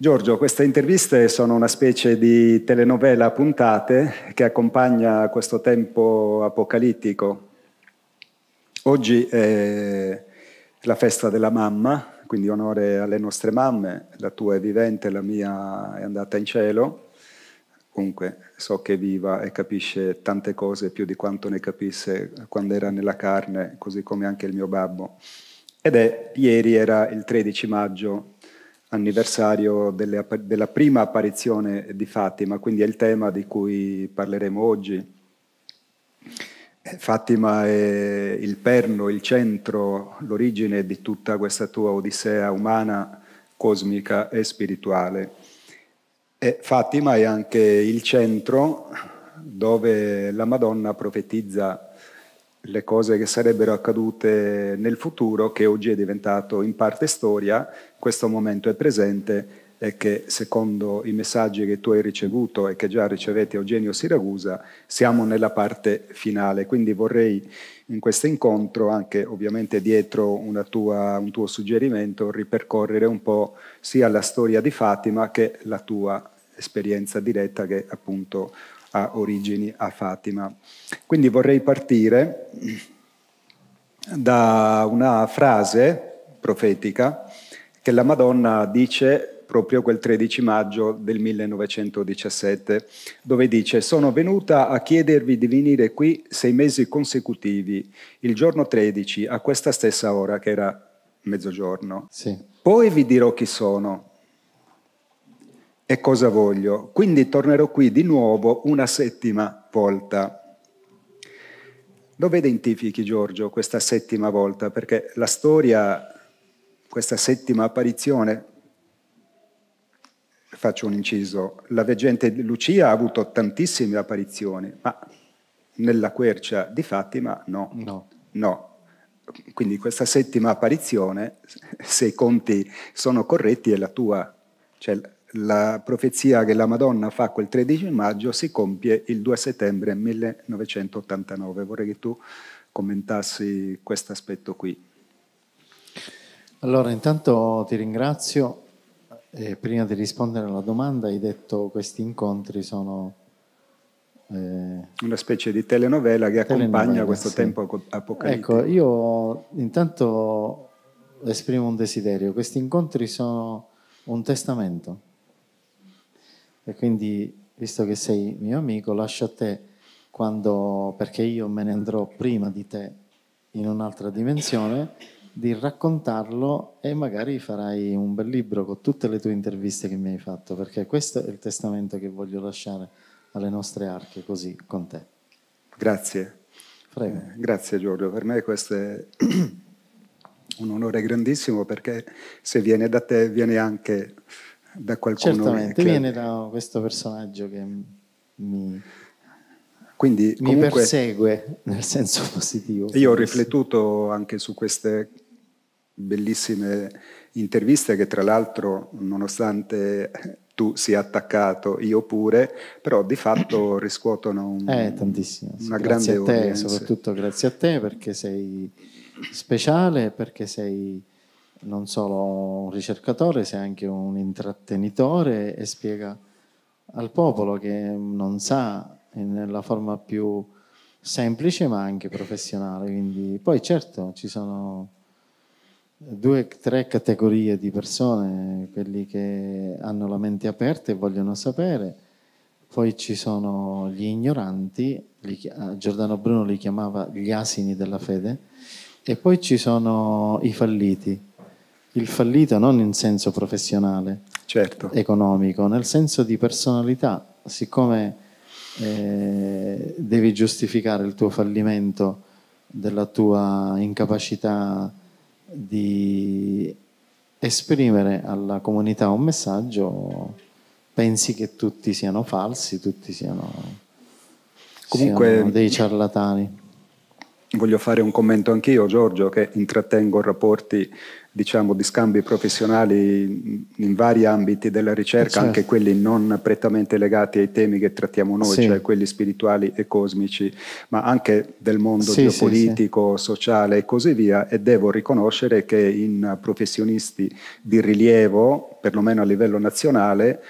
Giorgio, queste interviste sono una specie di telenovela a puntate che accompagna questo tempo apocalittico. Oggi è la festa della mamma, quindi onore alle nostre mamme, la tua è vivente, la mia è andata in cielo. Comunque so che è viva e capisce tante cose più di quanto ne capisse quando era nella carne, così come anche il mio babbo. Ed è ieri era il 13 maggio anniversario delle, della prima apparizione di Fatima, quindi è il tema di cui parleremo oggi. Eh, Fatima è il perno, il centro, l'origine di tutta questa tua odissea umana, cosmica e spirituale. E Fatima è anche il centro dove la Madonna profetizza le cose che sarebbero accadute nel futuro, che oggi è diventato in parte storia, questo momento è presente e che secondo i messaggi che tu hai ricevuto e che già ricevete Eugenio Siragusa, siamo nella parte finale. Quindi vorrei in questo incontro, anche ovviamente dietro tua, un tuo suggerimento, ripercorrere un po' sia la storia di Fatima che la tua esperienza diretta che appunto ha origini a Fatima. Quindi vorrei partire da una frase profetica che la Madonna dice proprio quel 13 maggio del 1917, dove dice «Sono venuta a chiedervi di venire qui sei mesi consecutivi, il giorno 13, a questa stessa ora, che era mezzogiorno. Sì. Poi vi dirò chi sono, e cosa voglio. Quindi tornerò qui di nuovo una settima volta. Dove identifichi Giorgio questa settima volta? Perché la storia, questa settima apparizione, faccio un inciso, la veggente Lucia ha avuto tantissime apparizioni, ma nella quercia di Fatima no. no. no. Quindi questa settima apparizione, se i conti sono corretti, è la tua, cioè la profezia che la Madonna fa quel 13 maggio si compie il 2 settembre 1989. Vorrei che tu commentassi questo aspetto qui. Allora, intanto ti ringrazio. E prima di rispondere alla domanda, hai detto che questi incontri sono. Eh, Una specie di telenovela che telenovela, accompagna questo sì. tempo apocalittico. Ecco, io intanto esprimo un desiderio. Questi incontri sono un testamento e quindi, visto che sei mio amico, lascio a te quando, perché io me ne andrò prima di te in un'altra dimensione, di raccontarlo e magari farai un bel libro con tutte le tue interviste che mi hai fatto, perché questo è il testamento che voglio lasciare alle nostre arche così con te. Grazie. Prego. Eh, grazie Giorgio, per me questo è un onore grandissimo perché se viene da te viene anche da qualcuno. Certamente, che... viene da questo personaggio che mi, Quindi, mi comunque, persegue nel senso positivo. Io ho riflettuto anche su queste bellissime interviste che tra l'altro, nonostante tu sia attaccato, io pure, però di fatto riscuotono un, eh, tantissimo. una grazie grande a te, audience. Soprattutto grazie a te perché sei speciale, perché sei non solo un ricercatore, sei anche un intrattenitore e spiega al popolo che non sa nella forma più semplice ma anche professionale. Quindi, poi certo ci sono due o tre categorie di persone, quelli che hanno la mente aperta e vogliono sapere, poi ci sono gli ignoranti, li, ah, Giordano Bruno li chiamava gli asini della fede, e poi ci sono i falliti il fallito non in senso professionale, certo. economico, nel senso di personalità, siccome eh, devi giustificare il tuo fallimento della tua incapacità di esprimere alla comunità un messaggio, pensi che tutti siano falsi, tutti siano, Comunque, siano dei ciarlatani. Voglio fare un commento anch'io, Giorgio, che intrattengo rapporti diciamo, di scambi professionali in vari ambiti della ricerca, certo. anche quelli non prettamente legati ai temi che trattiamo noi, sì. cioè quelli spirituali e cosmici, ma anche del mondo sì, geopolitico, sì, sociale e così via. E devo riconoscere che in professionisti di rilievo, perlomeno a livello nazionale,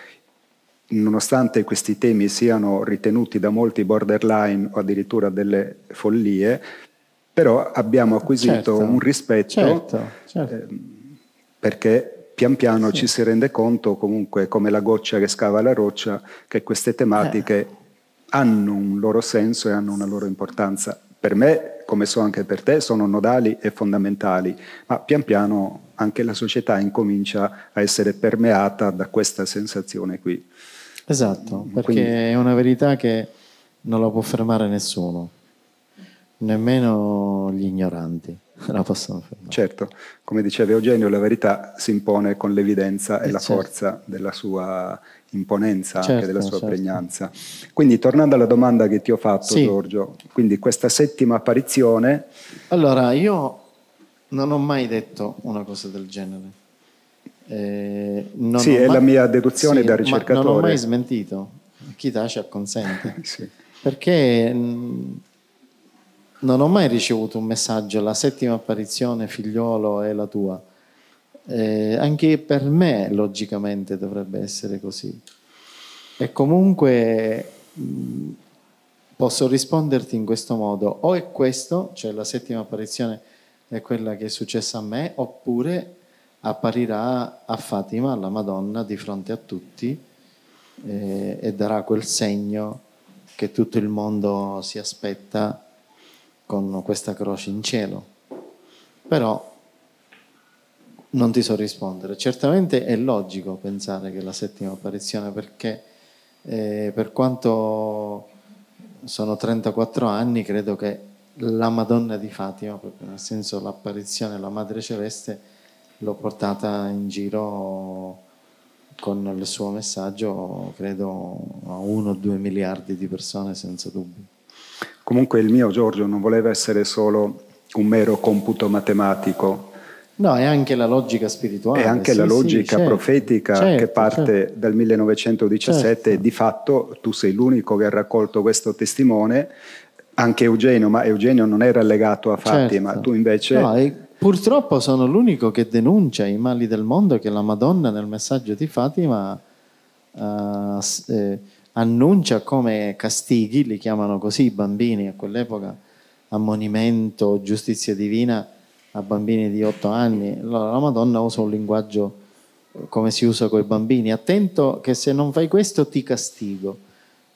nonostante questi temi siano ritenuti da molti borderline o addirittura delle follie, però abbiamo acquisito certo, un rispetto certo, certo. Eh, perché pian piano sì. ci si rende conto comunque come la goccia che scava la roccia che queste tematiche eh. hanno un loro senso e hanno una loro importanza. Per me, come so anche per te, sono nodali e fondamentali, ma pian piano anche la società incomincia a essere permeata da questa sensazione qui. Esatto, mm, perché Quindi, è una verità che non la può fermare nessuno nemmeno gli ignoranti la possono fare. Certo, come diceva Eugenio, la verità si impone con l'evidenza e, e eh, la certo. forza della sua imponenza, certo, anche della sua certo. pregnanza. Quindi tornando alla domanda che ti ho fatto, sì. Giorgio, quindi questa settima apparizione... Allora, io non ho mai detto una cosa del genere. Eh, sì, è mai... la mia deduzione sì, da ricercatore. non l'ho mai smentito. Chi tace acconsente. sì. Perché... Mh, mm, non ho mai ricevuto un messaggio, la settima apparizione, figliolo, è la tua. Eh, anche per me logicamente dovrebbe essere così. E comunque mm, posso risponderti in questo modo, o è questo, cioè la settima apparizione è quella che è successa a me, oppure apparirà a Fatima, alla Madonna, di fronte a tutti eh, e darà quel segno che tutto il mondo si aspetta con questa croce in cielo, però non ti so rispondere. Certamente è logico pensare che la settima apparizione, perché eh, per quanto sono 34 anni, credo che la Madonna di Fatima, proprio nel senso l'apparizione, la Madre Celeste, l'ho portata in giro con il suo messaggio, credo, a 1-2 miliardi di persone senza dubbio. Comunque il mio Giorgio non voleva essere solo un mero computo matematico. No, è anche la logica spirituale. È anche sì, la logica sì, certo, profetica certo, che parte certo. dal 1917. Certo. Di fatto tu sei l'unico che ha raccolto questo testimone, anche Eugenio, ma Eugenio non era legato a certo. Fatima, tu invece... No, e... Purtroppo sono l'unico che denuncia i mali del mondo che la Madonna nel messaggio di Fatima uh, eh, eh annuncia come castighi, li chiamano così i bambini a quell'epoca, ammonimento, giustizia divina a bambini di otto anni. Allora la Madonna usa un linguaggio eh, come si usa con i bambini, attento che se non fai questo ti castigo.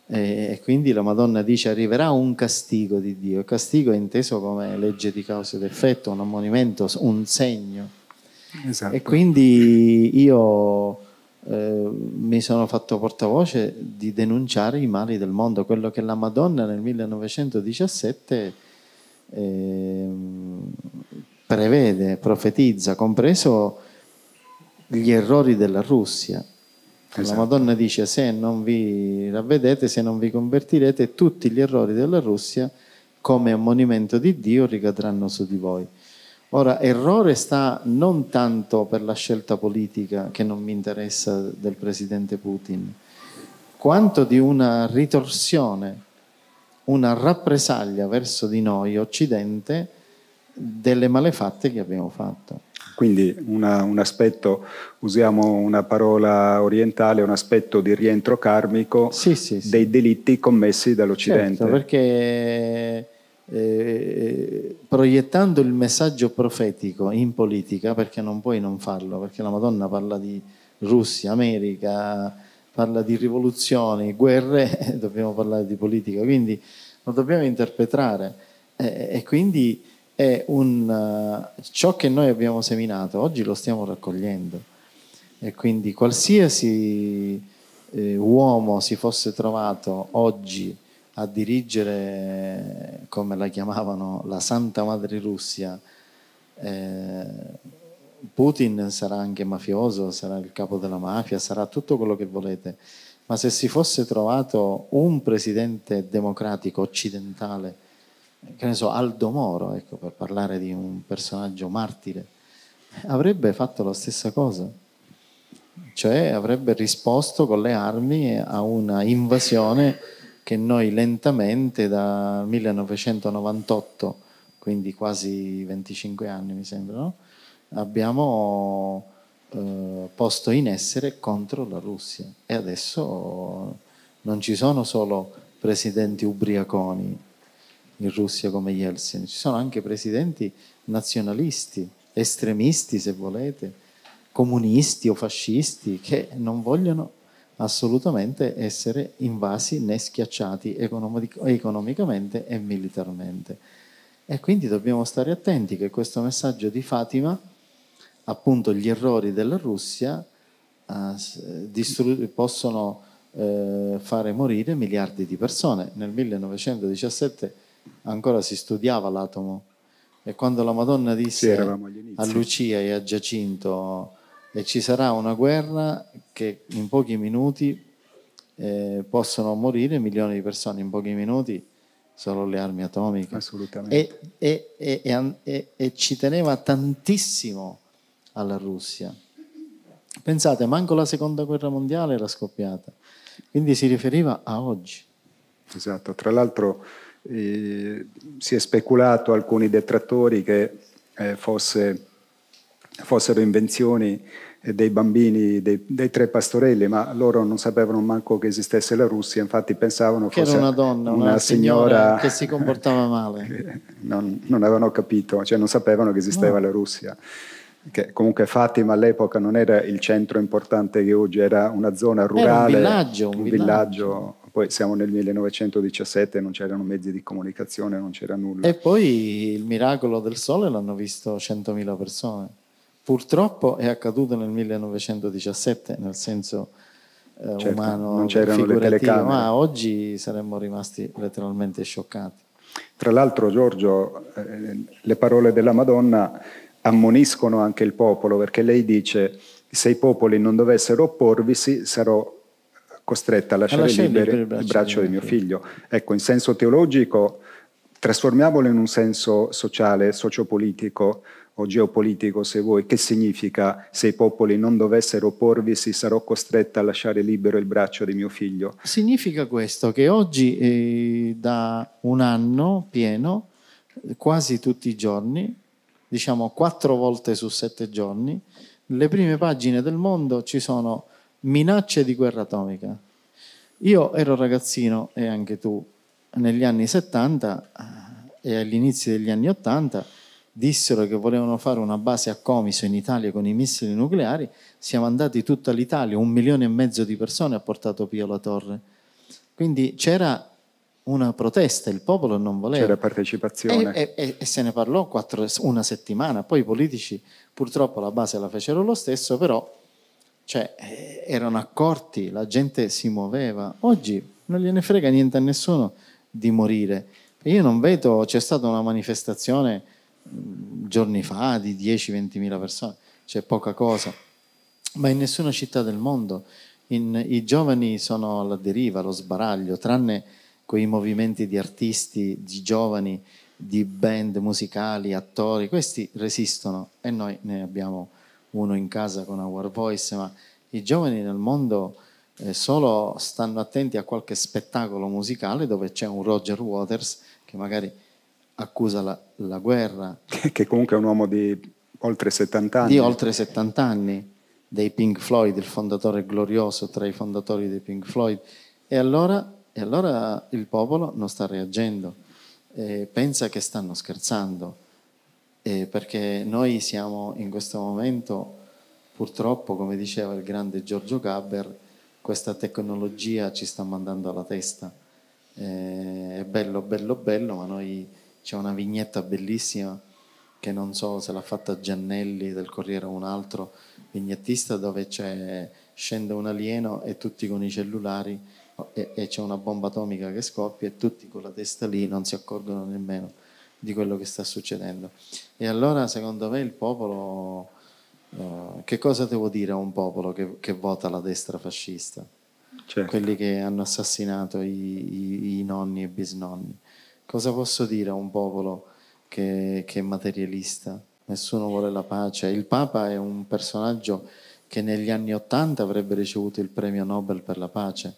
E quindi la Madonna dice arriverà un castigo di Dio. Il castigo è inteso come legge di causa ed effetto, un ammonimento, un segno. Esatto. E quindi io eh, mi sono fatto portavoce di denunciare i mali del mondo, quello che la Madonna nel 1917 eh, prevede, profetizza, compreso gli errori della Russia. Esatto. La Madonna dice se non vi ravvedete, se non vi convertirete, tutti gli errori della Russia come ammonimento di Dio ricadranno su di voi. Ora, errore sta non tanto per la scelta politica che non mi interessa del presidente Putin, quanto di una ritorsione, una rappresaglia verso di noi Occidente delle malefatte che abbiamo fatto. Quindi una, un aspetto, usiamo una parola orientale, un aspetto di rientro karmico sì, sì, sì. dei delitti commessi dall'Occidente. Certo, perché eh, proiettando il messaggio profetico in politica, perché non puoi non farlo, perché la Madonna parla di Russia, America, parla di rivoluzioni, guerre, eh, dobbiamo parlare di politica, quindi lo dobbiamo interpretare eh, eh e quindi è un, uh, ciò che noi abbiamo seminato, oggi lo stiamo raccogliendo e quindi qualsiasi eh, uomo si fosse trovato oggi a dirigere, come la chiamavano, la Santa Madre Russia. Eh, Putin sarà anche mafioso, sarà il capo della mafia, sarà tutto quello che volete, ma se si fosse trovato un presidente democratico occidentale, che ne so, Aldo Moro, ecco, per parlare di un personaggio martire, avrebbe fatto la stessa cosa, cioè avrebbe risposto con le armi a una invasione che noi lentamente da 1998, quindi quasi 25 anni mi sembra, abbiamo eh, posto in essere contro la Russia. E adesso non ci sono solo presidenti ubriaconi in Russia come Yeltsin, ci sono anche presidenti nazionalisti, estremisti se volete, comunisti o fascisti che non vogliono assolutamente essere invasi né schiacciati economicamente e militarmente. E quindi dobbiamo stare attenti che questo messaggio di Fatima, appunto gli errori della Russia, eh, distru- possono eh, fare morire miliardi di persone. Nel 1917 ancora si studiava l'atomo e quando la Madonna disse sì, a Lucia e a Giacinto e ci sarà una guerra che in pochi minuti eh, possono morire milioni di persone, in pochi minuti solo le armi atomiche. Assolutamente. E, e, e, e ci teneva tantissimo alla Russia. Pensate, manco la seconda guerra mondiale era scoppiata, quindi si riferiva a oggi. Esatto, tra l'altro eh, si è speculato alcuni detrattori che eh, fosse, fossero invenzioni dei bambini, dei, dei, tre pastorelli, ma loro non sapevano manco che esistesse la Russia, infatti pensavano che fosse era una donna, una, una signora, signora, che si comportava male. Eh, non, non, avevano capito, cioè non sapevano che esisteva no. la Russia. Che comunque Fatima all'epoca non era il centro importante che oggi, era una zona rurale, era un villaggio, un villaggio. villaggio. Poi siamo nel 1917, non c'erano mezzi di comunicazione, non c'era nulla. E poi il miracolo del sole l'hanno visto 100.000 persone. Purtroppo è accaduto nel 1917, nel senso eh, certo, umano, non c'erano le telecamere. ma oggi saremmo rimasti letteralmente scioccati. Tra l'altro, Giorgio, eh, le parole della Madonna ammoniscono anche il popolo, perché lei dice se i popoli non dovessero opporvisi sarò costretta a lasciare, a lasciare libero, il braccio, il braccio di mio figlio. figlio. Ecco, in senso teologico, trasformiamolo in un senso sociale, sociopolitico, o geopolitico se vuoi, che significa se i popoli non dovessero opporvisi sarò costretta a lasciare libero il braccio di mio figlio? Significa questo, che oggi eh, da un anno pieno, quasi tutti i giorni, diciamo quattro volte su sette giorni, le prime pagine del mondo ci sono minacce di guerra atomica. Io ero ragazzino e anche tu negli anni 70 eh, e all'inizio degli anni 80 dissero che volevano fare una base a Comiso in Italia con i missili nucleari, siamo andati tutta l'Italia, un milione e mezzo di persone ha portato Pio La Torre. Quindi c'era una protesta, il popolo non voleva. C'era partecipazione. E, e, e se ne parlò quattro, una settimana, poi i politici purtroppo la base la fecero lo stesso, però cioè, eh, erano accorti, la gente si muoveva. Oggi non gliene frega niente a nessuno di morire. Io non vedo, c'è stata una manifestazione giorni fa di 10-20 mila persone, c'è poca cosa, ma in nessuna città del mondo in, i giovani sono alla deriva, allo sbaraglio, tranne quei movimenti di artisti, di giovani, di band musicali, attori, questi resistono e noi ne abbiamo uno in casa con Our Voice, ma i giovani nel mondo eh, solo stanno attenti a qualche spettacolo musicale dove c'è un Roger Waters che magari accusa la, la guerra. Che comunque è un uomo di oltre 70 anni. Di oltre 70 anni, dei Pink Floyd, il fondatore glorioso tra i fondatori dei Pink Floyd. E allora, e allora il popolo non sta reagendo, eh, pensa che stanno scherzando, eh, perché noi siamo in questo momento, purtroppo, come diceva il grande Giorgio Gabber, questa tecnologia ci sta mandando alla testa. Eh, è bello, bello, bello, ma noi c'è una vignetta bellissima che non so se l'ha fatta Giannelli del Corriere o un altro vignettista dove scende un alieno e tutti con i cellulari oh, e, e c'è una bomba atomica che scoppia e tutti con la testa lì non si accorgono nemmeno di quello che sta succedendo. E allora secondo me il popolo, eh, che cosa devo dire a un popolo che, che vota la destra fascista? Certo. Quelli che hanno assassinato i, i, i nonni e bisnonni. Cosa posso dire a un popolo che, che è materialista? Nessuno vuole la pace. Il Papa è un personaggio che negli anni Ottanta avrebbe ricevuto il premio Nobel per la pace,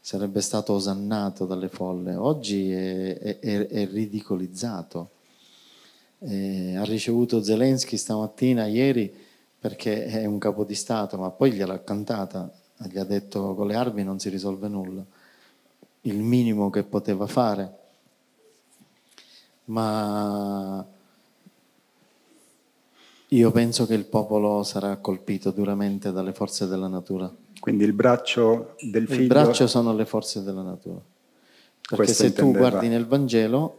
sarebbe stato osannato dalle folle, oggi è, è, è ridicolizzato. Eh, ha ricevuto Zelensky stamattina, ieri, perché è un capo di Stato, ma poi gliel'ha cantata, gli ha detto con le armi non si risolve nulla, il minimo che poteva fare ma io penso che il popolo sarà colpito duramente dalle forze della natura. Quindi il braccio del figlio... Il braccio sono le forze della natura. Perché Questo se intendeva. tu guardi nel Vangelo,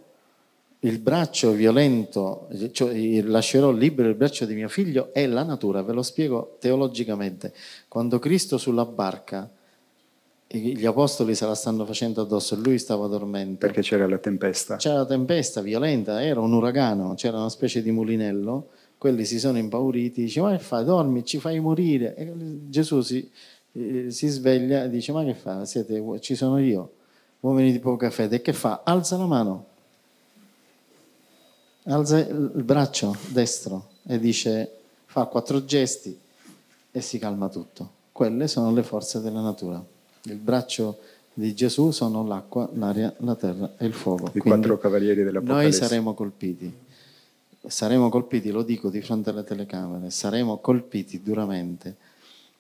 il braccio violento, cioè lascerò libero il braccio di mio figlio, è la natura, ve lo spiego teologicamente. Quando Cristo sulla barca gli apostoli se la stanno facendo addosso e lui stava dormendo. Perché c'era la tempesta. C'era la tempesta violenta, era un uragano, c'era una specie di mulinello, quelli si sono impauriti, dice ma che fai, dormi, ci fai morire. E Gesù si, eh, si sveglia e dice ma che fa, Siete, ci sono io, uomini di poca fede, e che fa? Alza la mano, alza il braccio destro e dice fa quattro gesti e si calma tutto. Quelle sono le forze della natura il braccio di Gesù sono l'acqua, l'aria, la terra e il fuoco. I Quindi quattro cavalieri dell'Apocalisse. Noi saremo colpiti, saremo colpiti, lo dico di fronte alle telecamere, saremo colpiti duramente.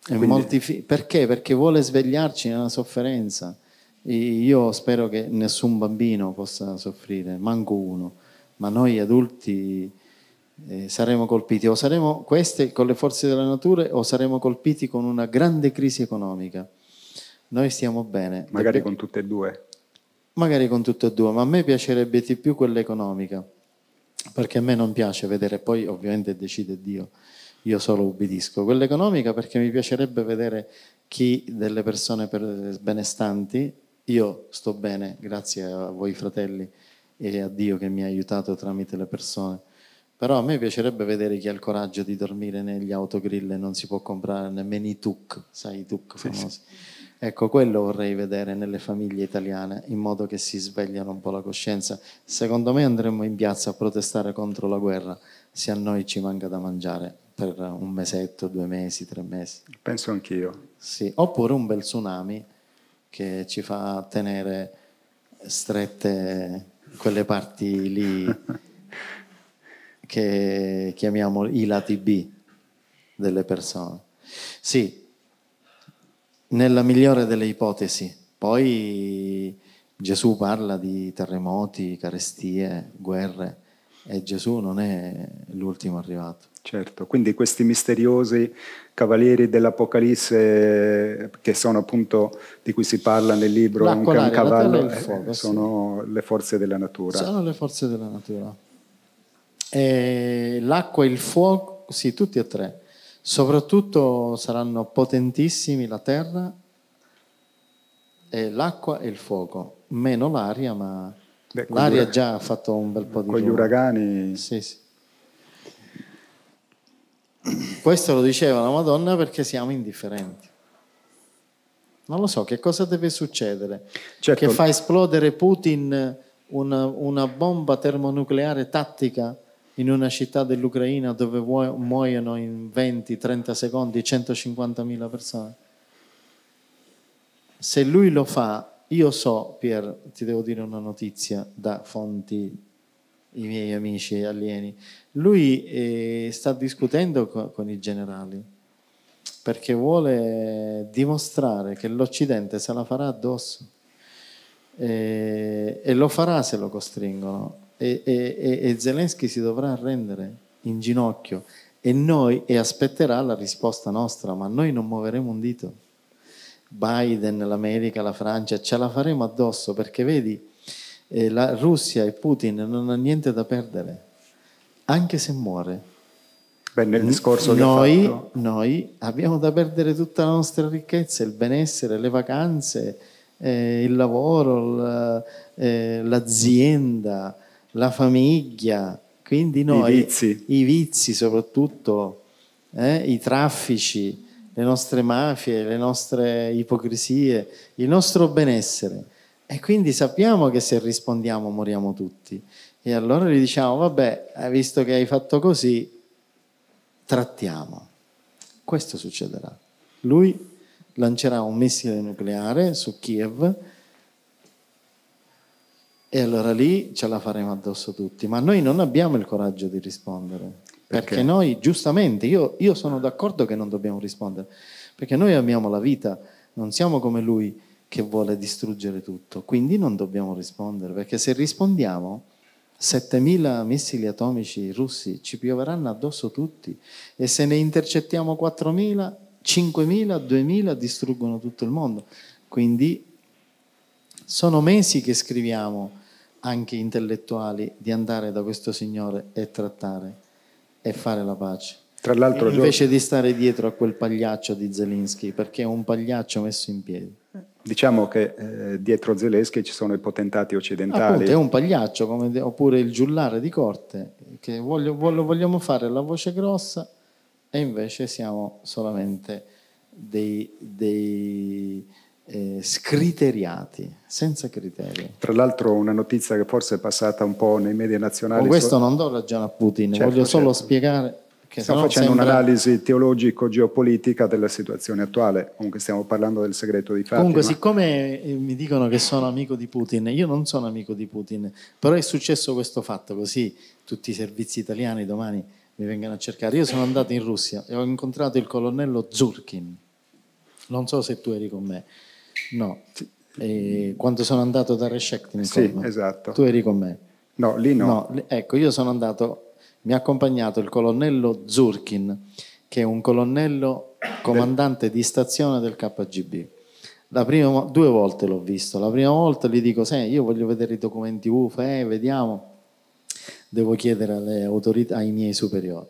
Quindi... Fi- perché? Perché vuole svegliarci nella sofferenza. Io spero che nessun bambino possa soffrire, manco uno, ma noi adulti eh, saremo colpiti, o saremo queste con le forze della natura, o saremo colpiti con una grande crisi economica noi stiamo bene. Magari con tutte e due. Magari con tutte e due, ma a me piacerebbe di più quella economica, perché a me non piace vedere, poi ovviamente decide Dio, io solo ubbidisco. Quella economica perché mi piacerebbe vedere chi delle persone benestanti, io sto bene grazie a voi fratelli e a Dio che mi ha aiutato tramite le persone. Però a me piacerebbe vedere chi ha il coraggio di dormire negli autogrill e non si può comprare nemmeno i tuk, sai i tuk famosi. Sì, sì. Ecco, quello vorrei vedere nelle famiglie italiane, in modo che si svegliano un po' la coscienza. Secondo me andremo in piazza a protestare contro la guerra, se a noi ci manca da mangiare per un mesetto, due mesi, tre mesi. Penso anch'io. Sì, oppure un bel tsunami che ci fa tenere strette quelle parti lì che chiamiamo i lati B delle persone. Sì, nella migliore delle ipotesi. Poi Gesù parla di terremoti, carestie, guerre e Gesù non è l'ultimo arrivato. Certo, quindi questi misteriosi cavalieri dell'Apocalisse che sono appunto di cui si parla nel libro, un, un cavallo, eh, fuoco, sono sì. le forze della natura. Sono le forze della natura. E l'acqua e il fuoco, sì, tutti e tre. Soprattutto saranno potentissimi la terra, e l'acqua e il fuoco, meno l'aria, ma Beh, l'aria uragani, già ha fatto un bel po' di... Con gli uragani. Sì, sì. Questo lo diceva la Madonna perché siamo indifferenti. Non lo so, che cosa deve succedere? Certo. Che fa esplodere Putin una, una bomba termonucleare tattica? in una città dell'Ucraina dove muoiono in 20-30 secondi 150.000 persone. Se lui lo fa, io so, Pier, ti devo dire una notizia da fonti, i miei amici alieni, lui eh, sta discutendo co- con i generali perché vuole dimostrare che l'Occidente se la farà addosso. Eh, e, lo farà se lo costringono e, e, e Zelensky si dovrà arrendere in ginocchio e noi e aspetterà la risposta nostra, ma noi non muoveremo un dito. Biden, l'America, la Francia, ce la faremo addosso perché vedi, eh, la Russia e Putin non hanno niente da perdere, anche se muore. Beh, nel discorso noi, fatto... noi abbiamo da perdere tutta la nostra ricchezza, il benessere, le vacanze, eh, il lavoro, l, eh, l'azienda, la famiglia, quindi noi i vizi, i vizi soprattutto, eh, i traffici, le nostre mafie, le nostre ipocrisie, il nostro benessere. E quindi sappiamo che se rispondiamo moriamo tutti. E allora gli diciamo, vabbè, visto che hai fatto così, trattiamo. Questo succederà. Lui lancerà un missile nucleare su Kiev e allora lì ce la faremo addosso tutti, ma noi non abbiamo il coraggio di rispondere, perché, perché noi giustamente, io, io sono d'accordo che non dobbiamo rispondere, perché noi amiamo la vita, non siamo come lui che vuole distruggere tutto, quindi non dobbiamo rispondere, perché se rispondiamo 7.000 missili atomici russi ci pioveranno addosso tutti e se ne intercettiamo 4.000, 5.000, 2.000 distruggono tutto il mondo. Quindi sono mesi che scriviamo anche intellettuali, di andare da questo Signore e trattare e fare la pace. Tra l'altro, invece di stare dietro a quel pagliaccio di Zelensky, perché è un pagliaccio messo in piedi. Diciamo che eh, dietro Zelensky ci sono i potentati occidentali. Appunto, è un pagliaccio, come, oppure il giullare di corte, che voglio, voglio, vogliamo fare la voce grossa e invece siamo solamente dei, dei eh, scriteriati, senza criteri. Tra l'altro una notizia che forse è passata un po' nei media nazionali. Con questo so... non do ragione a Putin, certo, voglio solo certo. spiegare che stiamo facendo sembra... un'analisi teologico-geopolitica della situazione attuale, comunque stiamo parlando del segreto di Fatima. Comunque, siccome eh, mi dicono che sono amico di Putin, io non sono amico di Putin, però è successo questo fatto, così tutti i servizi italiani domani mi vengono a cercare. Io sono andato in Russia e ho incontrato il colonnello Zurkin, non so se tu eri con me, No, e quando sono andato da Reshektin, sì, esatto. tu eri con me. No, lì no. no. Ecco, io sono andato, mi ha accompagnato il colonnello Zurkin, che è un colonnello comandante di stazione del KGB. Prima, due volte l'ho visto, la prima volta gli dico, sai, io voglio vedere i documenti UFA, eh, vediamo, devo chiedere alle autorità, ai miei superiori.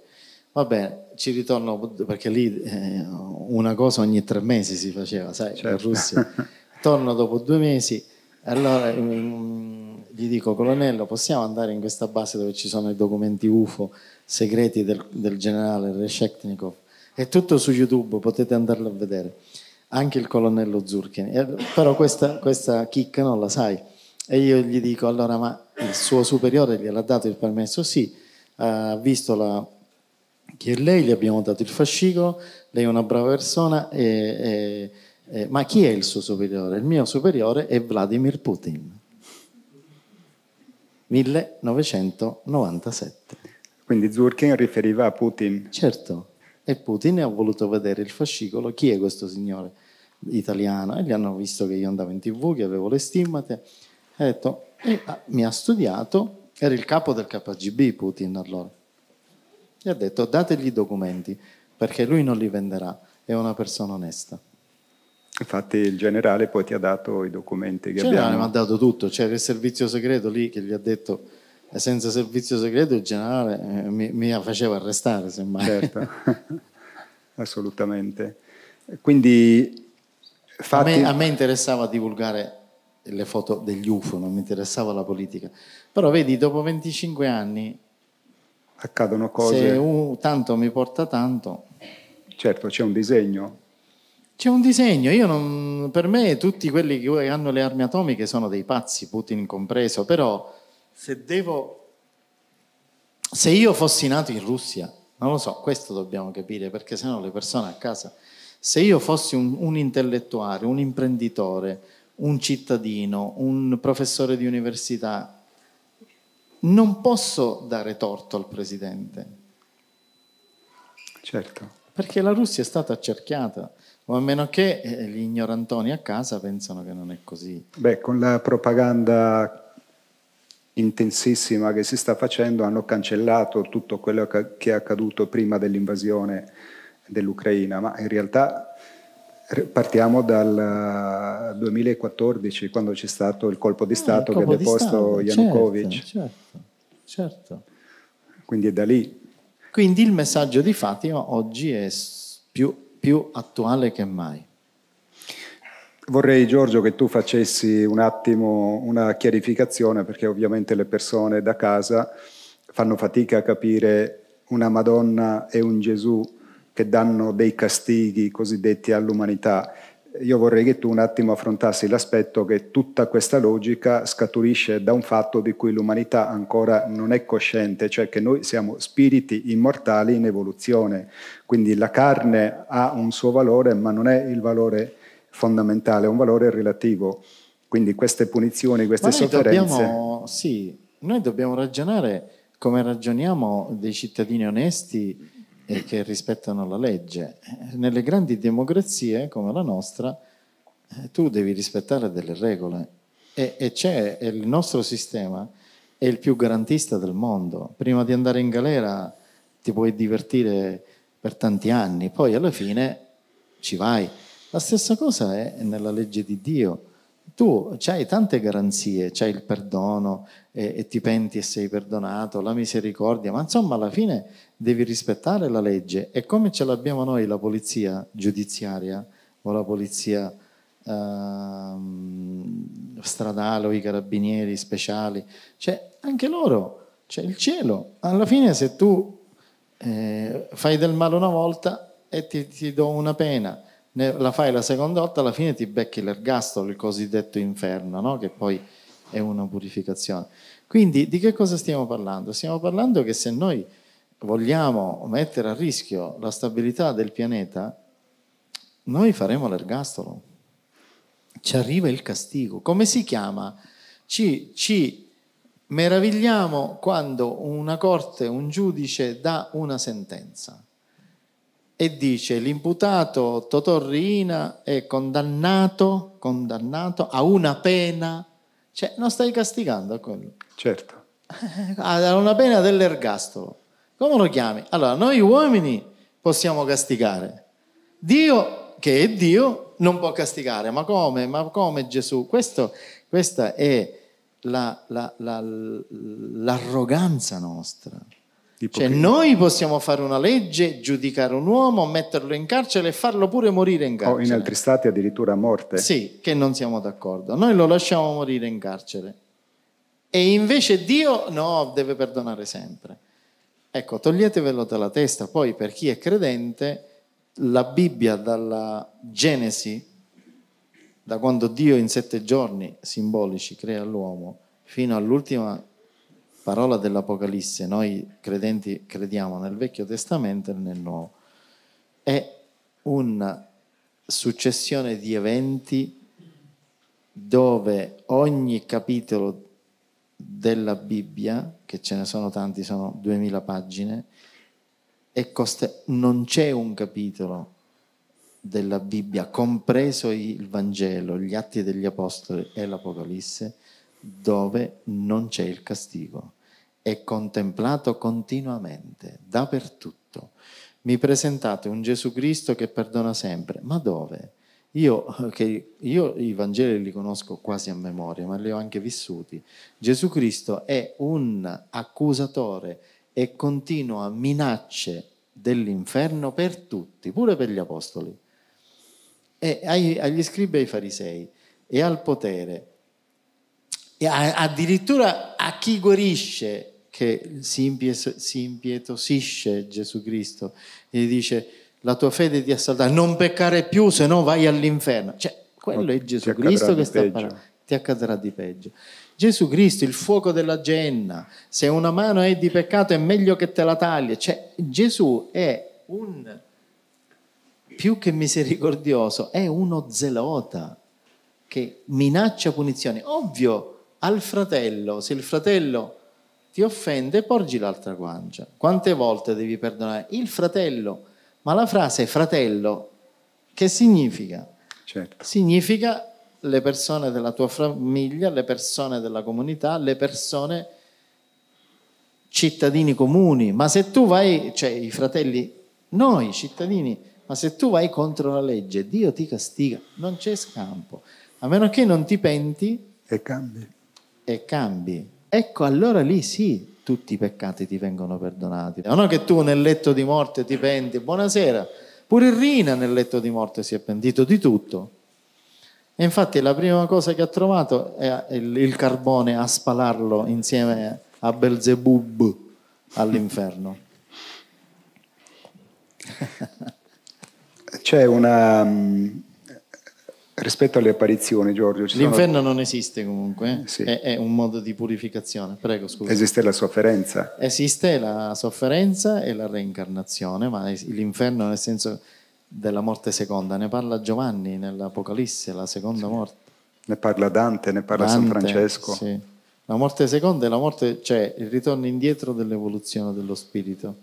Vabbè, ci ritorno perché lì eh, una cosa ogni tre mesi si faceva, sai, certo. in Russia. Torno dopo due mesi, allora mh, mm, gli dico, colonnello, possiamo andare in questa base dove ci sono i documenti UFO segreti del, del generale Reshetnikov? È tutto su YouTube, potete andarlo a vedere. Anche il colonnello Zurkin. Eh, però questa, questa chicca non la sai. E io gli dico, allora, ma il suo superiore gliel'ha dato il permesso? Sì, ha visto la che è lei, gli abbiamo dato il fascicolo, lei è una brava persona, e, e, e, ma chi è il suo superiore? Il mio superiore è Vladimir Putin. 1997. Quindi Zurkin riferiva a Putin. Certo, e Putin ha voluto vedere il fascicolo, chi è questo signore italiano? E gli hanno visto che io andavo in tv, che avevo le stimmate, ha detto, eh, ah, mi ha studiato, era il capo del KGB Putin allora gli ha detto dategli i documenti perché lui non li venderà, è una persona onesta. Infatti il generale poi ti ha dato i documenti che il generale mi ha dato tutto, c'era cioè il servizio segreto lì che gli ha detto eh, senza servizio segreto il generale eh, mi, mi faceva arrestare semmai. Certo, assolutamente. Quindi fatti... a, me, a me interessava divulgare le foto degli UFO, non mi interessava la politica. Però vedi, dopo 25 anni accadono cose. Se un tanto mi porta tanto. Certo, c'è un disegno. C'è un disegno, non, per me tutti quelli che hanno le armi atomiche sono dei pazzi, Putin compreso, però se devo... Se io fossi nato in Russia, non lo so, questo dobbiamo capire, perché sennò le persone a casa... Se io fossi un, un intellettuale, un imprenditore, un cittadino, un professore di università, non posso dare torto al presidente. Certo. Perché la Russia è stata accerchiata, o a meno che eh, gli ignorantoni a casa pensano che non è così. Beh, con la propaganda intensissima che si sta facendo hanno cancellato tutto quello che è accaduto prima dell'invasione dell'Ucraina, ma in realtà Partiamo dal 2014, eh, quando c'è stato il colpo di ah, Stato ah, colpo che ha deposto certo, Yanukovych. Certo, certo, Quindi è da lì. Quindi il messaggio di Fatima oggi è più, più attuale che mai. Vorrei Giorgio che tu facessi un attimo una chiarificazione perché ovviamente le persone da casa fanno fatica a capire una Madonna e un Gesù che danno dei castighi cosiddetti all'umanità. Io vorrei che tu un attimo affrontassi l'aspetto che tutta questa logica scaturisce da un fatto di cui l'umanità ancora non è cosciente, cioè che noi siamo spiriti immortali in evoluzione. Quindi la carne ha un suo valore, ma non è il valore fondamentale, è un valore relativo. Quindi queste punizioni, queste noi sofferenze. Dobbiamo, sì, noi dobbiamo ragionare come ragioniamo dei cittadini onesti e che rispettano la legge. Nelle grandi democrazie come la nostra, eh, tu devi rispettare delle regole e, e c'è e il nostro sistema è il più garantista del mondo. Prima di andare in galera ti puoi divertire per tanti anni, poi alla fine ci vai. La stessa cosa è nella legge di Dio tu hai tante garanzie, c'hai il perdono e, e, ti penti e sei perdonato, la misericordia, ma insomma alla fine devi rispettare la legge e come ce l'abbiamo noi la polizia giudiziaria o la polizia eh, stradale o i carabinieri speciali, cioè anche loro, c'è il cielo, alla fine se tu eh, fai del male una volta e ti, ti do una pena la fai la seconda volta, alla fine ti becchi l'ergastolo, il cosiddetto inferno, no? che poi è una purificazione. Quindi di che cosa stiamo parlando? Stiamo parlando che se noi vogliamo mettere a rischio la stabilità del pianeta, noi faremo l'ergastolo. Ci arriva il castigo. Come si chiama? Ci, ci meravigliamo quando una corte, un giudice dà una sentenza e dice l'imputato Totorrina è condannato, condannato a una pena, cioè non stai castigando quello. Certo. Ha una pena dell'ergastolo. Come lo chiami? Allora, noi uomini possiamo castigare. Dio, che è Dio, non può castigare. Ma come? Ma come Gesù? Questo, questa è la, la, la, l'arroganza nostra. Cioè noi possiamo fare una legge, giudicare un uomo, metterlo in carcere e farlo pure morire in carcere. O in altri stati addirittura a morte. Sì, che non siamo d'accordo. Noi lo lasciamo morire in carcere. E invece Dio no, deve perdonare sempre. Ecco, toglietevelo dalla testa. Poi per chi è credente, la Bibbia dalla Genesi, da quando Dio in sette giorni simbolici crea l'uomo, fino all'ultima parola dell'Apocalisse, noi credenti crediamo nel Vecchio Testamento e nel Nuovo, è una successione di eventi dove ogni capitolo della Bibbia, che ce ne sono tanti, sono duemila pagine, coste- non c'è un capitolo della Bibbia, compreso il Vangelo, gli Atti degli Apostoli e l'Apocalisse, dove non c'è il castigo è contemplato continuamente, dappertutto. Mi presentate un Gesù Cristo che perdona sempre, ma dove? Io, che, io, i Vangeli li conosco quasi a memoria, ma li ho anche vissuti. Gesù Cristo è un accusatore e continua minacce dell'inferno per tutti, pure per gli apostoli, e ai, agli scribi e ai farisei, e al potere, e a, addirittura a chi guarisce che si, impies- si impietosisce Gesù Cristo e gli dice la tua fede ti ha salvato, non peccare più se no vai all'inferno. Cioè, quello è Gesù Cristo che sta peggio. parlando, ti accadrà di peggio. Gesù Cristo, il fuoco della genna, se una mano è di peccato è meglio che te la tagli. Cioè, Gesù è un, più che misericordioso, è uno zelota che minaccia punizione. Ovvio, al fratello, se il fratello ti offende, porgi l'altra guancia. Quante volte devi perdonare? Il fratello. Ma la frase fratello, che significa? Certo. Significa le persone della tua famiglia, le persone della comunità, le persone cittadini comuni. Ma se tu vai, cioè i fratelli, noi cittadini, ma se tu vai contro la legge, Dio ti castiga, non c'è scampo. A meno che non ti penti e cambi. E cambi ecco allora lì sì, tutti i peccati ti vengono perdonati. Non è che tu nel letto di morte ti penti, buonasera, pure Rina nel letto di morte si è pentito di tutto. E infatti la prima cosa che ha trovato è il carbone a spalarlo insieme a Belzebub all'inferno. C'è una, Rispetto alle apparizioni, Giorgio... L'inferno sono... non esiste comunque, eh? sì. è, è, un modo di purificazione. Prego, scusa. Esiste la sofferenza. Esiste la sofferenza e la reincarnazione, ma l'inferno nel senso della morte seconda, ne parla Giovanni nell'Apocalisse, la seconda sì. morte. Ne parla Dante, ne parla Dante, San Francesco. Sì. La morte seconda è la morte, cioè il ritorno indietro dell'evoluzione dello spirito.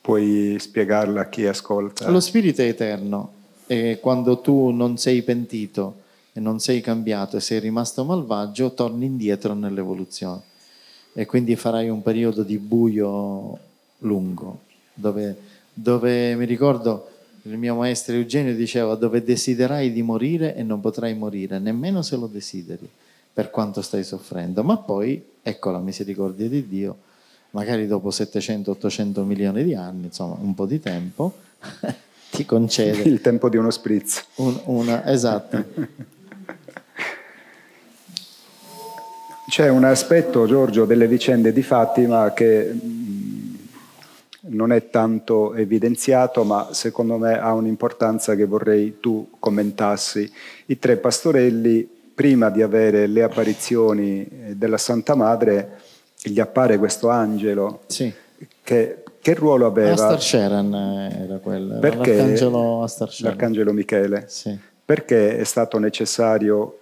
Puoi spiegarla a chi ascolta? Lo spirito è eterno, e quando tu non sei pentito e non sei cambiato e sei rimasto malvagio, torni indietro nell'evoluzione. E quindi farai un periodo di buio lungo, dove, dove mi ricordo il mio maestro Eugenio diceva dove desiderai di morire e non potrai morire, nemmeno se lo desideri, per quanto stai soffrendo. Ma poi, ecco la misericordia di Dio, magari dopo 700-800 milioni di anni, insomma un po' di tempo, ti concede. Il tempo di uno spritz. Un, una, esatto. C'è un aspetto, Giorgio, delle vicende di Fatima che mm, non è tanto evidenziato, ma secondo me ha un'importanza che vorrei tu commentassi. I tre pastorelli, prima di avere le apparizioni eh, della Santa Madre, gli appare questo angelo sì. che che ruolo aveva? Astar Sharon eh, era quello, Perché, l'arcangelo Astar Sharon. L'arcangelo Michele. Sì. Perché è stato necessario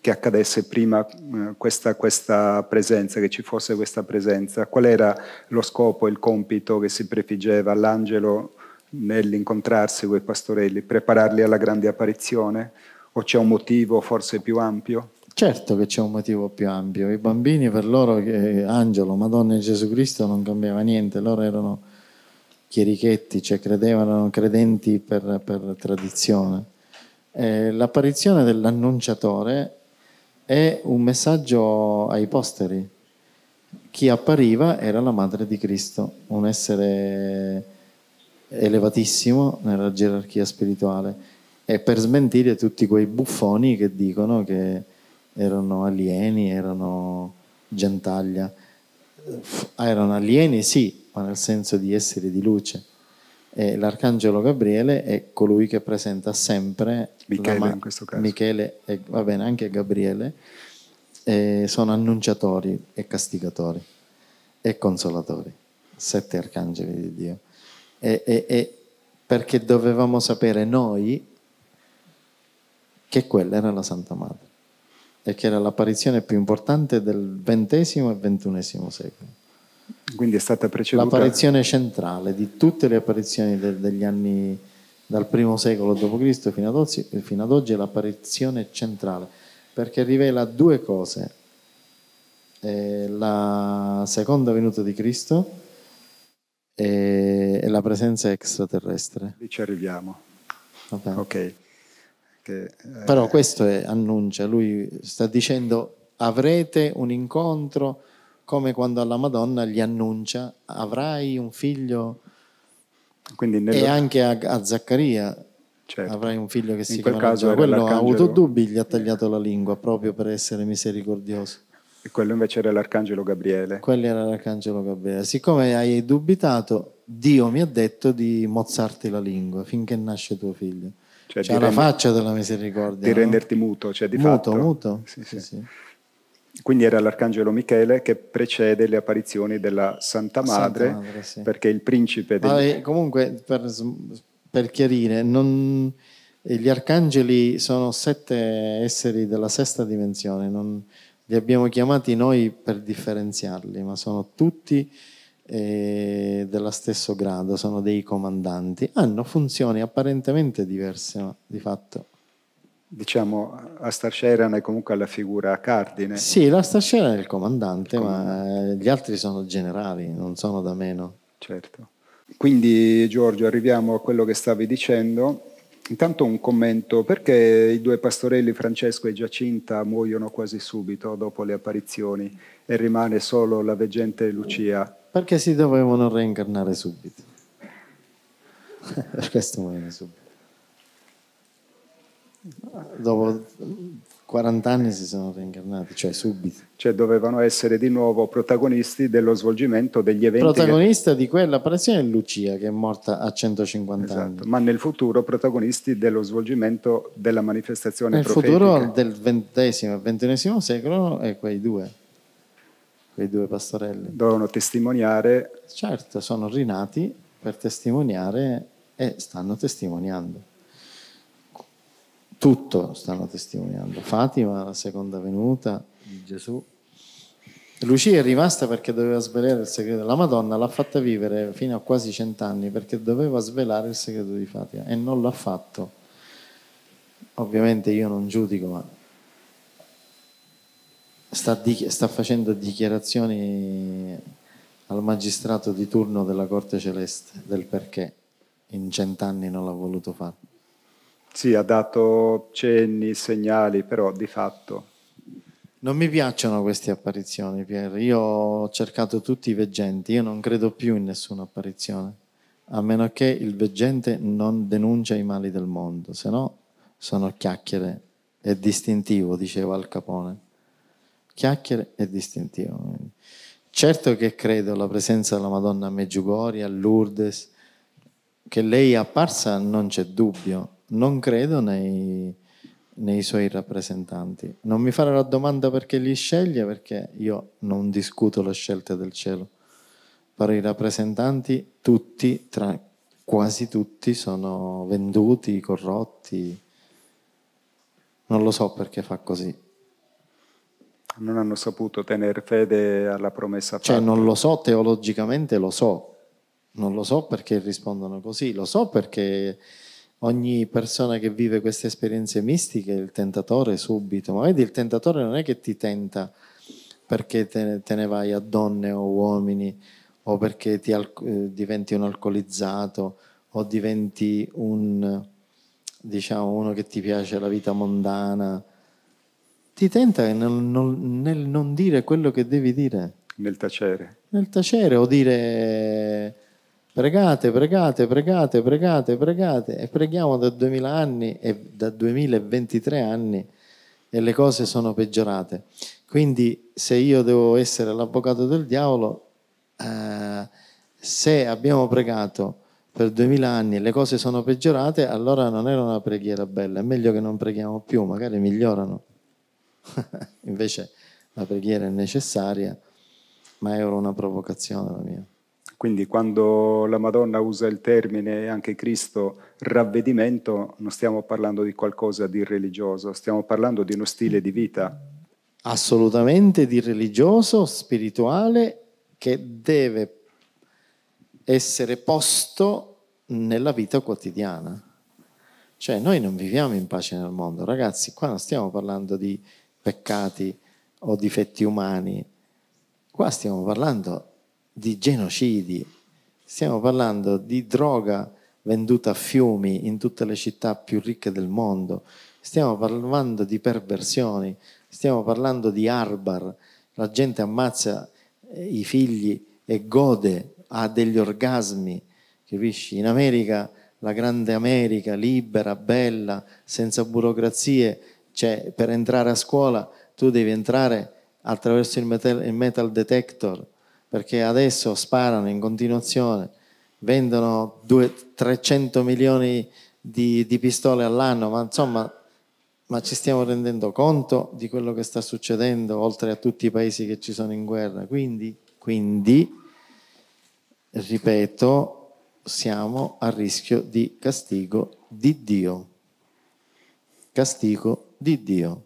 che accadesse prima eh, questa, questa, presenza, che ci fosse questa presenza? Qual era lo scopo, il compito che si prefiggeva all'angelo nell'incontrarsi con i pastorelli? Prepararli alla grande apparizione? O c'è un motivo forse più ampio? Certo che c'è un motivo più ampio. I bambini per loro, eh, Angelo, Madonna e Gesù Cristo non cambiava niente, loro erano chierichetti, cioè credevano, credenti per, per tradizione. Eh, l'apparizione dell'annunciatore è un messaggio ai posteri. Chi appariva era la madre di Cristo, un essere elevatissimo nella gerarchia spirituale e per smentire tutti quei buffoni che dicono che erano alieni, erano gentaglia, eh, erano alieni sì, ma nel senso di essere di luce. E l'arcangelo Gabriele è colui che presenta sempre Michele, ma- in questo caso. Michele e va bene anche Gabriele eh, sono annunciatori e castigatori e consolatori, sette arcangeli di Dio. E, e, e perché dovevamo sapere noi che quella era la Santa Madre e che era l'apparizione più importante del XX e XXI secolo. Quindi è stata preceduta... L'apparizione centrale di tutte le apparizioni de- degli anni dal primo secolo d.C. Fino, ad oggi, fino ad oggi è l'apparizione centrale, perché rivela due cose. Eh, la seconda venuta di Cristo e, la presenza extraterrestre. Lì ci arriviamo. Okay. ok. Che, eh, Però questo è, annuncia, lui sta dicendo avrete un incontro come quando alla Madonna gli annuncia avrai un figlio nello... e anche a, a Zaccaria certo. avrai un figlio che si In quel chiama caso quello ha avuto dubbi gli ha tagliato la lingua proprio per essere misericordioso e quello invece era l'arcangelo Gabriele quello era l'arcangelo Gabriele siccome hai dubitato Dio mi ha detto di mozzarti la lingua finché nasce tuo figlio cioè C'è la rend... faccia della misericordia. Di no? renderti muto, cioè di muto, fatto. Muto, sì, sì. sì, Quindi era l'arcangelo Michele che precede le apparizioni della Santa Madre, Santa Madre sì. perché il principe... Degli... Vabbè, comunque, per, per chiarire, non... Eh, gli arcangeli sono sette esseri della sesta dimensione, non... li abbiamo chiamati noi per differenziarli, ma sono tutti eh, dello stesso grado, sono dei comandanti, hanno funzioni apparentemente diverse, ma di fatto diciamo, a Star Sharon è comunque la figura cardine. Sì, Star Sharon è il comandante, il comandante, ma eh, gli altri sono generali, non sono da meno. Certo. Quindi Giorgio, arriviamo a quello che stavi dicendo. Intanto un commento, perché i due pastorelli Francesco e Giacinta muoiono quasi subito dopo le apparizioni e rimane solo la veggente Lucia? Perché si dovevano reincarnare subito. per questo muoiono subito. Dopo 40 anni si sono reincarnati, cioè subito. Cioè dovevano essere di nuovo protagonisti dello svolgimento degli eventi. Protagonista che... di quell'apparizione è Lucia che è morta a 150 esatto. anni. Ma nel futuro protagonisti dello svolgimento della manifestazione nel profetica. Nel futuro del XX e XXI secolo è eh, quei due quei due pastorelli. Dovevano testimoniare. Certo, sono rinati per testimoniare e stanno testimoniando. Tutto stanno testimoniando. Fatima, la seconda venuta di Gesù. Lucia è rimasta perché doveva svelare il segreto. La Madonna l'ha fatta vivere fino a quasi cent'anni perché doveva svelare il segreto di Fatima e non l'ha fatto. Ovviamente io non giudico, ma sta, di, sta facendo dichiarazioni al magistrato di turno della Corte Celeste del perché in cent'anni non l'ha voluto fare. Sì, ha dato cenni, segnali, però di fatto... Non mi piacciono queste apparizioni, Pier. Io ho cercato tutti i veggenti, io non credo più in nessuna apparizione, a meno che il veggente non denuncia i mali del mondo, se no sono chiacchiere, è distintivo, diceva Al Capone chiacchiere e distintivo. Certo che credo alla presenza della Madonna a Meggiugorie, a Lourdes, che lei è apparsa non c'è dubbio, non credo nei, nei suoi rappresentanti. Non mi farò la domanda perché li sceglie, perché io non discuto la scelta del cielo. Però i rappresentanti, tutti, tra, quasi tutti, sono venduti, corrotti. Non lo so perché fa così non hanno saputo tenere fede alla promessa cioè, fatta. Cioè non lo so, teologicamente lo so, non lo so perché rispondono così, lo so perché ogni persona che vive queste esperienze mistiche, il tentatore subito, ma vedi il tentatore non è che ti tenta perché te, ne vai a donne o uomini o perché ti, eh, diventi un alcolizzato o diventi un, diciamo, uno che ti piace la vita mondana ti tenta nel non, nel non, dire quello che devi dire. Nel tacere. Nel tacere o dire pregate, pregate, pregate, pregate, pregate e preghiamo da 2000 anni e da 2023 anni e le cose sono peggiorate. Quindi se io devo essere l'avvocato del diavolo, eh, se abbiamo pregato per 2000 anni e le cose sono peggiorate, allora non era una preghiera bella, è meglio che non preghiamo più, magari migliorano. Invece la preghiera è necessaria, ma era una provocazione la mia. Quindi quando la Madonna usa il termine, anche Cristo, ravvedimento, non stiamo parlando di qualcosa di religioso, stiamo parlando di uno stile di vita. Assolutamente di religioso, spirituale, che deve essere posto nella vita quotidiana. Cioè noi non viviamo in pace nel mondo, ragazzi, qua non stiamo parlando di peccati o difetti umani. Qua stiamo parlando di genocidi, stiamo parlando di droga venduta a fiumi in tutte le città più ricche del mondo, stiamo parlando di perversioni, stiamo parlando di arbar, la gente ammazza eh, i figli e gode, ha degli orgasmi, capisci? In America, la grande America, libera, bella, senza burocrazie, cioè, per entrare a scuola tu devi entrare attraverso il metal, il metal detector, perché adesso sparano in continuazione, vendono due, 300 milioni di, di pistole all'anno, ma insomma ma ci stiamo rendendo conto di quello che sta succedendo oltre a tutti i paesi che ci sono in guerra. Quindi, quindi, ripeto, siamo a rischio di castigo di Dio. Castigo di Dio.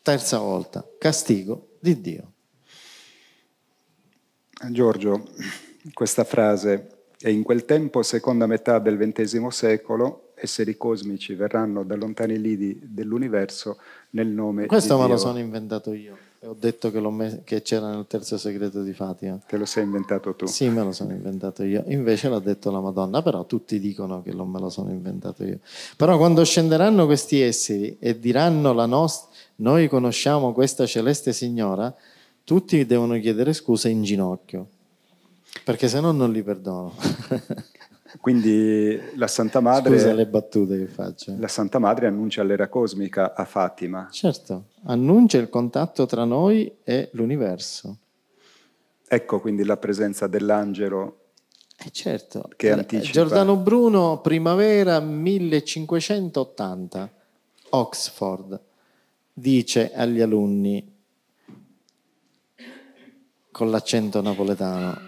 Terza volta, castigo di Dio. Giorgio, questa frase è in quel tempo, seconda metà del XX secolo, esseri cosmici verranno da lontani lidi dell'universo nel nome Questo di Dio. Questo me lo sono inventato io ho detto che, me- che, c'era nel terzo segreto di Fatima. Te lo sei inventato tu? Sì, me lo sono inventato io. Invece l'ha detto la Madonna, però tutti dicono che non me lo sono inventato io. Però quando scenderanno questi esseri e diranno la nostra, noi conosciamo questa celeste signora, tutti devono chiedere scusa in ginocchio, perché se no non li perdono. Quindi la Santa Madre... Scusa le battute che faccio. La Santa Madre annuncia l'era cosmica a Fatima. Certo, annuncia il contatto tra noi e l'universo. Ecco quindi la presenza dell'angelo. Eh certo, che eh, anticipa. Giordano Bruno, primavera 1580, Oxford, dice agli alunni con l'accento napoletano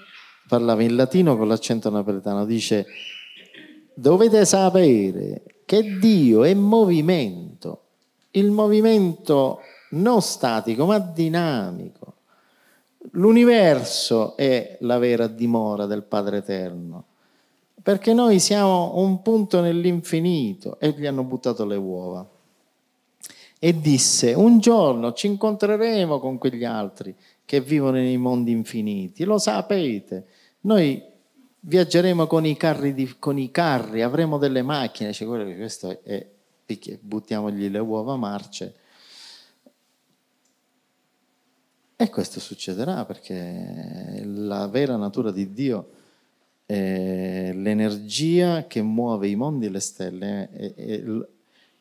parlava in latino con l'accento napoletano, dice dovete sapere che Dio è movimento, il movimento non statico ma dinamico. L'universo è la vera dimora del Padre Eterno, perché noi siamo un punto nell'infinito e gli hanno buttato le uova. E disse, un giorno ci incontreremo con quegli altri che vivono nei mondi infiniti, lo sapete noi viaggeremo con i carri, di, con i carri avremo delle macchine, cioè quello, questo è, buttiamogli le uova a marce. E questo succederà perché la vera natura di Dio è l'energia che muove i mondi e le stelle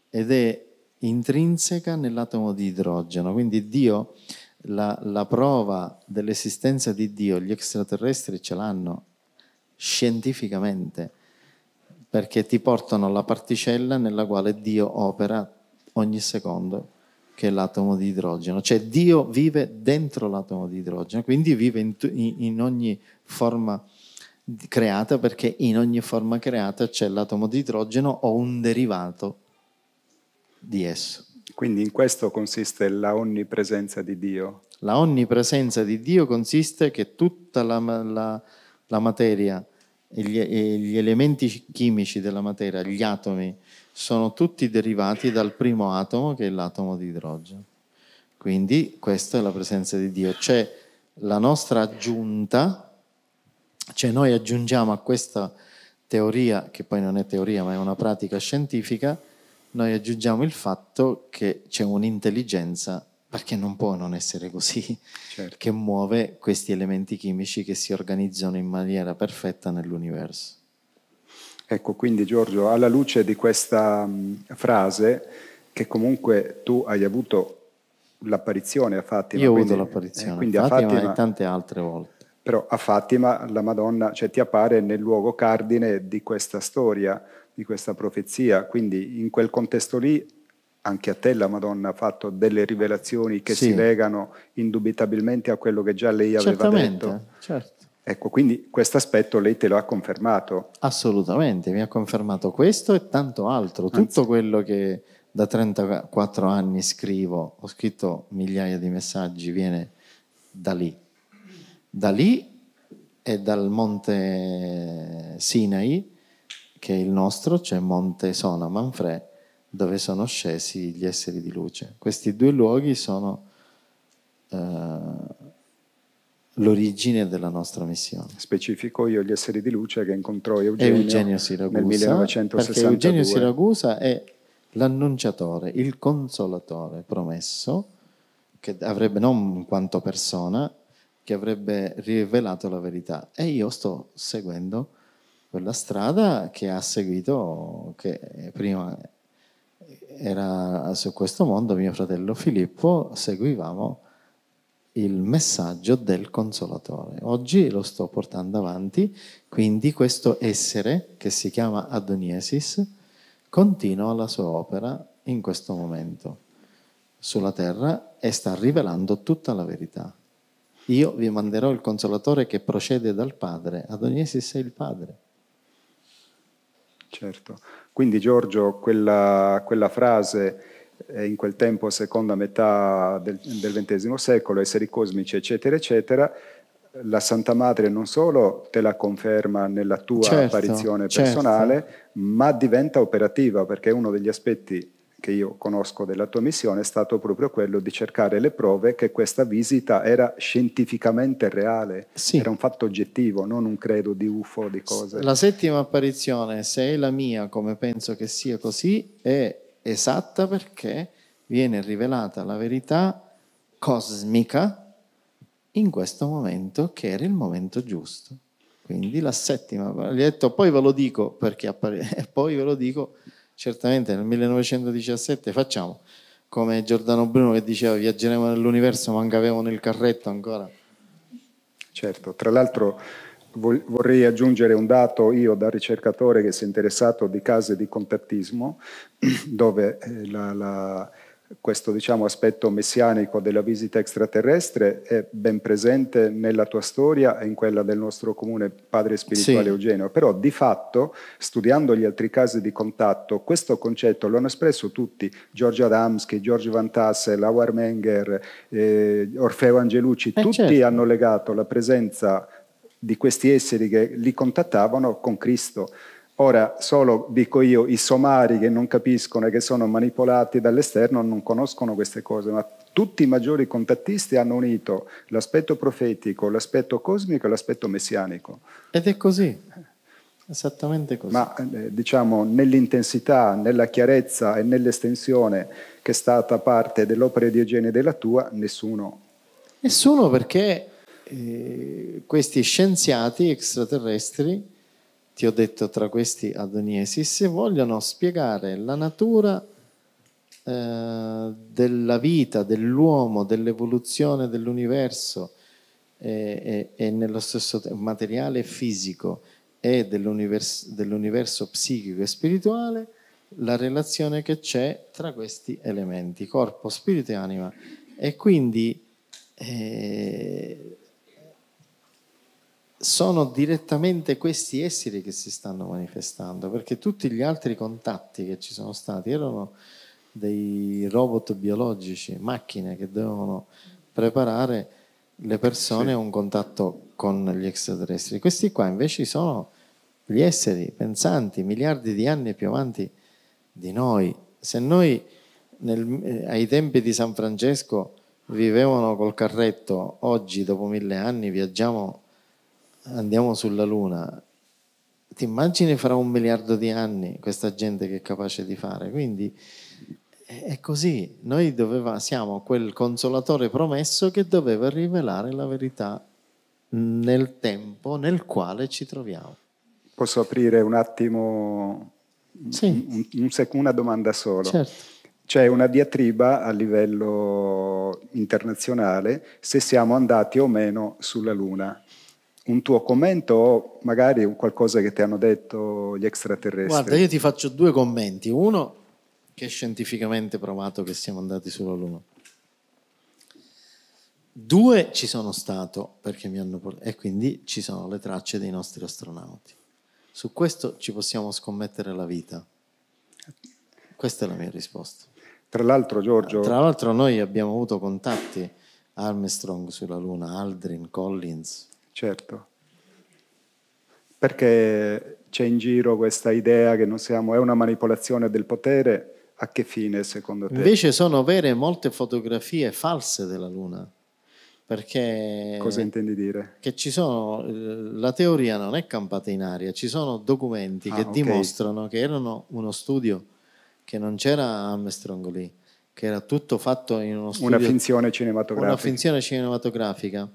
ed è intrinseca nell'atomo di idrogeno. Quindi Dio la, la prova dell'esistenza di Dio, gli extraterrestri ce l'hanno scientificamente, perché ti portano la particella nella quale Dio opera ogni secondo, che è l'atomo di idrogeno. Cioè Dio vive dentro l'atomo di idrogeno, quindi vive in, in ogni forma creata, perché in ogni forma creata c'è l'atomo di idrogeno o un derivato di esso. Quindi in questo consiste la onnipresenza di Dio. La onnipresenza di Dio consiste che tutta la, la, la materia gli, gli, elementi chimici della materia, gli atomi, sono tutti derivati dal primo atomo che è l'atomo di idrogeno. Quindi questa è la presenza di Dio. C'è la nostra aggiunta, cioè noi aggiungiamo a questa teoria, che poi non è teoria ma è una pratica scientifica, noi aggiungiamo il fatto che c'è un'intelligenza, perché non può non essere così, certo. che muove questi elementi chimici che si organizzano in maniera perfetta nell'universo. Ecco, quindi Giorgio, alla luce di questa mm, frase, che comunque tu hai avuto l'apparizione a Fatima. Io ho avuto l'apparizione eh, quindi a Fatima, Fatima e tante altre volte. Però a Fatima la Madonna cioè, ti appare nel luogo cardine di questa storia di questa profezia, quindi in quel contesto lì anche a te la Madonna ha fatto delle rivelazioni che sì. si legano indubitabilmente a quello che già lei aveva Certamente, detto. Certo. Ecco, quindi questo aspetto lei te lo ha confermato. Assolutamente, mi ha confermato questo e tanto altro, Anzi. tutto quello che da 34 anni scrivo, ho scritto migliaia di messaggi, viene da lì. Da lì e dal monte Sinai che è il nostro, c'è Monte Sona Manfred, dove sono scesi gli esseri di luce. Questi due luoghi sono eh, l'origine della nostra missione. Specifico io gli esseri di luce che incontrò Eugenio, Eugenio Siragusa, nel 1962. Perché Eugenio Siragusa è l'annunciatore, il consolatore promesso, che avrebbe non in quanto persona, che avrebbe rivelato la verità. E io sto seguendo quella strada che ha seguito, che prima era su questo mondo, mio fratello Filippo, seguivamo il messaggio del consolatore. Oggi lo sto portando avanti, quindi questo essere che si chiama Adoniesis continua la sua opera in questo momento sulla terra e sta rivelando tutta la verità. Io vi manderò il consolatore che procede dal Padre. Adoniesis è il Padre. Certo. Quindi Giorgio, quella, quella frase eh, in quel tempo, seconda metà del, del XX secolo, esseri cosmici, eccetera, eccetera, la Santa Madre non solo te la conferma nella tua certo, apparizione certo. personale, certo. ma diventa operativa perché è uno degli aspetti che io conosco della tua missione è stato proprio quello di cercare le prove che questa visita era scientificamente reale, sì. era un fatto oggettivo, non un credo di UFO, di cose. La settima apparizione, se è la mia, come penso che sia così, è esatta perché viene rivelata la verità cosmica in questo momento che era il momento giusto. Quindi la settima, gli ho detto poi ve lo dico perché appare- poi ve lo dico certamente nel 1917 facciamo come Giordano Bruno che diceva viaggeremo nell'universo ma avevamo nel carretto ancora. Certo, tra l'altro vorrei aggiungere un dato io da ricercatore che si è interessato di case di contattismo dove eh, la, la questo diciamo, aspetto messianico della visita extraterrestre è ben presente nella tua storia e in quella del nostro comune padre spirituale sì. Eugenio, però di fatto, studiando gli altri casi di contatto, questo concetto lo hanno espresso tutti, Giorgio Adamski, Giorgio Van Tassel, Howard Menger, eh, Orfeo Angelucci, eh tutti certo. hanno legato la presenza di questi esseri che li contattavano con Cristo. Ora, solo, dico io, i somari che non capiscono e che sono manipolati dall'esterno non conoscono queste cose, ma tutti i maggiori contattisti hanno unito l'aspetto profetico, l'aspetto cosmico e l'aspetto messianico. Ed è così, esattamente così. Ma eh, diciamo nell'intensità, nella chiarezza e nell'estensione che è stata parte dell'opera di Eugene della tua, nessuno. Nessuno perché eh, questi scienziati extraterrestri ti ho detto tra questi adoniesi, se vogliono spiegare la natura eh, della vita, dell'uomo, dell'evoluzione dell'universo e, e, e nello stesso tempo materiale e fisico e dell'universo, dell'universo psichico e spirituale, la relazione che c'è tra questi elementi, corpo, spirito e anima. E quindi eh, sono direttamente questi esseri che si stanno manifestando, perché tutti gli altri contatti che ci sono stati erano dei robot biologici, macchine che dovevano preparare le persone a un contatto con gli extraterrestri. Questi qua invece sono gli esseri pensanti miliardi di anni più avanti di noi. Se noi nel, eh, ai tempi di San Francesco vivevano col carretto, oggi dopo mille anni viaggiamo andiamo sulla Luna, ti immagini fra un miliardo di anni questa gente che è capace di fare? Quindi è così, noi doveva, siamo quel consolatore promesso che doveva rivelare la verità nel tempo nel quale ci troviamo. Posso aprire un attimo sì. un, un sec- una domanda solo? Certo. C'è una diatriba a livello internazionale se siamo andati o meno sulla Luna un tuo commento o magari qualcosa che ti hanno detto gli extraterrestri. Guarda, io ti faccio due commenti. Uno, che è scientificamente provato che siamo andati sulla Luna. Due, ci sono stato perché mi hanno portato, e quindi ci sono le tracce dei nostri astronauti. Su questo ci possiamo scommettere la vita. Questa è la mia risposta. Tra l'altro, Giorgio. Tra l'altro, noi abbiamo avuto contatti Armstrong sulla Luna, Aldrin, Collins certo. Perché c'è in giro questa idea che non siamo, è una manipolazione del potere, a che fine secondo te? Invece sono vere molte fotografie false della Luna. Perché Cosa intendi dire? Che ci sono, eh, la teoria non è campata in aria, ci sono documenti ah, che okay. dimostrano che erano uno studio, che non c'era Armstrong lì, che era tutto fatto in uno studio. Una finzione cinematografica. Una finzione cinematografica,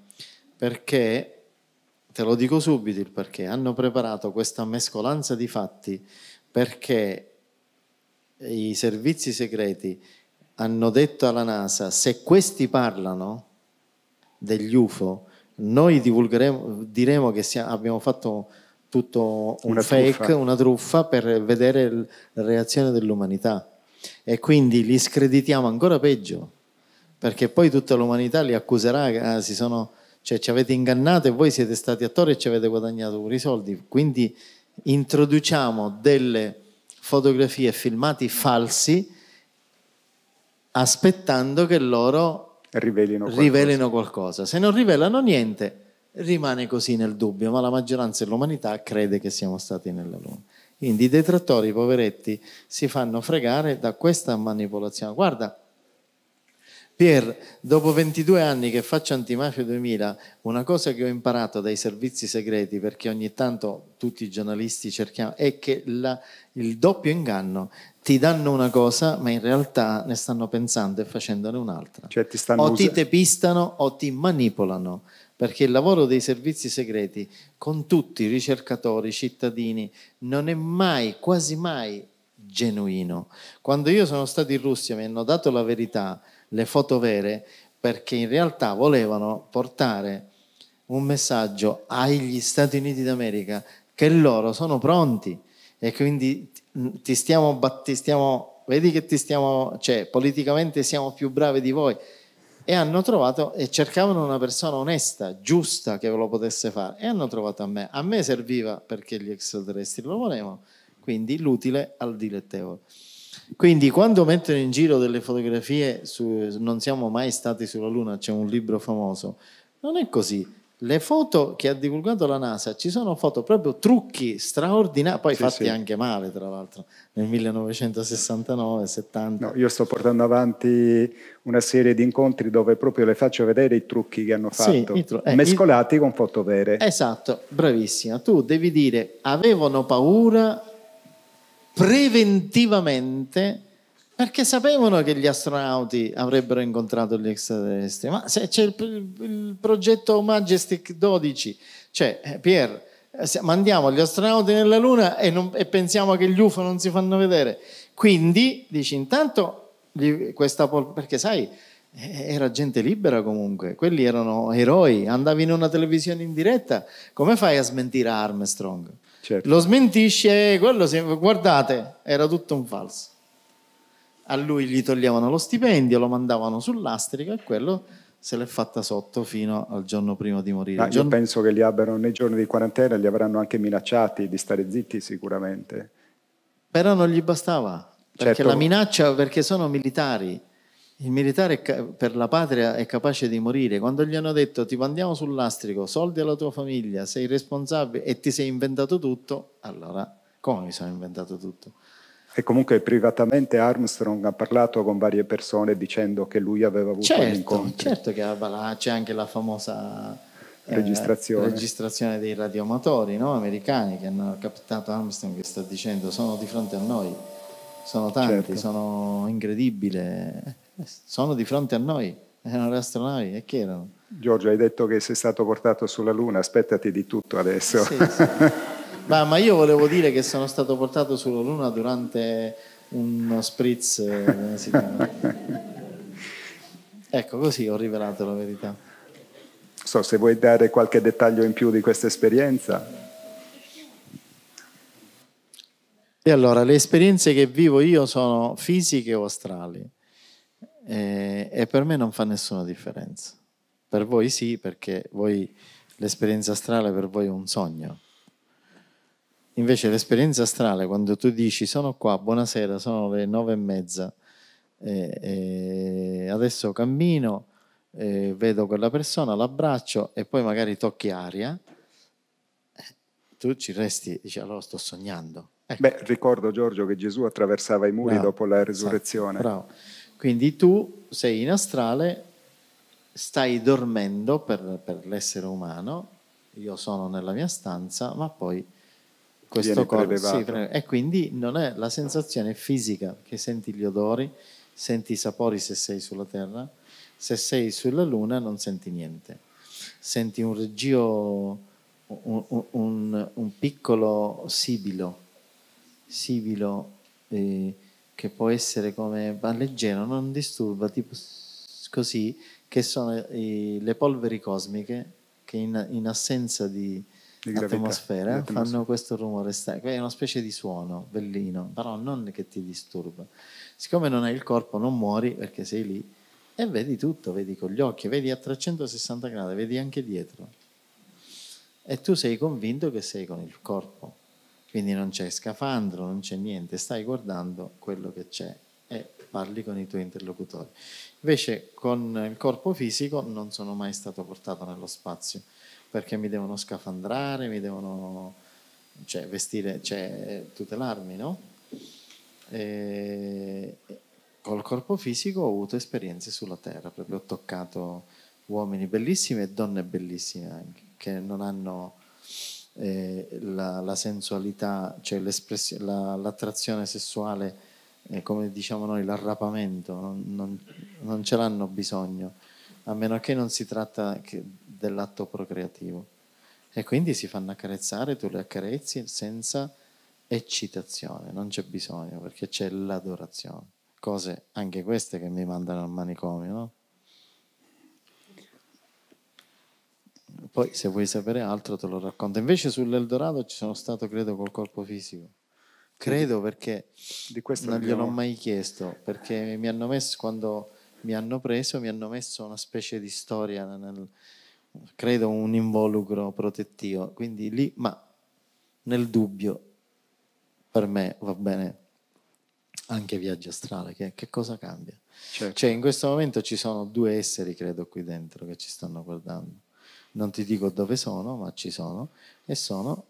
perché Te lo dico subito il perché. Hanno preparato questa mescolanza di fatti perché i servizi segreti hanno detto alla NASA se questi parlano degli UFO, noi diremo che sia, abbiamo fatto tutto un una fake, truffa. una truffa per vedere la reazione dell'umanità e quindi li screditiamo ancora peggio perché poi tutta l'umanità li accuserà, ah, si sono cioè ci avete ingannato e voi siete stati attori e ci avete guadagnato pure i soldi. Quindi introduciamo delle fotografie e filmati falsi aspettando che loro rivelino qualcosa. rivelino qualcosa. Se non rivelano niente, rimane così nel dubbio, ma la maggioranza dell'umanità crede che siamo stati nella Luna. Quindi i detrattori, i poveretti, si fanno fregare da questa manipolazione. Guarda, Pier, dopo 22 anni che faccio Antimafia 2000, una cosa che ho imparato dai servizi segreti, perché ogni tanto tutti i giornalisti cerchiamo, è che la, il doppio inganno ti danno una cosa, ma in realtà ne stanno pensando e facendone un'altra. Cioè, ti o us- ti depistano o ti manipolano, perché il lavoro dei servizi segreti con tutti, ricercatori, cittadini, non è mai, quasi mai genuino. Quando io sono stato in Russia mi hanno dato la verità le foto vere perché in realtà volevano portare un messaggio agli Stati Uniti d'America che loro sono pronti e quindi ti stiamo, ti stiamo vedi che ti stiamo, cioè politicamente siamo più bravi di voi e hanno trovato e cercavano una persona onesta, giusta che lo potesse fare e hanno trovato a me. A me serviva perché gli extraterrestri lo volevano, quindi l'utile al dilettevole. Quindi quando mettono in giro delle fotografie su Non siamo mai stati sulla Luna, c'è un libro famoso, non è così. Le foto che ha divulgato la NASA ci sono foto proprio trucchi straordinari, poi sì, fatti sì. anche male tra l'altro nel 1969-70. No, io sto portando avanti una serie di incontri dove proprio le faccio vedere i trucchi che hanno fatto, sì, tru- eh, mescolati il... con foto vere. Esatto, bravissima. Tu devi dire avevano paura preventivamente perché sapevano che gli astronauti avrebbero incontrato gli extraterrestri. Ma se c'è il, il progetto Majestic 12, cioè eh, Pier, eh, mandiamo gli astronauti nella Luna e, non, e, pensiamo che gli UFO non si fanno vedere. Quindi dici intanto gli, questa perché sai eh, era gente libera comunque, quelli erano eroi, andavi in una televisione in diretta, come fai a smentire Armstrong? Certo. Lo smentisce, quello se, guardate, era tutto un falso. A lui gli toglievano lo stipendio, lo mandavano sull'astrico e quello se l'è fatta sotto fino al giorno prima di morire. Ma io giorno... penso che li abbiano nei giorni di quarantena, li avranno anche minacciati di stare zitti sicuramente. Però non gli bastava, perché certo. la minaccia, perché sono militari. Il militare per la patria è capace di morire. Quando gli hanno detto ti mandiamo sull'astrico, soldi alla tua famiglia, sei responsabile e ti sei inventato tutto, allora come mi sono inventato tutto? E comunque privatamente Armstrong ha parlato con varie persone dicendo che lui aveva avuto certo, un Certo che c'è anche la famosa eh, registrazione. dei radioamatori no? americani che hanno captato Armstrong che sta dicendo sono di fronte a noi sono tanti, certo. sono incredibili, Sono di fronte a noi, erano le astronavi e chi erano? Giorgio, hai detto che sei stato portato sulla Luna, aspettati di tutto adesso. Sì, sì. ma, ma, io volevo dire che sono stato portato sulla Luna durante uno spritz. Eh, ecco, così ho rivelato la verità. So se vuoi dare qualche dettaglio in più di questa esperienza. E allora, le esperienze che vivo io sono fisiche o astrali e, e per me non fa nessuna differenza. Per voi sì, perché voi, l'esperienza astrale per voi è un sogno. Invece l'esperienza astrale, quando tu dici sono qua, buonasera, sono le nove e mezza, e, e adesso cammino, vedo quella persona, l'abbraccio e poi magari tocchi aria, eh, tu ci resti, dici allora sto sognando. Ecco. Beh, ricordo Giorgio che Gesù attraversava i muri bravo, dopo la resurrezione. Bravo. Quindi tu sei in astrale, stai dormendo per, per l'essere umano, io sono nella mia stanza, ma poi questo corpo sì, e quindi non è la sensazione fisica che senti gli odori, senti i sapori se sei sulla terra, se sei sulla luna non senti niente. Senti un reggio un, un, un piccolo sibilo sibilo eh, che può essere come va leggero, non disturba, tipo così, che sono i, eh, le polveri cosmiche che in, in assenza di, di gravità, atmosfera di fanno questo rumore strano, è una specie di suono bellino, però non che ti disturba. Siccome non hai il corpo non muori perché sei lì e vedi tutto, vedi con gli occhi, vedi a 360 gradi, vedi anche dietro. E tu sei convinto che sei con il corpo quindi non c'è scafandro, non c'è niente, stai guardando quello che c'è e parli con i tuoi interlocutori. Invece con il corpo fisico non sono mai stato portato nello spazio perché mi devono scafandrare, mi devono cioè, vestire, cioè, tutelarmi, no? E col corpo fisico ho avuto esperienze sulla Terra, proprio ho toccato uomini bellissimi e donne bellissime anche, che non hanno eh, la, la, sensualità, cioè la, l'attrazione sessuale, eh, come diciamo noi, l'arrapamento, non, non, non, ce l'hanno bisogno, a meno che non si tratta dell'atto procreativo. E quindi si fanno accarezzare, tu le accarezzi senza eccitazione, non c'è bisogno perché c'è l'adorazione. Cose anche queste che mi mandano al manicomio, no? Poi se vuoi sapere altro te lo racconto. Invece sull'Eldorado ci sono stato, credo, col corpo fisico. Credo perché di questo non gliel'ho mai chiesto, perché mi hanno messo, quando mi hanno preso, mi hanno messo una specie di storia, nel, credo un involucro protettivo. Quindi lì, ma nel dubbio, per me va bene anche viaggio astrale, che, che cosa cambia? Certo. Cioè in questo momento ci sono due esseri, credo, qui dentro che ci stanno guardando non ti dico dove sono, ma ci sono, e sono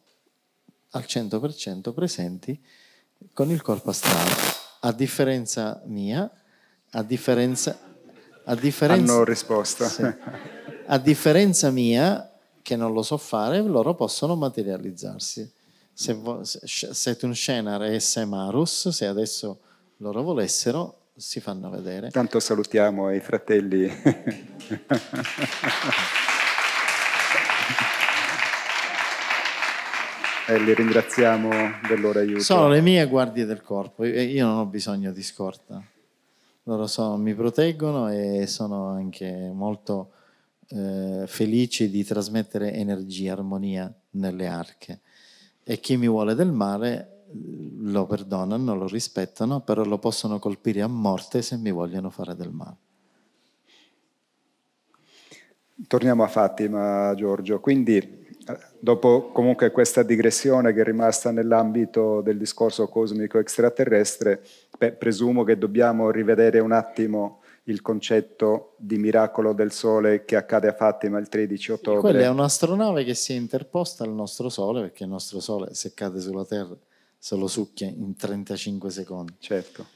al 100% presenti con il corpo astrale. A differenza mia, a differenza... A differenza Hanno risposto. Sì, a differenza mia, che non lo so fare, loro possono materializzarsi. Se, vo- se Tunshenar e Semarus, se adesso loro volessero, si fanno vedere. Tanto salutiamo i fratelli. e li ringraziamo del loro aiuto. Sono le mie guardie del corpo, io non ho bisogno di scorta. Loro sono, mi proteggono e sono anche molto eh, felici di trasmettere energia, armonia nelle arche. E chi mi vuole del male eh, lo perdonano, lo rispettano, però lo possono colpire a morte se mi vogliono fare del male. Torniamo a Fatima, Giorgio. Quindi dopo comunque questa digressione che è rimasta nell'ambito del discorso cosmico extraterrestre, beh, presumo che dobbiamo rivedere un attimo il concetto di miracolo del Sole che accade a Fatima il 13 ottobre. Quella è un'astronave che si è interposta al nostro Sole, perché il nostro Sole se cade sulla Terra se lo succhia in 35 secondi. Certo.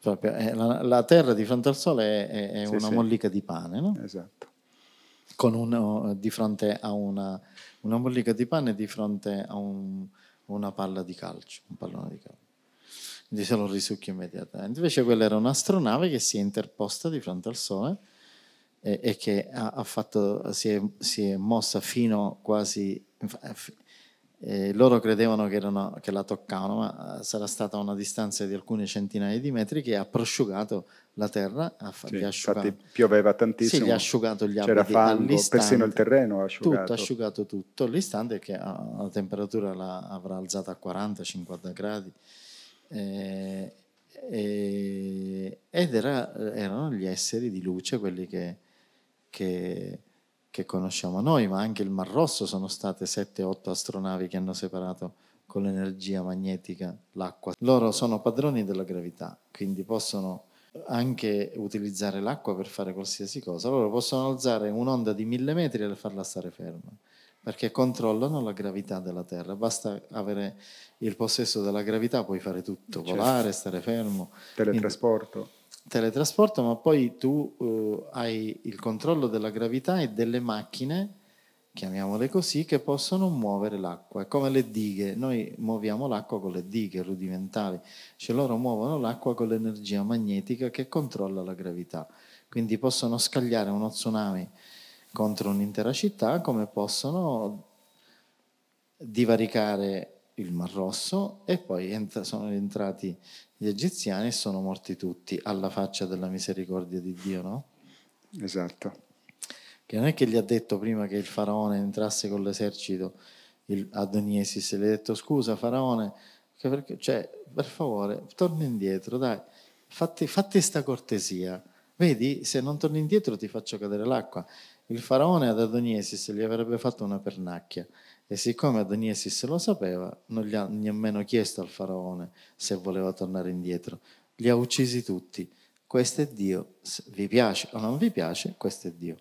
Proprio, eh, la, la, Terra di fronte al Sole è, è, è sì, una sì. mollica di pane, no? Esatto uno, eh, di fronte a una, una mollica di pane di fronte a un, una palla di calcio, un pallone di calcio. Quindi se lo risucchia immediatamente. Invece quella era un'astronave che si è interposta di fronte al Sole e, e che ha, ha fatto, si, è, si, è, mossa fino quasi... Eh, eh, loro credevano che, erano, che, la toccavano, ma eh, sarà stata a una distanza di alcune centinaia di metri che ha prosciugato la terra, ha, sì, asciugato. Infatti pioveva tantissimo. Sì, gli ha asciugato gli abiti fango, persino il terreno ha asciugato. Tutto, ha asciugato tutto. L'istante che la temperatura l'avrà alzata a 40-50 gradi. Eh, eh, ed era, erano gli esseri di luce, quelli che, che, che conosciamo noi, ma anche il Mar Rosso sono state 7-8 astronavi che hanno separato con l'energia magnetica l'acqua. Loro sono padroni della gravità, quindi possono anche utilizzare l'acqua per fare qualsiasi cosa, loro possono alzare un'onda di mille metri e farla stare ferma, perché controllano la gravità della Terra. Basta avere il possesso della gravità, puoi fare tutto, certo. volare, stare fermo. Teletrasporto. Quindi, teletrasporto, ma poi tu uh, hai il controllo della gravità e delle macchine chiamiamole così, che possono muovere l'acqua. È come le dighe, noi muoviamo l'acqua con le dighe rudimentali, cioè loro muovono l'acqua con l'energia magnetica che controlla la gravità. Quindi possono scagliare uno tsunami contro un'intera città come possono divaricare il Mar Rosso e poi entra- sono entrati gli egiziani e sono morti tutti alla faccia della misericordia di Dio, no? Esatto che non è che gli ha detto prima che il faraone entrasse con l'esercito a Doniesis, gli ha detto scusa faraone, perché, cioè, per favore, torna indietro, dai, fatti, fatti sta cortesia, vedi, se non torni indietro ti faccio cadere l'acqua. Il faraone ad Adoniesis gli avrebbe fatto una pernacchia e siccome Adoniesis lo sapeva, non gli ha nemmeno chiesto al faraone se voleva tornare indietro, li ha uccisi tutti. Questo è Dio, vi piace o non vi piace, questo è Dio.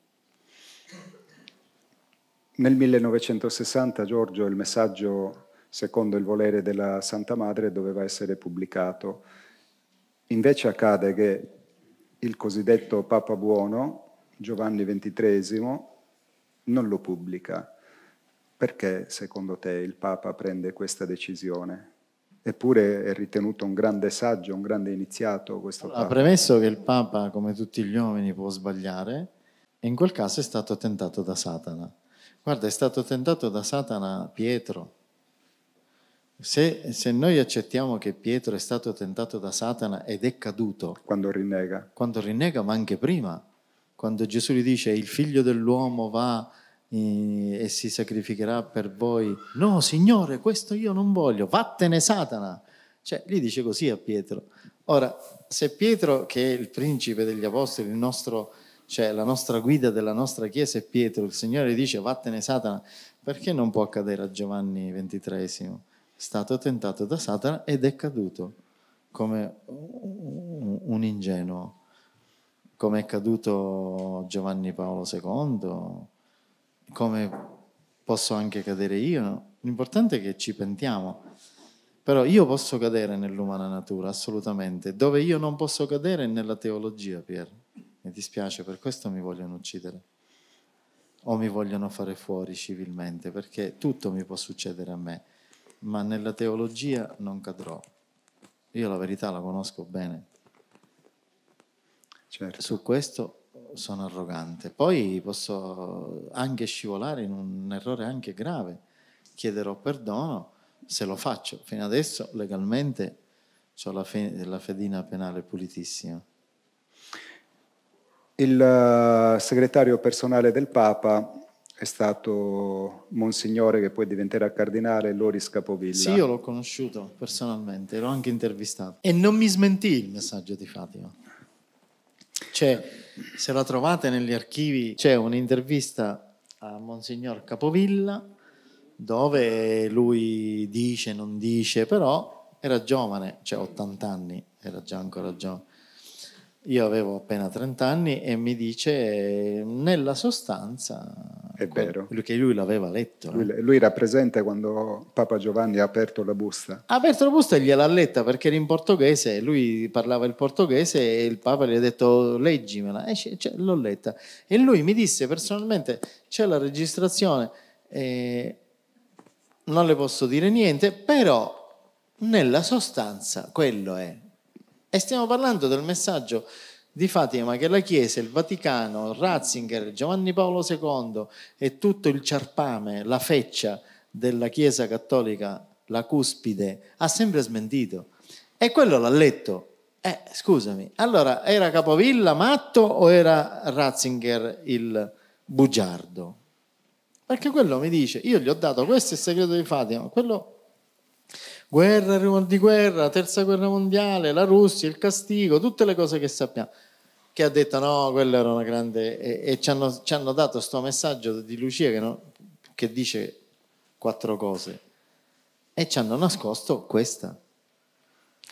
Nel 1960 Giorgio il messaggio secondo il volere della Santa Madre doveva essere pubblicato. Invece accade che il cosiddetto Papa Buono, Giovanni XXIII, non lo pubblica. Perché secondo te il Papa prende questa decisione? Eppure è ritenuto un grande saggio, un grande iniziato questo allora, Papa. Premesso che il Papa, come tutti gli uomini, può sbagliare, e in quel caso è stato tentato da Satana. Guarda, è stato tentato da Satana Pietro. Se, se, noi accettiamo che Pietro è stato tentato da Satana ed è caduto, quando rinnega, quando rinnega ma anche prima, quando Gesù gli dice il figlio dell'uomo va e si sacrificherà per voi, no Signore, questo io non voglio, vattene Satana. Cioè, gli dice così a Pietro. Ora, se Pietro, che è il principe degli apostoli, il nostro cioè la nostra guida della nostra Chiesa è Pietro, il Signore dice vattene Satana, perché non può accadere a Giovanni XXIII? È stato tentato da Satana ed è caduto come un ingenuo, come è caduto Giovanni Paolo II, come posso anche cadere io. L'importante è che ci pentiamo. Però io posso cadere nell'umana natura, assolutamente. Dove io non posso cadere è nella teologia, Pier. Mi dispiace, per questo mi vogliono uccidere. O mi vogliono fare fuori civilmente, perché tutto mi può succedere a me, ma nella teologia non cadrò. Io la verità la conosco bene. Certo. Su questo sono arrogante. Poi posso anche scivolare in un errore anche grave. Chiederò perdono se lo faccio. Fino adesso legalmente ho la, fe- la fedina penale pulitissima. Il eh, segretario personale del Papa è stato Monsignore, che poi diventerà cardinale, Loris Capovilla. Sì, io l'ho conosciuto personalmente, l'ho anche intervistato. E non mi smentì il messaggio di Fatima. Cioè, se la trovate negli archivi, c'è un'intervista a Monsignor Capovilla dove lui dice, non dice, però era giovane, cioè 80 anni, era già ancora giovane io avevo appena 30 anni e mi dice nella sostanza è vero. che lui l'aveva letto. Lui, eh. lui, era presente quando Papa Giovanni ha aperto la busta. Ha aperto la busta e gliel'ha letta perché era in portoghese, lui parlava il portoghese e il Papa gli ha detto leggimela e c- c- cioè, l'ho letta. E lui mi disse personalmente c'è la registrazione, eh, non le posso dire niente, però nella sostanza quello è e stiamo parlando del messaggio di Fatima che la Chiesa, il Vaticano, Ratzinger, Giovanni Paolo II e tutto il ciarpame, la feccia della Chiesa cattolica, la cuspide, ha sempre smentito. E quello l'ha letto. Eh, scusami, allora era Capovilla matto o era Ratzinger il bugiardo? Perché quello mi dice, io gli ho dato questo è il segreto di Fatima, quello guerra rumore di guerra, terza guerra mondiale, la Russia, il castigo, tutte le cose che sappiamo, che ha detto no, quella era una grande... e, e ci, hanno, ci, hanno, dato questo messaggio di Lucia che, no, che dice quattro cose e ci hanno nascosto questa.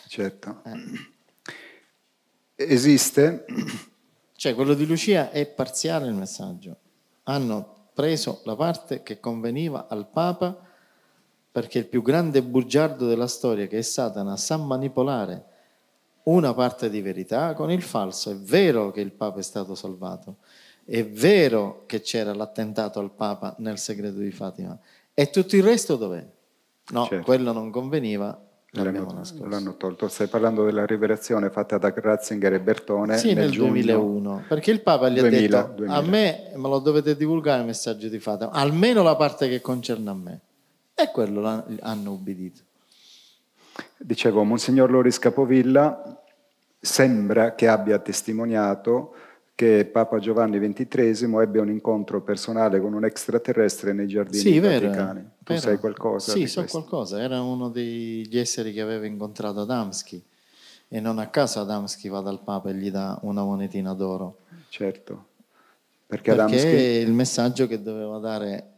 Certo. Eh. Esiste? Cioè, quello di Lucia è parziale il messaggio. Hanno preso la parte che conveniva al Papa perché il più grande bugiardo della storia che è Satana sa manipolare una parte di verità con il falso. È vero che il Papa è stato salvato, è vero che c'era l'attentato al Papa nel segreto di Fatima, e tutto il resto dov'è? No, certo. quello non conveniva. L'hanno, l'hanno tolto, stai parlando della rivelazione fatta da Ratzinger e Bertone sì, nel, nel 2001, perché il Papa gli 2000, ha detto 2000. a me me lo dovete divulgare il messaggio di Fatima, almeno la parte che concerne a me. E quello hanno ubbidito. Dicevo, Monsignor Loris Capovilla sembra che abbia testimoniato che Papa Giovanni XXIII ebbe un incontro personale con un extraterrestre nei giardini sì, vaticani. Vera, tu vera. sai qualcosa? Sì, so questo? qualcosa. Era uno degli esseri che aveva incontrato Adamski e non a caso Adamski va dal Papa e gli dà una monetina d'oro. Certo. Perché, Perché Adamski... il messaggio che doveva dare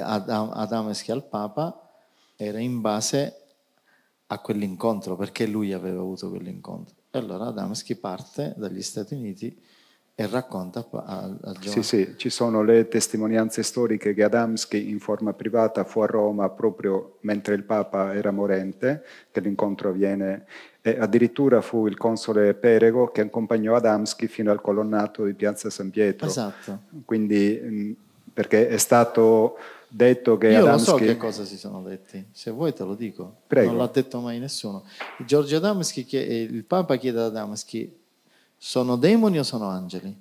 Adam, Adameschi al Papa era in base a quell'incontro, perché lui aveva avuto quell'incontro. E allora Adamski parte dagli Stati Uniti e racconta al, al Sì, sì, ci sono le testimonianze storiche che Adamski in forma privata fu a Roma proprio mentre il Papa era morente, che l'incontro avviene, e addirittura fu il console Perego che accompagnò Adamski fino al colonnato di Piazza San Pietro. Esatto. Quindi, perché è stato detto che Io Adamski... lo so che cosa si sono detti, se vuoi te lo dico. Prego. Non l'ha detto mai nessuno. Giorgio Adamski, eh, il Papa chiede ad Adamski, sono demoni o sono angeli?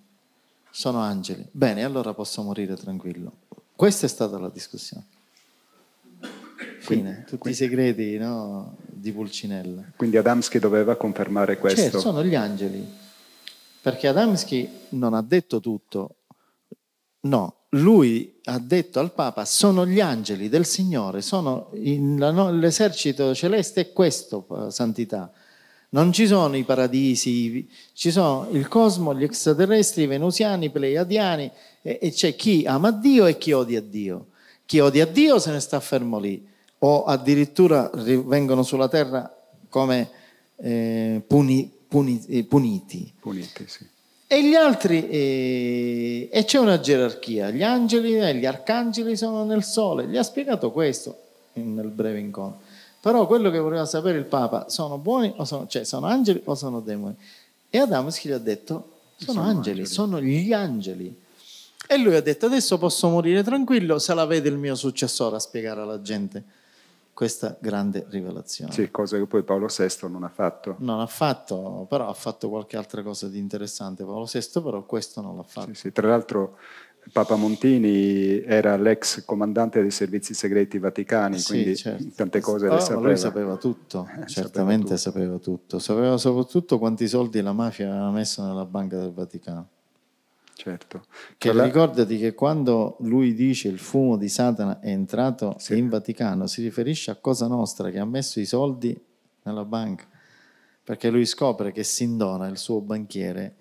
Sono angeli. Bene, allora posso morire tranquillo. Questa è stata la discussione. Fine. Tutti quindi, i segreti no, di Pulcinella. Quindi Adamski doveva confermare cioè, questo. Cioè, sono gli angeli. Perché Adamski non ha detto tutto. No, lui ha detto al Papa, sono gli angeli del Signore, no- l'esercito celeste è questo, eh, santità. Non ci sono i paradisi, ci sono il cosmo, gli extraterrestri, i venusiani, i pleiadiani, e, e c'è chi ama Dio e chi odia Dio. Chi odia Dio se ne sta fermo lì, o addirittura vengono sulla terra come eh, puni, puni, eh, puniti. Puniti, sì. E gli altri, eh, e c'è una gerarchia, gli angeli e eh, gli arcangeli sono nel sole, gli ha spiegato questo nel breve incontro. Però quello che voleva sapere il Papa, sono buoni o sono, cioè, sono angeli o sono demoni? E Adamski gli ha detto, sono, sono angeli, angeli, sono gli angeli. E lui ha detto, adesso posso morire tranquillo se la vede il mio successore a spiegare alla gente questa grande rivelazione. Sì, cosa che poi Paolo VI non ha fatto. Non ha fatto, però ha fatto qualche altra cosa di interessante Paolo VI, però questo non l'ha fatto. Sì, sì. Tra l'altro Papa Montini era l'ex comandante dei servizi segreti vaticani, sì, quindi certo. tante cose oh, le sapeva. Lui sapeva tutto, eh, certamente sapeva tutto. sapeva tutto. Sapeva soprattutto quanti soldi la mafia aveva messo nella Banca del Vaticano certo. Che la... Ricordati che quando lui dice il fumo di Satana è entrato sì. in Vaticano, si riferisce a Cosa Nostra che ha messo i soldi nella banca, perché lui scopre che Sindona, il suo banchiere,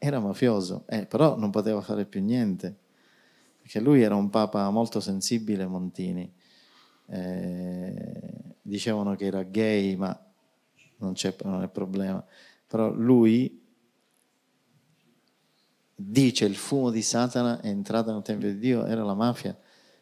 era mafioso, eh, però non poteva fare più niente, perché lui era un papa molto sensibile, Montini. Eh, dicevano che era gay, ma non, c'è, non è problema. Però lui dice il fumo di Satana è entrato nel Tempio di Dio, era la mafia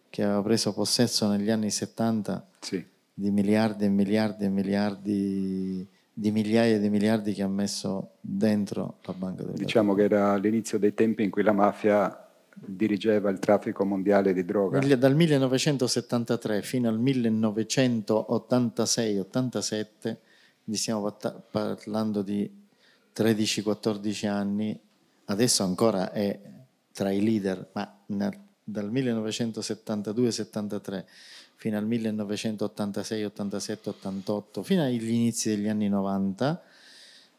che aveva preso possesso negli anni 70 sì. di miliardi e miliardi e miliardi di migliaia di miliardi che ha messo dentro la banca del Diciamo che era l'inizio dei tempi in cui la mafia dirigeva il traffico mondiale di droga. Dal 1973 fino al 1986-87, stiamo parlando di 13-14 anni adesso ancora è tra i leader, ma dal 1972-73 fino al 1986, 87, 88, fino agli inizi degli anni 90,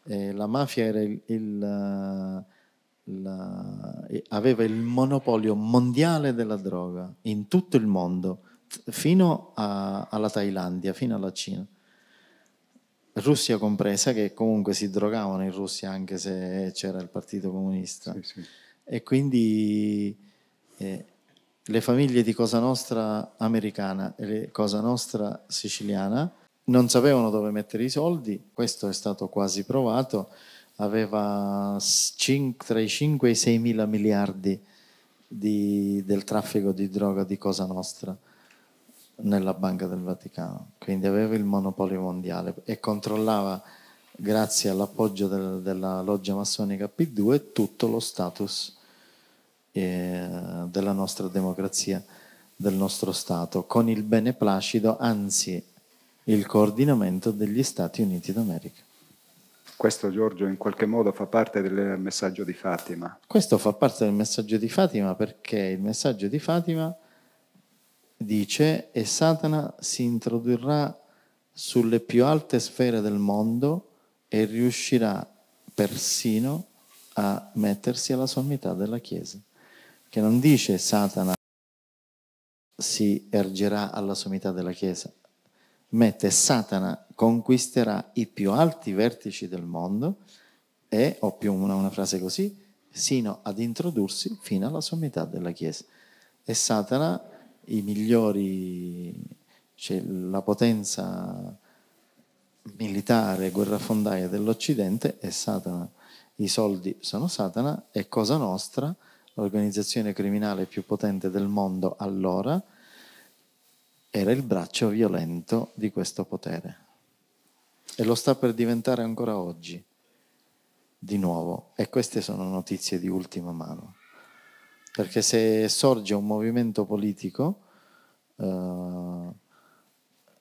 eh, la mafia il, il, eh, la, aveva il monopolio mondiale della droga in tutto il mondo, fino a, alla Thailandia, fino alla Cina. Russia compresa, che comunque si drogavano in Russia anche se c'era il Partito Comunista. Sì, sì. E quindi eh, le famiglie di Cosa Nostra americana e le Cosa Nostra siciliana non sapevano dove mettere i soldi, questo è stato quasi provato, aveva cin- tra i 5 e i 6 mila miliardi di, del traffico di droga di Cosa Nostra nella Banca del Vaticano, quindi aveva il monopolio mondiale e controllava, grazie all'appoggio del, della loggia massonica P2, tutto lo status eh, della nostra democrazia, del nostro Stato, con il beneplacito, anzi il coordinamento degli Stati Uniti d'America. Questo Giorgio in qualche modo fa parte del messaggio di Fatima. Questo fa parte del messaggio di Fatima perché il messaggio di Fatima dice, e Satana si introdurrà sulle più alte sfere del mondo e riuscirà persino a mettersi alla sommità della Chiesa. Che non dice Satana si ergerà alla sommità della Chiesa, mette Satana conquisterà i più alti vertici del mondo e, o più una, una frase così, sino ad introdursi fino alla sommità della Chiesa. E Satana i migliori, cioè la potenza militare, guerrafondaia dell'Occidente è Satana. I soldi sono Satana e Cosa Nostra, l'organizzazione criminale più potente del mondo allora, era il braccio violento di questo potere. E lo sta per diventare ancora oggi, di nuovo. E queste sono notizie di ultima mano perché se sorge un movimento politico eh,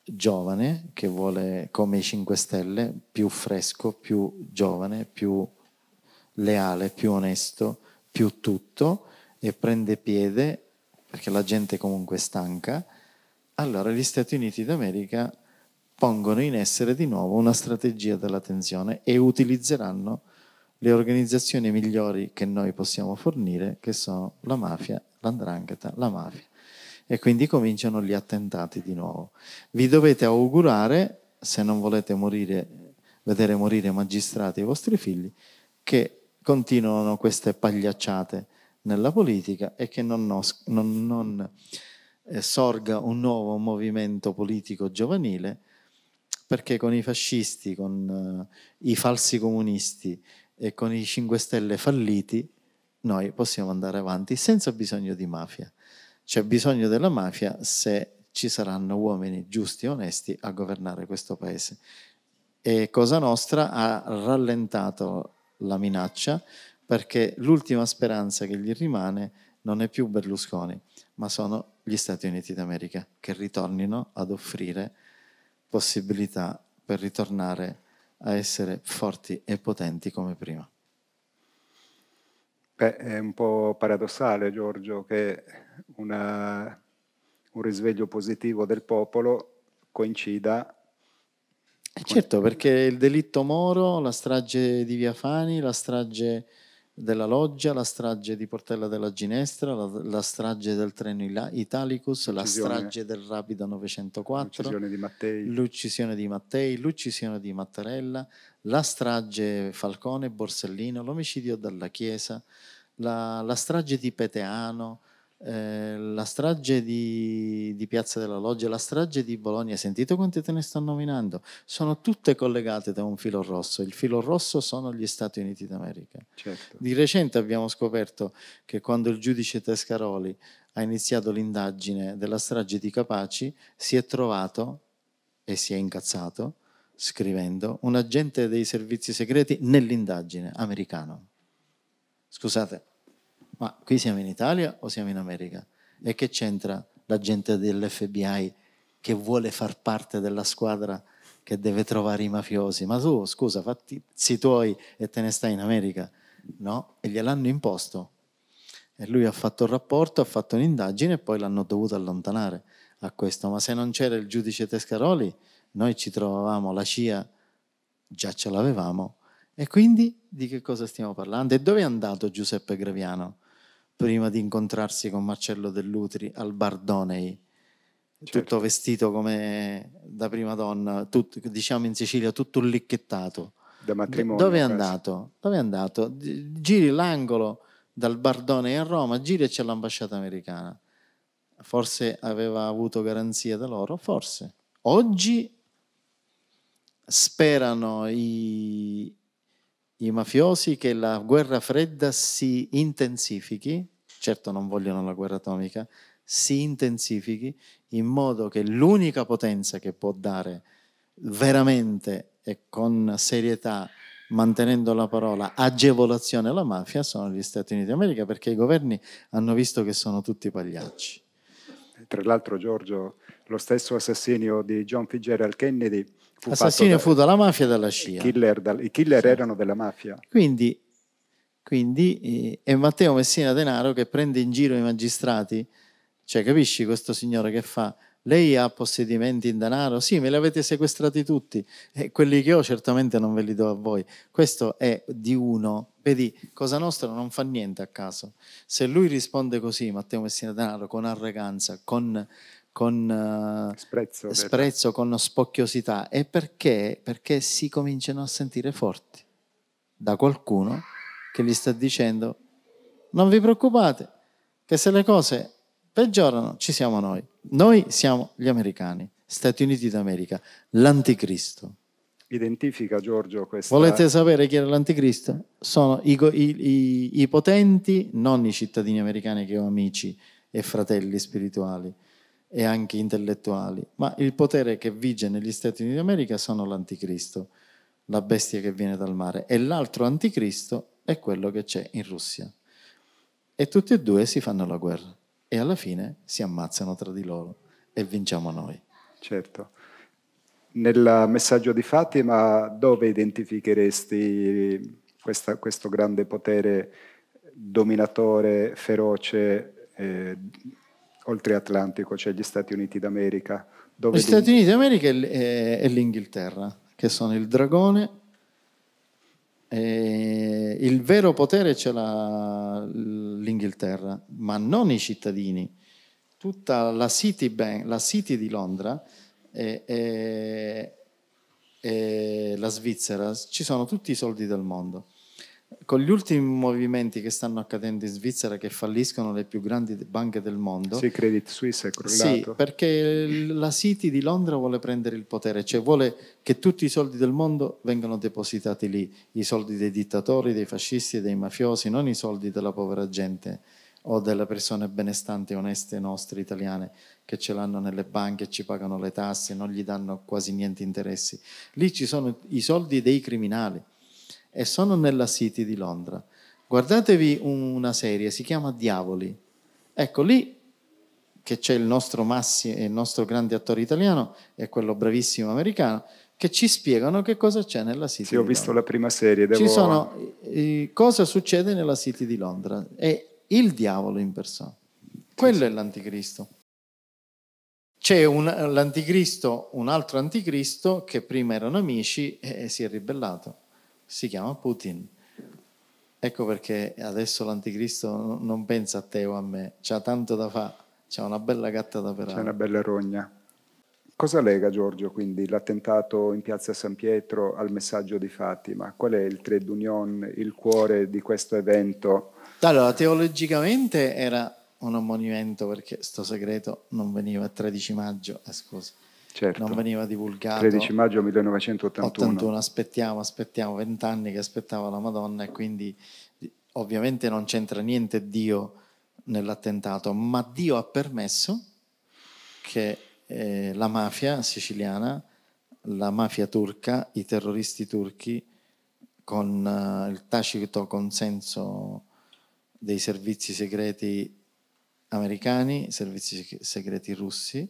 giovane che vuole come i 5 Stelle più fresco, più giovane, più leale, più onesto, più tutto e prende piede perché la gente comunque è stanca, allora gli Stati Uniti d'America pongono in essere di nuovo una strategia della tensione e utilizzeranno le organizzazioni migliori che noi possiamo fornire, che sono la mafia, l'andrangheta, la mafia. E quindi cominciano gli attentati di nuovo. Vi dovete augurare, se non volete morire, vedere morire magistrati i vostri figli, che continuano queste pagliacciate nella politica e che non, os- non, non eh, sorga un nuovo movimento politico giovanile, perché con i fascisti, con eh, i falsi comunisti, e con i 5 Stelle falliti noi possiamo andare avanti senza bisogno di mafia. C'è bisogno della mafia se ci saranno uomini giusti e onesti a governare questo paese. E Cosa Nostra ha rallentato la minaccia perché l'ultima speranza che gli rimane non è più Berlusconi, ma sono gli Stati Uniti d'America che ritornino ad offrire possibilità per ritornare a a essere forti e potenti come prima. Beh, è un po' paradossale, Giorgio, che una, un risveglio positivo del popolo coincida. Eh certo, perché il delitto Moro, la strage di Via Fani, la strage della Loggia, la strage di Portella della Ginestra, la, la strage del treno Italicus, Uccisione. la strage del Rapida 904, l'uccisione di, l'uccisione di Mattei, l'uccisione di Mattarella, la strage Falcone, e Borsellino, l'omicidio della Chiesa, la, la strage di Peteano, eh, la strage di, di, Piazza della Loggia, la strage di Bologna, sentite quante te ne sto nominando? Sono tutte collegate da un filo rosso. Il filo rosso sono gli Stati Uniti d'America. Certo. Di recente abbiamo scoperto che quando il giudice Tescaroli ha iniziato l'indagine della strage di Capaci, si è trovato e si è incazzato scrivendo un agente dei servizi segreti nell'indagine americano. Scusate, ma qui siamo in Italia o siamo in America? E che c'entra la gente dell'FBI che vuole far parte della squadra che deve trovare i mafiosi? Ma tu, scusa, fatti i tuoi e te ne stai in America? No, e gliel'hanno imposto. E lui ha fatto il rapporto, ha fatto un'indagine e poi l'hanno dovuto allontanare a questo. Ma se non c'era il giudice Tescaroli, noi ci trovavamo la CIA, già ce l'avevamo. E quindi di che cosa stiamo parlando? E dove è andato Giuseppe Graviano? prima di incontrarsi con Marcello Dell'Utri al Bardonei, certo. tutto vestito come da prima donna, tutto, diciamo in Sicilia tutto licchettato. Da matrimonio. Dove è andato? Dove è andato? Giri l'angolo dal Bardonei a Roma, giri e c'è l'ambasciata americana. Forse aveva avuto garanzia da loro, forse. Oggi sperano i, i mafiosi che la guerra fredda si intensifichi, certo non vogliono la guerra atomica, si intensifichi in modo che l'unica potenza che può dare veramente e con serietà, mantenendo la parola, agevolazione alla mafia sono gli Stati Uniti d'America perché i governi hanno visto che sono tutti pagliacci. Tra l'altro Giorgio, lo stesso assassinio di John Fitzgerald Kennedy Fu L'assassino fu dalla mafia e dalla CIA. I killer, da, i killer sì. erano della mafia. Quindi, quindi eh, è Matteo Messina Denaro che prende in giro i magistrati. Cioè, capisci questo signore che fa? Lei ha possedimenti in denaro? Sì, me li avete sequestrati tutti. E eh, quelli che ho certamente non ve li do a voi. Questo è di uno. Vedi, Cosa Nostra non fa niente a caso. Se lui risponde così, Matteo Messina Denaro, con arroganza, con con sprezzo, eh, sprezzo con spocchiosità, E perché, perché si cominciano a sentire forti da qualcuno che gli sta dicendo non vi preoccupate che se le cose peggiorano ci siamo noi. Noi siamo gli americani, Stati Uniti d'America, l'anticristo. Identifica Giorgio questa... Volete sapere chi era l'anticristo? Sono i, i, i, i potenti, non i cittadini americani che ho amici e fratelli spirituali e anche intellettuali, ma il potere che vige negli Stati Uniti d'America sono l'anticristo, la bestia che viene dal mare, e l'altro anticristo è quello che c'è in Russia. E tutti e due si fanno la guerra e alla fine si ammazzano tra di loro e vinciamo noi. Certo. Nel messaggio di Fatima dove identificheresti questa, questo grande potere dominatore, feroce, eh, oltre Atlantico, cioè gli Stati Uniti d'America. Dove gli Stati Uniti d'America e l'Inghilterra, che sono il dragone. E il vero potere ce l'ha l'Inghilterra, ma non i cittadini. Tutta la City, Bank, la City di Londra e, e, e la Svizzera ci sono tutti i soldi del mondo con gli ultimi movimenti che stanno accadendo in Svizzera che falliscono le più grandi banche del mondo. Sì, Credit Suisse è crollato. Sì, perché la City di Londra vuole prendere il potere, cioè vuole che tutti i soldi del mondo vengano depositati lì, i soldi dei dittatori, dei fascisti e dei mafiosi, non i soldi della povera gente o delle persone benestanti, e oneste nostre italiane che ce l'hanno nelle banche, ci pagano le tasse, non gli danno quasi niente interessi. Lì ci sono i soldi dei criminali e sono nella City di Londra. Guardatevi una serie, si chiama Diavoli. Ecco lì che c'è il nostro Massi e il nostro grande attore italiano e quello bravissimo americano che ci spiegano che cosa c'è nella City. Sì, ho visto la prima serie. Devo... Ci sono eh, cosa succede nella City di Londra. È il diavolo in persona. Quello sì, sì. è l'anticristo. C'è un, l'anticristo, un altro anticristo che prima erano amici e, e si è ribellato si chiama Putin. Ecco perché adesso l'anticristo non pensa a te o a me, c'ha tanto da fare, c'ha una bella gatta da perare. C'è una bella rogna. Cosa lega Giorgio quindi l'attentato in piazza San Pietro al messaggio di Fatima? Qual è il trade union, il cuore di questo evento? Allora, teologicamente era un ammonimento perché sto segreto non veniva il 13 maggio, eh, scusa certo. non veniva divulgato. 13 maggio 1981. 81, aspettiamo, aspettiamo, vent'anni che aspettava la Madonna e quindi ovviamente non c'entra niente Dio nell'attentato, ma Dio ha permesso che eh, la mafia siciliana, la mafia turca, i terroristi turchi, con eh, il tacito consenso dei servizi segreti americani, servizi segreti russi,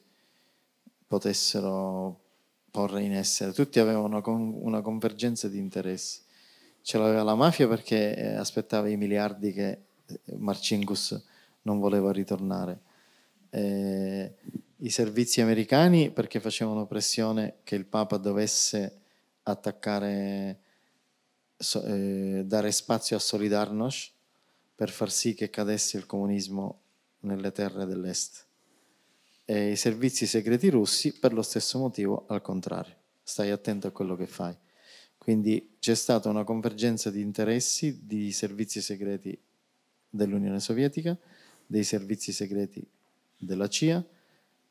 potessero porre in essere. Tutti avevano una, convergenza di interessi. Ce l'aveva la mafia perché eh, aspettava i miliardi che eh, Marcinkus non voleva ritornare. Eh, I servizi americani perché facevano pressione che il Papa dovesse attaccare, so, eh, dare spazio a Solidarnosc per far sì che cadesse il comunismo nelle terre dell'est e i servizi segreti russi per lo stesso motivo al contrario. Stai attento a quello che fai. Quindi c'è stata una convergenza di interessi di servizi segreti dell'Unione Sovietica, dei servizi segreti della CIA,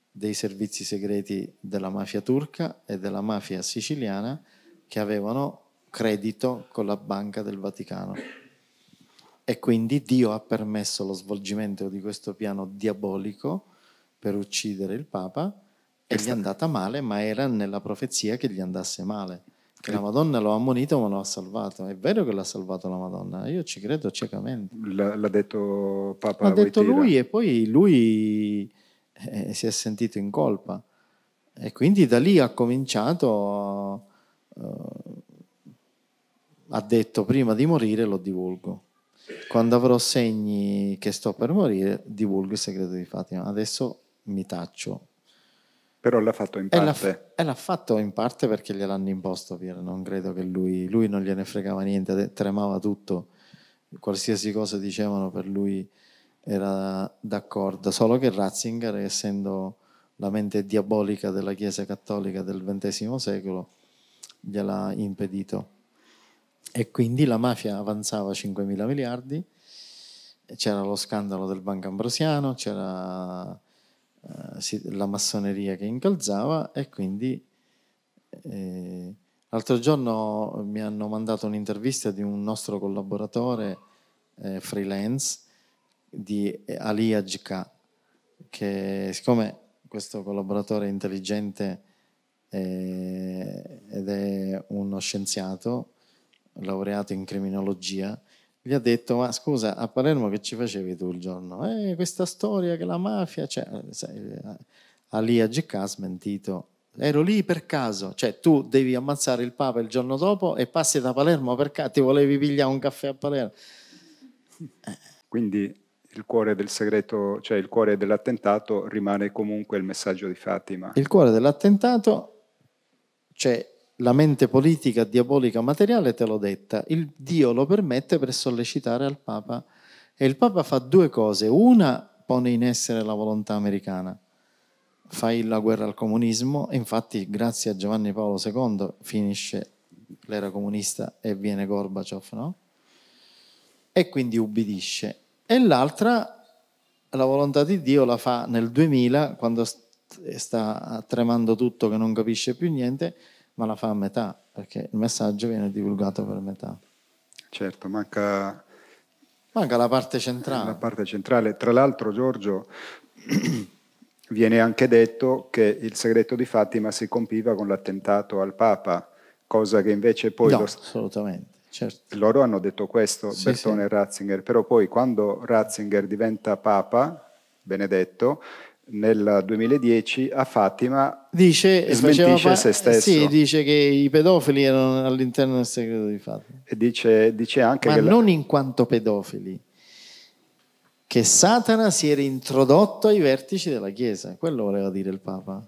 dei servizi segreti della mafia turca e della mafia siciliana che avevano credito con la Banca del Vaticano. E quindi Dio ha permesso lo svolgimento di questo piano diabolico per uccidere il Papa e gli è andata male, ma era nella profezia che gli andasse male. Che la Madonna lo ha ammonito ma lo ha salvato. È vero che l'ha salvato la Madonna, io ci credo ciecamente. L- l'ha detto Papa. L'ha detto Voitira. lui e poi lui eh, si è sentito in colpa. E quindi da lì ha cominciato, eh, ha detto prima di morire lo divulgo. Quando avrò segni che sto per morire, divulgo il segreto di Fatima. Adesso mi taccio. Però l'ha fatto in parte. E l'ha, fatto in parte perché gliel'hanno imposto, Piero. Non credo che lui, lui non gliene fregava niente, tremava tutto. Qualsiasi cosa dicevano per lui era d'accordo. Solo che Ratzinger, essendo la mente diabolica della Chiesa cattolica del XX secolo, gliel'ha impedito. E quindi la mafia avanzava 5 mila miliardi, c'era lo scandalo del Banco Ambrosiano, c'era eh, la massoneria che incalzava e quindi eh, l'altro giorno mi hanno mandato un'intervista di un nostro collaboratore eh, freelance di eh, Ali Ajka che siccome questo collaboratore è intelligente eh, ed è uno scienziato laureato in criminologia gli ha detto, ma scusa, a Palermo che ci facevi tu il giorno? Eh, questa storia che la mafia... Cioè, sai, Ali Agk ha smentito, ero lì per caso, cioè tu devi ammazzare il Papa il giorno dopo e passi da Palermo perché ti volevi pigliare un caffè a Palermo. Eh. Quindi il cuore del segreto, cioè il cuore dell'attentato rimane comunque il messaggio di Fatima. Il cuore dell'attentato, cioè la mente politica diabolica materiale te l'ho detta, il Dio lo permette per sollecitare al Papa e il Papa fa due cose, una pone in essere la volontà americana, fai la guerra al comunismo, infatti grazie a Giovanni Paolo II finisce l'era comunista e viene Gorbaciov, no? E quindi ubbidisce. E l'altra, la volontà di Dio la fa nel 2000, quando sta tremando tutto che non capisce più niente, ma la fa a metà, perché il messaggio viene divulgato per metà. Certo, manca... Manca la parte centrale. La parte centrale. Tra l'altro, Giorgio, viene anche detto che il segreto di Fatima si compiva con l'attentato al Papa, cosa che invece poi... No, lo... assolutamente. Certo. Loro hanno detto questo, sì, Bertone sì. e Ratzinger, però poi quando Ratzinger diventa Papa, Benedetto, nel 2010 a Fatima dice, e smentisce se stesso. Sì, dice che i pedofili erano all'interno del segreto di Fatima. E dice, dice anche Ma che... non la... in quanto pedofili, che Satana si era introdotto ai vertici della Chiesa, quello voleva dire il Papa.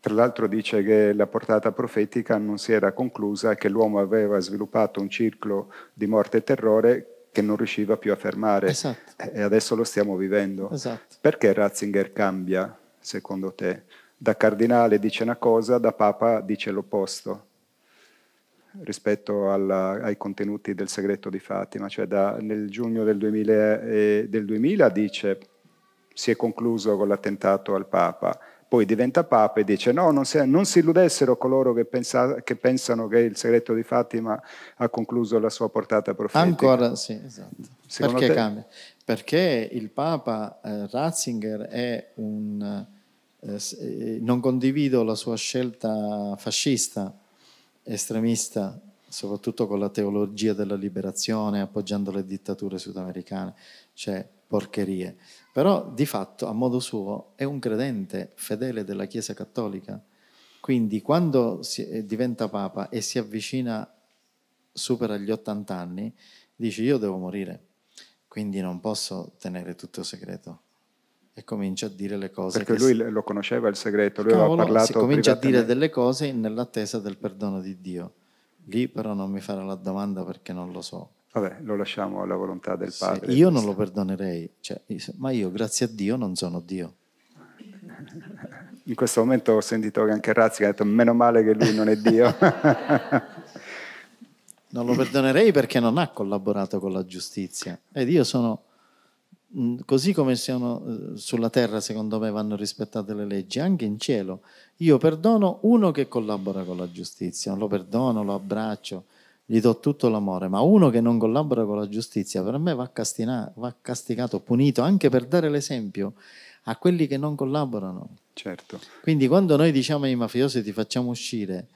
Tra l'altro dice che la portata profetica non si era conclusa, che l'uomo aveva sviluppato un circolo di morte e terrore che non riusciva più a fermare. Esatto. E adesso lo stiamo vivendo. Esatto. Perché Ratzinger cambia, secondo te? Da cardinale dice una cosa, da papa dice l'opposto rispetto alla, ai contenuti del segreto di Fatima, cioè da, nel giugno del 2000, eh, del 2000 dice si è concluso con l'attentato al Papa, poi diventa Papa e dice no, non si, non si illudessero coloro che, pensa, che, pensano che il segreto di Fatima ha concluso la sua portata profetica. Ancora sì, esatto. Secondo Perché te? cambia? Perché il Papa eh, Ratzinger è un... Eh, eh non condivido la sua scelta fascista, estremista, soprattutto con la teologia della liberazione, appoggiando le dittature sudamericane, cioè porcherie però di fatto, a modo suo, è un credente fedele della Chiesa Cattolica. Quindi quando si, eh, diventa papa e si avvicina, supera gli 80 anni, dice io devo morire, quindi non posso tenere tutto segreto. E comincia a dire le cose. Perché lui si... lo conosceva il segreto, lui Cavolo, aveva parlato. Si comincia a dire delle cose nell'attesa del perdono di Dio. Lì però non mi farà la domanda perché non lo so Vabbè, lo lasciamo alla volontà del Padre. Sì, io non lo perdonerei, cioè, ma io grazie a Dio non sono Dio. In questo momento ho sentito che anche Razzi ha detto meno male che lui non è Dio. non lo perdonerei perché non ha collaborato con la giustizia. Ed io sono, mm, così come sono eh, sulla terra, secondo me, vanno rispettate le leggi, anche in cielo. Io perdono uno che collabora con la giustizia, lo perdono, lo abbraccio gli do tutto l'amore, ma uno che non collabora con la giustizia per me va, va castigato, punito, anche per dare l'esempio a quelli che non collaborano. Certo. Quindi quando noi diciamo ai mafiosi ti facciamo uscire,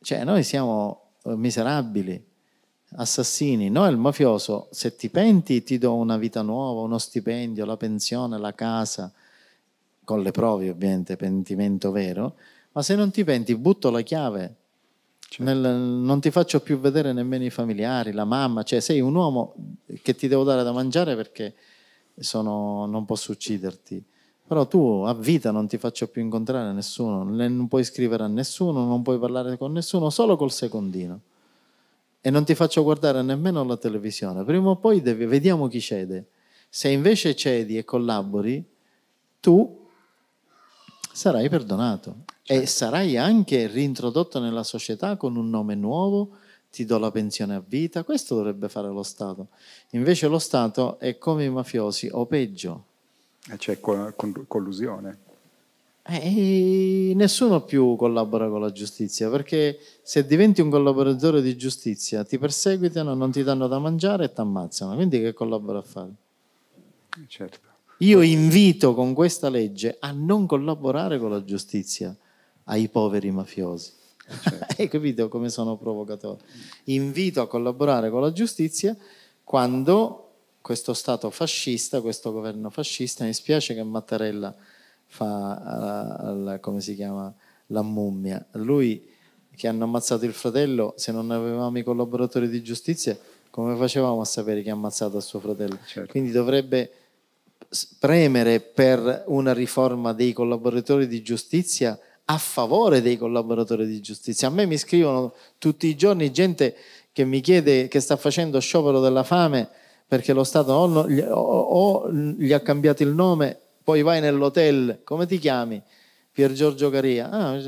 cioè noi siamo eh, miserabili, assassini, noi il mafioso, se ti penti ti do una vita nuova, uno stipendio, la pensione, la casa, con le prove ovviamente, pentimento vero, ma se non ti penti butto la chiave cioè. Nel, non ti faccio più vedere nemmeno i familiari, la mamma, cioè sei un uomo che ti devo dare da mangiare perché sono, non posso ucciderti. Però tu a vita non ti faccio più incontrare nessuno, non puoi scrivere a nessuno, non puoi parlare con nessuno, solo col secondino. E non ti faccio guardare nemmeno la televisione. Prima o poi devi, vediamo chi cede. Se invece cedi e collabori, tu sarai perdonato. E certo. sarai anche rintrodotto nella società con un nome nuovo, ti do la pensione a vita, questo dovrebbe fare lo Stato. Invece lo Stato è come i mafiosi, o peggio. E eh, c'è cioè, collusione. Eh, e nessuno più collabora con la giustizia, perché se diventi un collaboratore di giustizia ti perseguitano, non ti danno da mangiare e ti ammazzano. Quindi che collabora a fare? Eh, certo. Io invito con questa legge a non collaborare con la giustizia, ai poveri mafiosi. Certo. Hai capito come sono provocatore? Invito a collaborare con la giustizia quando questo Stato fascista, questo governo fascista, mi spiace che Mattarella fa, eh, al, come si chiama, la mummia. Lui che hanno ammazzato il fratello, se non avevamo i collaboratori di giustizia, come facevamo a sapere chi ha ammazzato suo fratello? Certo. Quindi dovrebbe premere per una riforma dei collaboratori di giustizia a favore dei collaboratori di giustizia. A me mi scrivono tutti i giorni gente che mi chiede che sta facendo sciopero della fame perché lo Stato o, non, o, o gli ha cambiato il nome, poi vai nell'hotel, come ti chiami? Pier Giorgio Caria. Ah,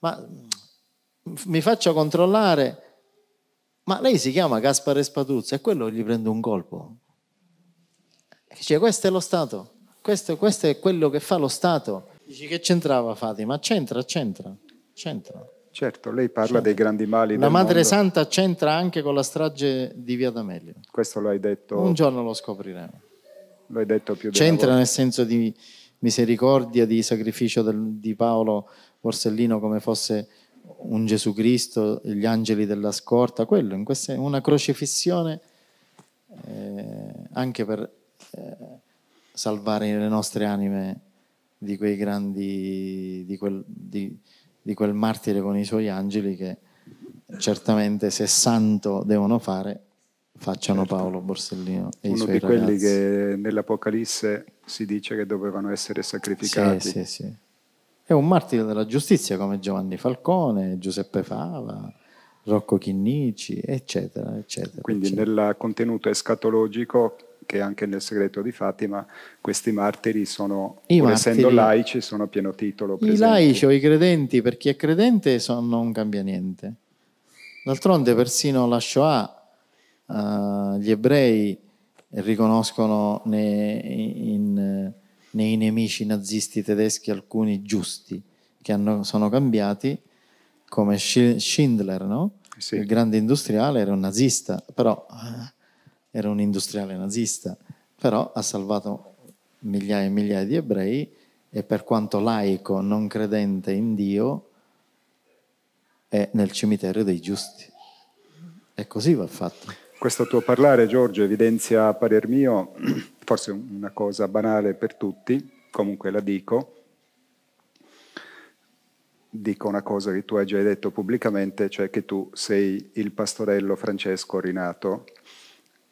ma mm, mi faccio controllare, ma lei si chiama Gaspare Spatuzza e quello gli prende un colpo. Dice, cioè, questo è lo Stato, questo, questo è quello che fa lo Stato Dici che c'entrava Fatima? C'entra, c'entra, c'entra. Certo, lei parla c'entra. dei grandi mali. La Madre mondo. Santa c'entra anche con la strage di Via D'Amelio. Questo lo hai detto. Un giorno lo scopriremo. Lo hai detto più di C'entra nel senso di misericordia, di sacrificio del, di Paolo Borsellino come fosse un Gesù Cristo, gli angeli della scorta, quello, in queste, una crocifissione eh, anche per eh, salvare le nostre anime di quei grandi, di quel, di, di quel martire con i suoi angeli che certamente se santo devono fare, facciano certo. Paolo Borsellino e Uno i suoi di ragazzi. quelli che nell'Apocalisse si dice che dovevano essere sacrificati. Sì, sì, sì. È un martire della giustizia come Giovanni Falcone, Giuseppe Fava, Rocco Chinnici, eccetera, eccetera. Quindi eccetera. nel contenuto escatologico che anche nel segreto di Fatima questi martiri sono, I pur martiri, essendo laici, sono a pieno titolo. Presenti. I laici o i credenti, per chi è credente, sono, non cambia niente. D'altronde persino la Shoah, uh, gli ebrei riconoscono nei, in, nei nemici nazisti tedeschi alcuni giusti che hanno, sono cambiati, come Schindler, no? sì. il grande industriale, era un nazista, però eh, era un industriale nazista, però ha salvato migliaia e migliaia di ebrei e per quanto laico, non credente in Dio, è nel cimitero dei giusti. E così va fatto. Questo tuo parlare, Giorgio, evidenzia a parer mio, forse una cosa banale per tutti, comunque la dico, dico una cosa che tu hai già detto pubblicamente, cioè che tu sei il pastorello Francesco Rinato,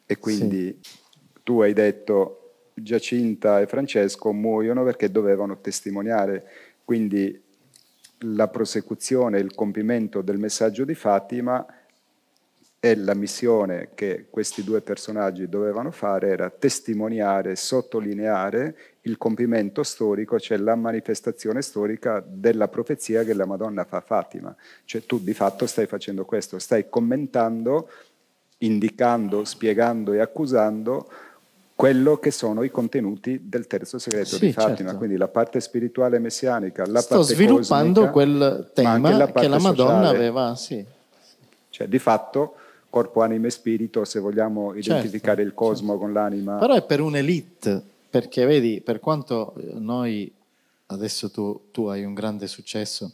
e quindi sì. tu hai detto Giacinta e Francesco muoiono perché dovevano testimoniare, quindi la prosecuzione, il compimento del messaggio di Fatima e la missione che questi due personaggi dovevano fare era testimoniare, sottolineare il compimento storico, cioè la manifestazione storica della profezia che la Madonna fa a Fatima. Cioè tu di fatto stai facendo questo, stai commentando indicando, spiegando e accusando quello che sono i contenuti del terzo segreto sì, di Fatima, certo. quindi la parte spirituale messianica, la Sto parte sviluppando cosmica, quel tema la che la Madonna sociale. aveva, sì. Cioè, di fatto, corpo, anima e spirito, se vogliamo certo, identificare certo, il cosmo certo. con l'anima. Però è per un'elite, perché vedi, per quanto eh, noi, adesso tu, tu hai un grande successo,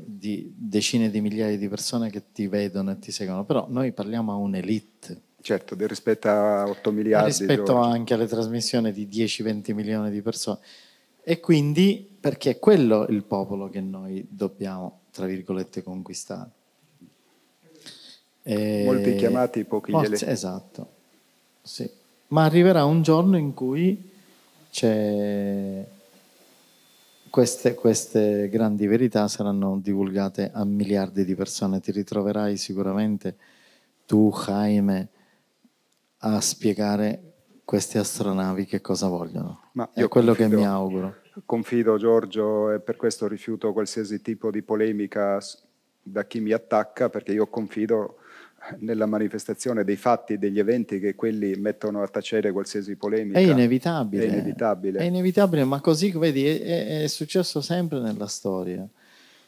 di decine di migliaia di persone che ti vedono e ti seguono, però noi parliamo a un'elite. Certo, rispetto a 8 miliardi. Rispetto dove... anche alle trasmissioni di 10-20 milioni di persone. E quindi, perché è quello il popolo che noi dobbiamo, tra virgolette, conquistare. E... Molti chiamati, pochi forse, gliele... Esatto, sì. Ma arriverà un giorno in cui c'è queste, queste, grandi verità saranno divulgate a miliardi di persone. Ti ritroverai sicuramente tu, Jaime, a spiegare queste astronavi che cosa vogliono. Ma È quello confido, che mi auguro. Confido, Giorgio, e per questo rifiuto qualsiasi tipo di polemica da chi mi attacca, perché io confido nella manifestazione dei fatti e degli eventi che quelli mettono a tacere qualsiasi polemica. È inevitabile. È inevitabile, è inevitabile ma così vedi, è, è, successo sempre nella storia.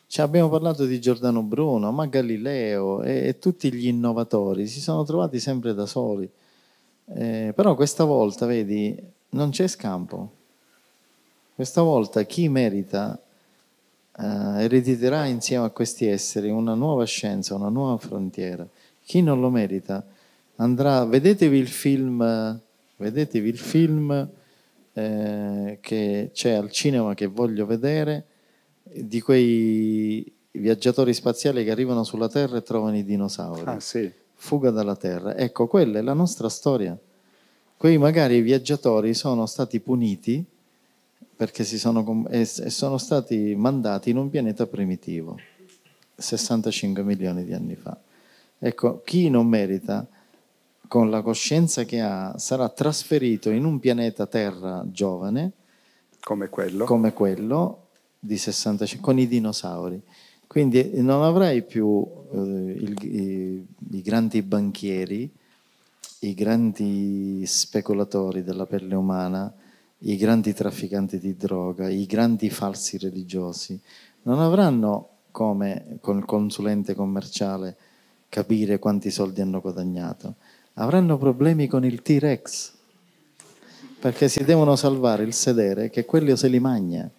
Ci cioè, abbiamo parlato di Giordano Bruno, ma Galileo e, e tutti gli innovatori si sono trovati sempre da soli. Eh, però questa volta, vedi, non c'è scampo. Questa volta chi merita eh, erediterà insieme a questi esseri una nuova scienza, una nuova frontiera. Chi non lo merita andrà, vedetevi il film, vedetevi il film eh, che c'è al cinema che voglio vedere, di quei viaggiatori spaziali che arrivano sulla Terra e trovano i dinosauri. Ah, sì. Fuga dalla Terra. Ecco, quella è la nostra storia. Quei magari viaggiatori sono stati puniti perché si sono, e sono stati mandati in un pianeta primitivo 65 milioni di anni fa. Ecco, chi non merita, con la coscienza che ha, sarà trasferito in un pianeta Terra giovane, come quello, come quello di 65, con i dinosauri. Quindi non avrai più eh, il, i, i, grandi banchieri, i grandi speculatori della pelle umana, i grandi trafficanti di droga, i grandi falsi religiosi. Non avranno come con il consulente commerciale capire quanti soldi hanno guadagnato, avranno problemi con il T-Rex, perché si devono salvare il sedere che quello se li magna.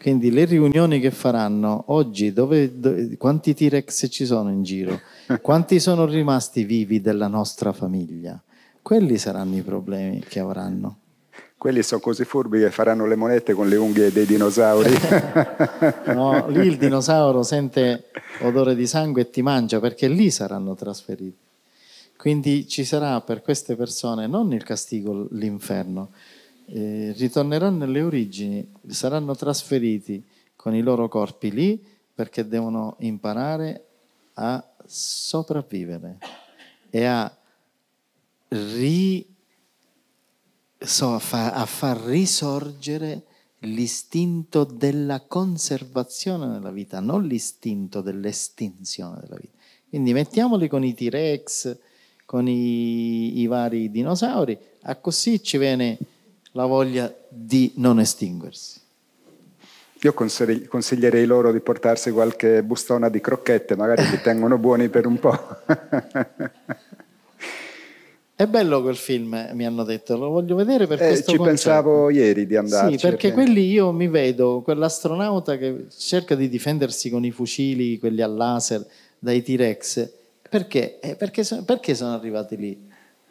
Quindi le riunioni che faranno oggi, dove, dove, quanti T-Rex ci sono in giro, quanti sono rimasti vivi della nostra famiglia, quelli saranno i problemi che avranno. Quelli sono così furbi che faranno le monete con le unghie dei dinosauri. no, lì il dinosauro sente odore di sangue e ti mangia perché lì saranno trasferiti. Quindi ci sarà per queste persone non il castigo, l'inferno. Eh, ritorneranno nelle origini, saranno trasferiti con i loro corpi lì perché devono imparare a sopravvivere e a rinforzare so a, fa, a far risorgere l'istinto della conservazione della vita, non l'istinto dell'estinzione della vita. Quindi mettiamoli con i T-Rex, con i, i vari dinosauri, a così ci viene la voglia di non estinguersi. Io consiglierei loro di portarsi qualche bustona di crocchette, magari li tengono buoni per un po'. È bello quel film, mi hanno detto, lo voglio vedere perché eh, ci concerto. pensavo ieri di andarci. Sì, perché, perché quelli io mi vedo, quell'astronauta che cerca di difendersi con i fucili, quelli a laser, dai T-Rex. Perché? Eh, perché, perché sono arrivati lì?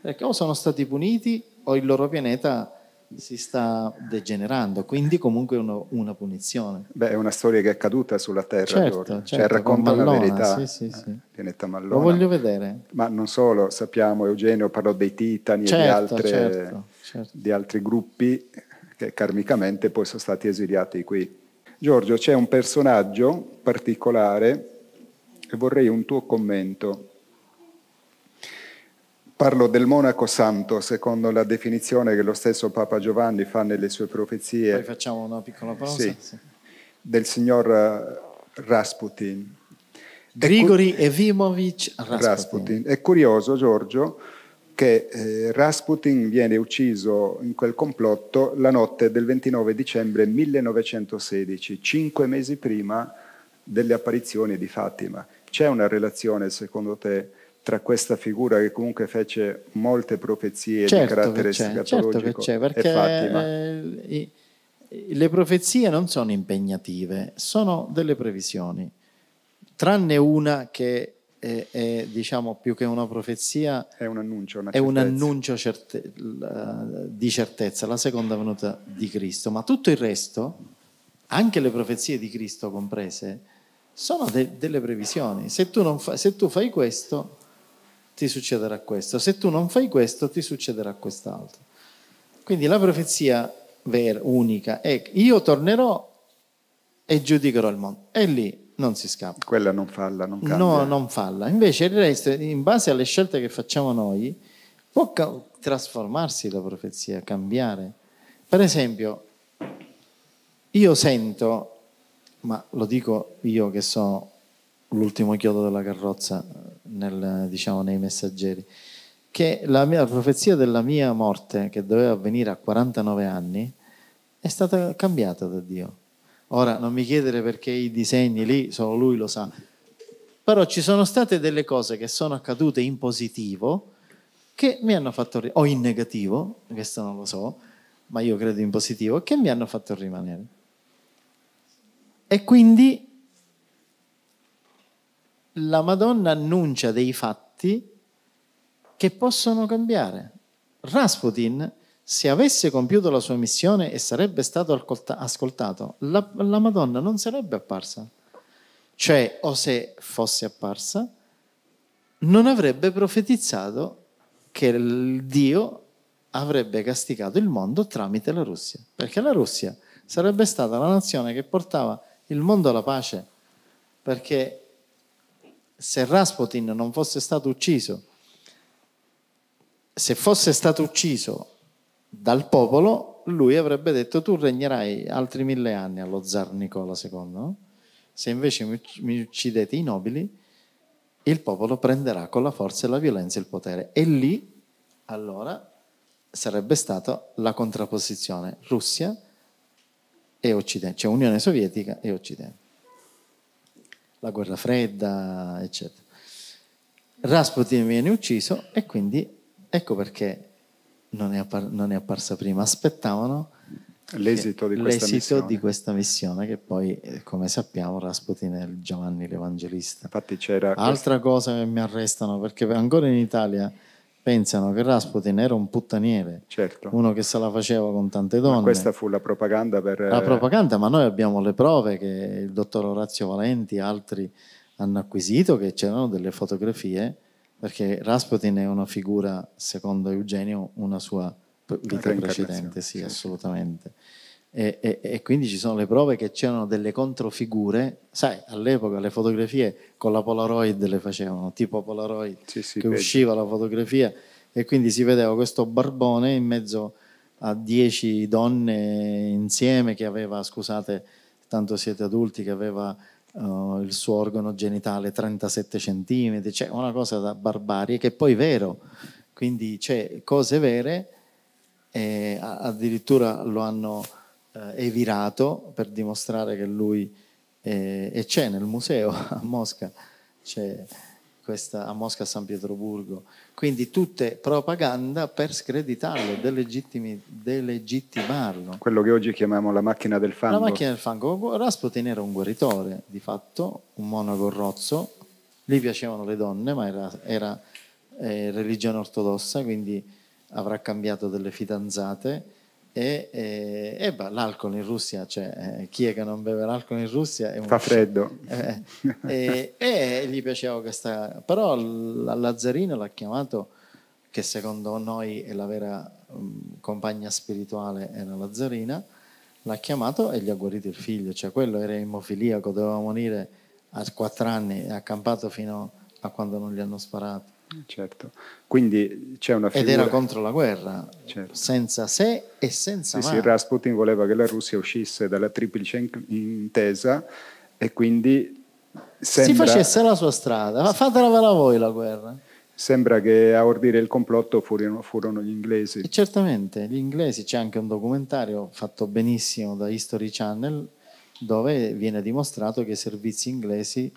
Perché o sono stati puniti o il loro pianeta si sta degenerando, quindi comunque uno, una punizione. Beh, è una storia che è caduta sulla Terra, certo, allora. Cioè, certo cioè, racconta la verità. Sì, sì, sì. Pianeta eh, Mallona. Lo voglio vedere. Ma non solo, sappiamo, Eugenio parlò dei Titani certo, e di, certo, altre, certo, certo, di altri gruppi che karmicamente poi sono stati esiliati qui. Giorgio, c'è un personaggio particolare e vorrei un tuo commento Parlo del monaco santo, secondo la definizione che lo stesso Papa Giovanni fa nelle sue profezie. Poi facciamo una piccola pausa. Sì, sì. Del signor eh, Rasputin. Grigori cu- Evimovic Rasputin. Rasputin. È curioso, Giorgio, che eh, Rasputin viene ucciso in quel complotto la notte del 29 dicembre 1916, cinque mesi prima delle apparizioni di Fatima. C'è una relazione, secondo te, tra questa figura che comunque fece molte profezie certo di carattere escatologico certo e Fatima. Eh, I, le profezie non sono impegnative, sono delle previsioni, tranne una che è, è diciamo più che una profezia è un annuncio, è un annuncio certe, di certezza, la seconda venuta di Cristo, ma tutto il resto, anche le profezie di Cristo comprese, sono de, delle previsioni. Se tu, non fa, se tu fai questo, ti succederà questo, se tu non fai questo, ti succederà quest'altro. Quindi la profezia vera, unica, è io tornerò e giudicherò il mondo. E lì non si scappa. Quella non falla, non cambia. No, non falla. Invece il resto, in base alle scelte che facciamo noi, può ca- trasformarsi la profezia, cambiare. Per esempio, io sento, ma lo dico io che sono l'ultimo chiodo della carrozza, nel, diciamo, nei messaggeri, che la, mia, la profezia della mia morte, che doveva avvenire a 49 anni, è stata cambiata da Dio. Ora, non mi chiedere perché i disegni lì, solo lui lo sa, però ci sono state delle cose che sono accadute in positivo che mi hanno fatto, o in negativo, questo non lo so, ma io credo in positivo, che mi hanno fatto rimanere. E quindi la Madonna annuncia dei fatti che possono cambiare. Rasputin, se avesse compiuto la sua missione e sarebbe stato ascoltato, la, la Madonna non sarebbe apparsa. Cioè, o se fosse apparsa, non avrebbe profetizzato che il Dio avrebbe castigato il mondo tramite la Russia, perché la Russia sarebbe stata la nazione che portava il mondo alla pace, perché se Rasputin non fosse stato ucciso, se fosse stato ucciso dal popolo, lui avrebbe detto tu regnerai altri mille anni allo zar Nicola II. Se invece mi uccidete i nobili, il popolo prenderà con la forza e la violenza il potere. E lì, allora, sarebbe stata la contrapposizione Russia e Occidente, cioè Unione Sovietica e Occidente la guerra fredda, eccetera. Rasputin viene ucciso e quindi ecco perché non è, appar- non è apparsa prima, aspettavano l'esito, di questa, l'esito di questa, missione che poi, eh, come sappiamo, Rasputin è Giovanni l'Evangelista. Infatti c'era... Altra questa... cosa che mi arrestano, perché ancora in Italia pensano che Rasputin era un puttaniere, certo. uno che se la faceva con tante donne. Ma questa fu la propaganda per... La eh, propaganda, ma noi abbiamo le prove che il dottor Orazio Valenti e altri hanno acquisito, che c'erano delle fotografie, perché Rasputin è una figura, secondo Eugenio, una sua vita precedente, sì, assolutamente. E, e, e, quindi ci sono le prove che c'erano delle controfigure, sai, all'epoca le fotografie con la Polaroid le facevano, tipo Polaroid, sì, sì, che peggio. usciva la fotografia e quindi si vedeva questo barbone in mezzo a dieci donne insieme che aveva, scusate, tanto siete adulti, che aveva uh, il suo organo genitale 37 centimetri, cioè una cosa da barbarie che è poi è vero, quindi c'è cose vere e addirittura lo hanno è eh, virato per dimostrare che lui eh, è, e c'è nel museo a Mosca, c'è questa, a Mosca San Pietroburgo. Quindi tutte propaganda per screditarlo, delegittimi, delegittimarlo. Quello che oggi chiamiamo la macchina del fango. La macchina del fango. Rasputin era un guaritore, di fatto, un monaco rozzo. Gli piacevano le donne, ma era, era eh, religione ortodossa, quindi avrà cambiato delle fidanzate e, e, e bah, l'alcol in Russia, cioè, eh, chi è che non beve l'alcol in Russia? È un... Fa freddo. Eh, eh e, e, gli piaceva questa... Però Lazzarino l'ha chiamato, che secondo noi è la vera um, compagna spirituale, era Lazzarina, l'ha chiamato e gli ha guarito il figlio, cioè quello era emofiliaco, doveva morire a quattro anni, è accampato fino a quando non gli hanno sparato. Certo, quindi c'è una figura... Ed era contro la guerra, certo. senza se e senza sì, ma. Sì, Rasputin voleva che la Russia uscisse dalla triplice intesa e quindi sembra... Si facesse la sua strada, ma fatela voi la guerra. Sembra che a ordire il complotto furono, furono gli inglesi. E certamente, gli inglesi, c'è anche un documentario fatto benissimo da History Channel dove viene dimostrato che i servizi inglesi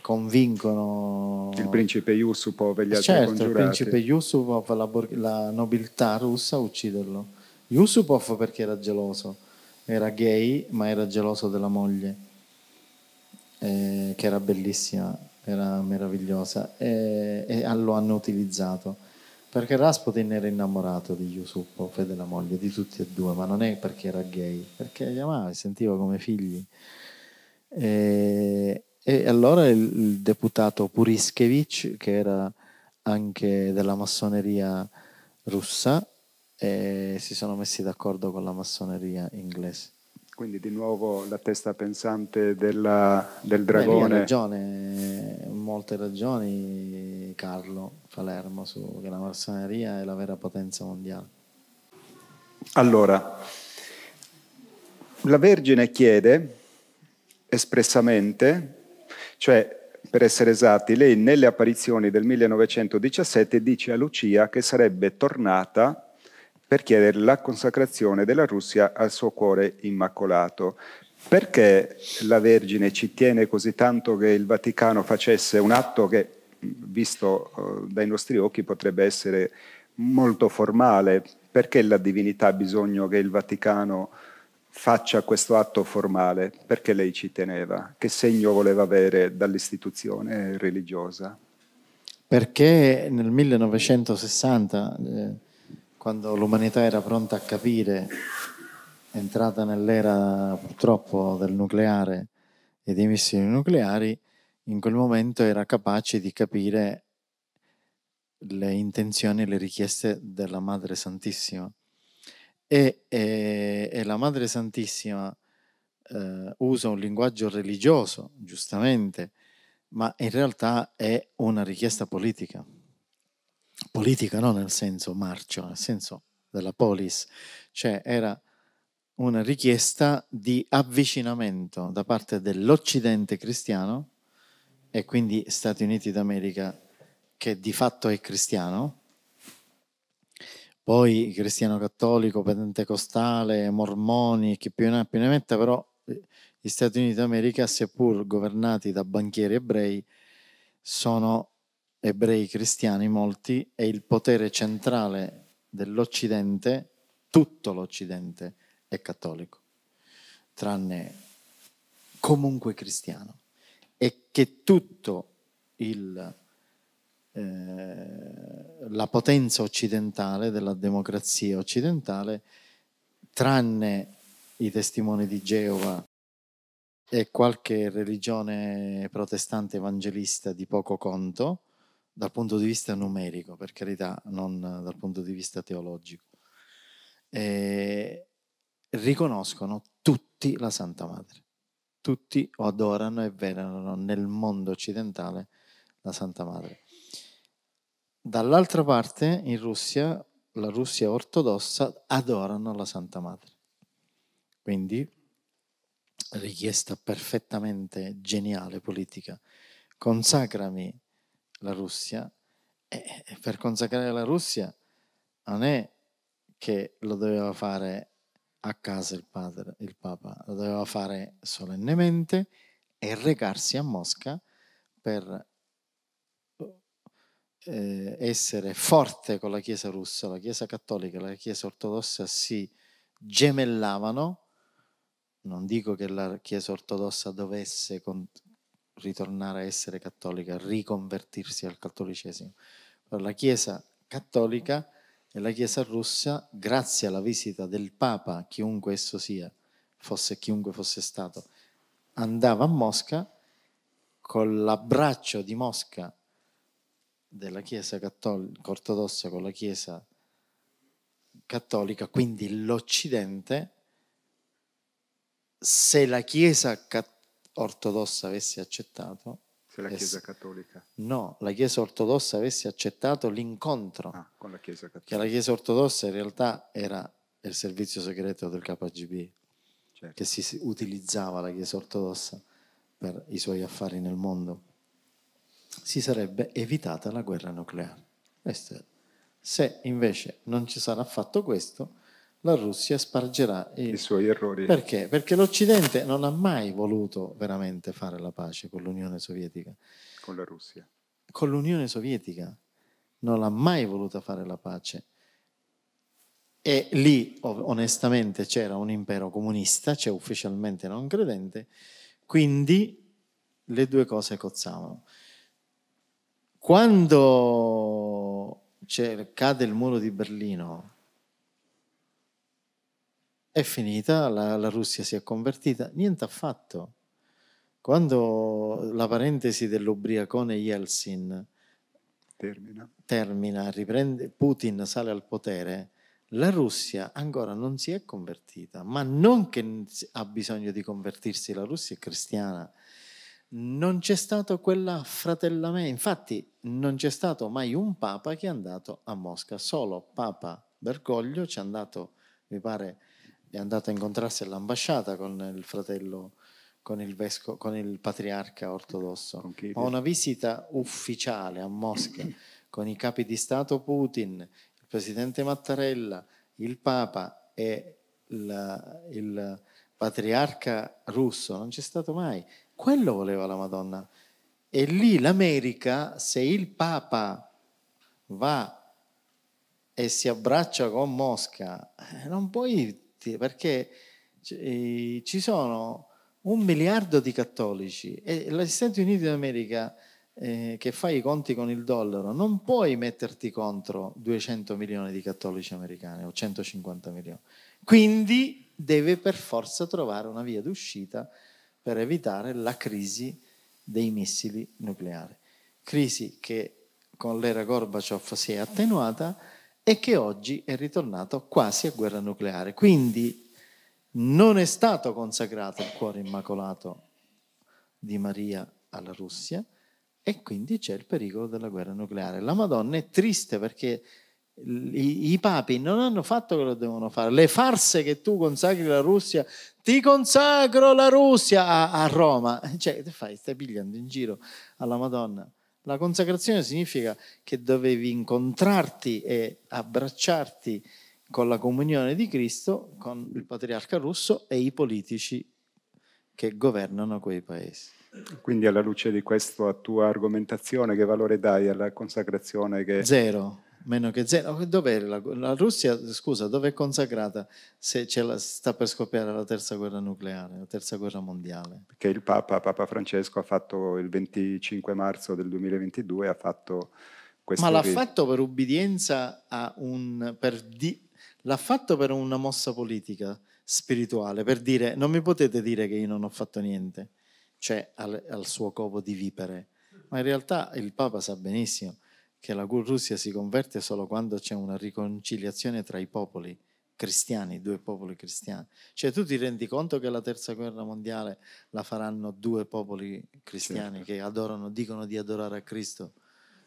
convincono... Il principe Yusupov e gli altri certo, congiurati. il principe Yusupov, la, la nobiltà russa, a ucciderlo. Yusupov perché era geloso, era gay ma era geloso della moglie, eh, che era bellissima, era meravigliosa, e, e lo hanno utilizzato perché Rasputin era innamorato di Yusupov e della moglie, di tutti e due, ma non è perché era gay, perché li amava ah, e sentiva come figli. E, e allora il, il deputato Puriskevich, che era anche della massoneria russa, eh, si sono messi d'accordo con la massoneria inglese. Quindi di nuovo la testa pensante della, del dragone. Ha ragione, molte ragioni Carlo Palermo su che la massoneria è la vera potenza mondiale. Allora, la Vergine chiede espressamente cioè, per essere esatti, lei nelle apparizioni del 1917 dice a Lucia che sarebbe tornata per chiedere la consacrazione della Russia al suo cuore immacolato. Perché la Vergine ci tiene così tanto che il Vaticano facesse un atto che, visto eh, dai nostri occhi, potrebbe essere molto formale? Perché la divinità ha bisogno che il Vaticano faccia questo atto formale perché lei ci teneva, che segno voleva avere dall'istituzione religiosa? Perché nel 1960, eh, quando l'umanità era pronta a capire, entrata nell'era purtroppo del nucleare e dei missili nucleari, in quel momento era capace di capire le intenzioni e le richieste della Madre Santissima e, e, e la Madre Santissima eh, usa un linguaggio religioso, giustamente, ma in realtà è una richiesta politica. Politica non nel senso marcio, nel senso della polis, cioè era una richiesta di avvicinamento da parte dell'Occidente cristiano e quindi Stati Uniti d'America, che di fatto è cristiano, poi cristiano cattolico, pentecostale, mormoni, chi più ne ha più ne metta, però eh, gli Stati Uniti d'America, seppur governati da banchieri ebrei, sono ebrei cristiani molti e il potere centrale dell'Occidente, tutto l'Occidente, è cattolico, tranne comunque cristiano, e che tutto il eh, la potenza occidentale, della democrazia occidentale, tranne i testimoni di Geova e qualche religione protestante evangelista di poco conto, dal punto di vista numerico, per carità, non dal punto di vista teologico, e riconoscono tutti la Santa Madre. Tutti adorano e venerano nel mondo occidentale la Santa Madre. Dall'altra parte, in Russia, la Russia ortodossa adorano la Santa Madre. Quindi, richiesta perfettamente geniale politica, consacrami la Russia. E per consacrare la Russia non è che lo doveva fare a casa il, padre, il Papa, lo doveva fare solennemente e recarsi a Mosca per eh, essere forte con la Chiesa russa, la Chiesa cattolica e la Chiesa ortodossa si gemellavano. Non dico che la Chiesa ortodossa dovesse con, ritornare a essere cattolica, riconvertirsi al cattolicesimo. Però la Chiesa cattolica e la Chiesa russa, grazie alla visita del Papa, chiunque esso sia, fosse chiunque fosse stato, andava a Mosca, con l'abbraccio di Mosca della Chiesa cattolica ortodossa con la Chiesa cattolica, quindi l'Occidente, se la Chiesa cat- ortodossa avesse accettato... Se la Chiesa es- cattolica? No, la Chiesa ortodossa avesse accettato l'incontro. Ah, con la Chiesa cattolica. Che la Chiesa ortodossa in realtà era il servizio segreto del KGB, certo. che si utilizzava la Chiesa ortodossa per i suoi affari nel mondo si sarebbe evitata la guerra nucleare. Se invece non ci sarà fatto questo, la Russia spargerà il... i suoi errori. Perché? Perché l'Occidente non ha mai voluto veramente fare la pace con l'Unione Sovietica. Con la Russia. Con l'Unione Sovietica non ha mai voluto fare la pace. E lì onestamente c'era un impero comunista, cioè ufficialmente non credente, quindi le due cose cozzavano. Quando cade il muro di Berlino, è finita, la, la Russia si è convertita, niente affatto. Quando la parentesi dell'ubriacone Yeltsin termina, termina riprende, Putin sale al potere, la Russia ancora non si è convertita, ma non che ha bisogno di convertirsi, la Russia è cristiana, non c'è stato quella fratellamento. Infatti, non c'è stato mai un papa che è andato a Mosca, solo Papa Bergoglio ci è andato, mi pare, è andato a incontrarsi all'ambasciata con il fratello, con il, vesco, con il patriarca ortodosso. Ma una visita ufficiale a Mosca con i capi di Stato Putin, il presidente Mattarella, il Papa e il, il patriarca russo non c'è stato mai. Quello voleva la Madonna. E lì l'America, se il Papa va e si abbraccia con Mosca, eh, non puoi perché eh, ci sono un miliardo di cattolici e gli Stati Uniti d'America eh, che fa i conti con il dollaro, non puoi metterti contro 200 milioni di cattolici americani o 150 milioni. Quindi deve per forza trovare una via d'uscita per evitare la crisi dei missili nucleari. Crisi che con l'era Gorbaciov si è attenuata e che oggi è ritornato quasi a guerra nucleare. Quindi non è stato consacrato il cuore immacolato di Maria alla Russia e quindi c'è il pericolo della guerra nucleare. La Madonna è triste perché i, I, papi non hanno fatto quello che devono fare. Le farse che tu consacri la Russia, ti consacro la Russia a, a Roma. Cioè, che fai? Stai pigliando in giro alla Madonna. La consacrazione significa che dovevi incontrarti e abbracciarti con la comunione di Cristo, con il patriarca russo e i politici che governano quei paesi. Quindi alla luce di questa tua argomentazione, che valore dai alla consacrazione? Che... Zero meno che zero. Oh, dov'è la, la, Russia, scusa, dove è consacrata se la, sta per scoppiare la terza guerra nucleare, la terza guerra mondiale? Perché il Papa, Papa Francesco ha fatto il 25 marzo del 2022, ha fatto questo... Ma l'ha fatto per ubbidienza a un... Per di, l'ha fatto per una mossa politica, spirituale, per dire non mi potete dire che io non ho fatto niente, cioè al, al suo covo di vipere. Ma in realtà il Papa sa benissimo che la Russia si converte solo quando c'è una riconciliazione tra i popoli cristiani, due popoli cristiani. Cioè tu ti rendi conto che la terza guerra mondiale la faranno due popoli cristiani certo. che adorano, dicono di adorare a Cristo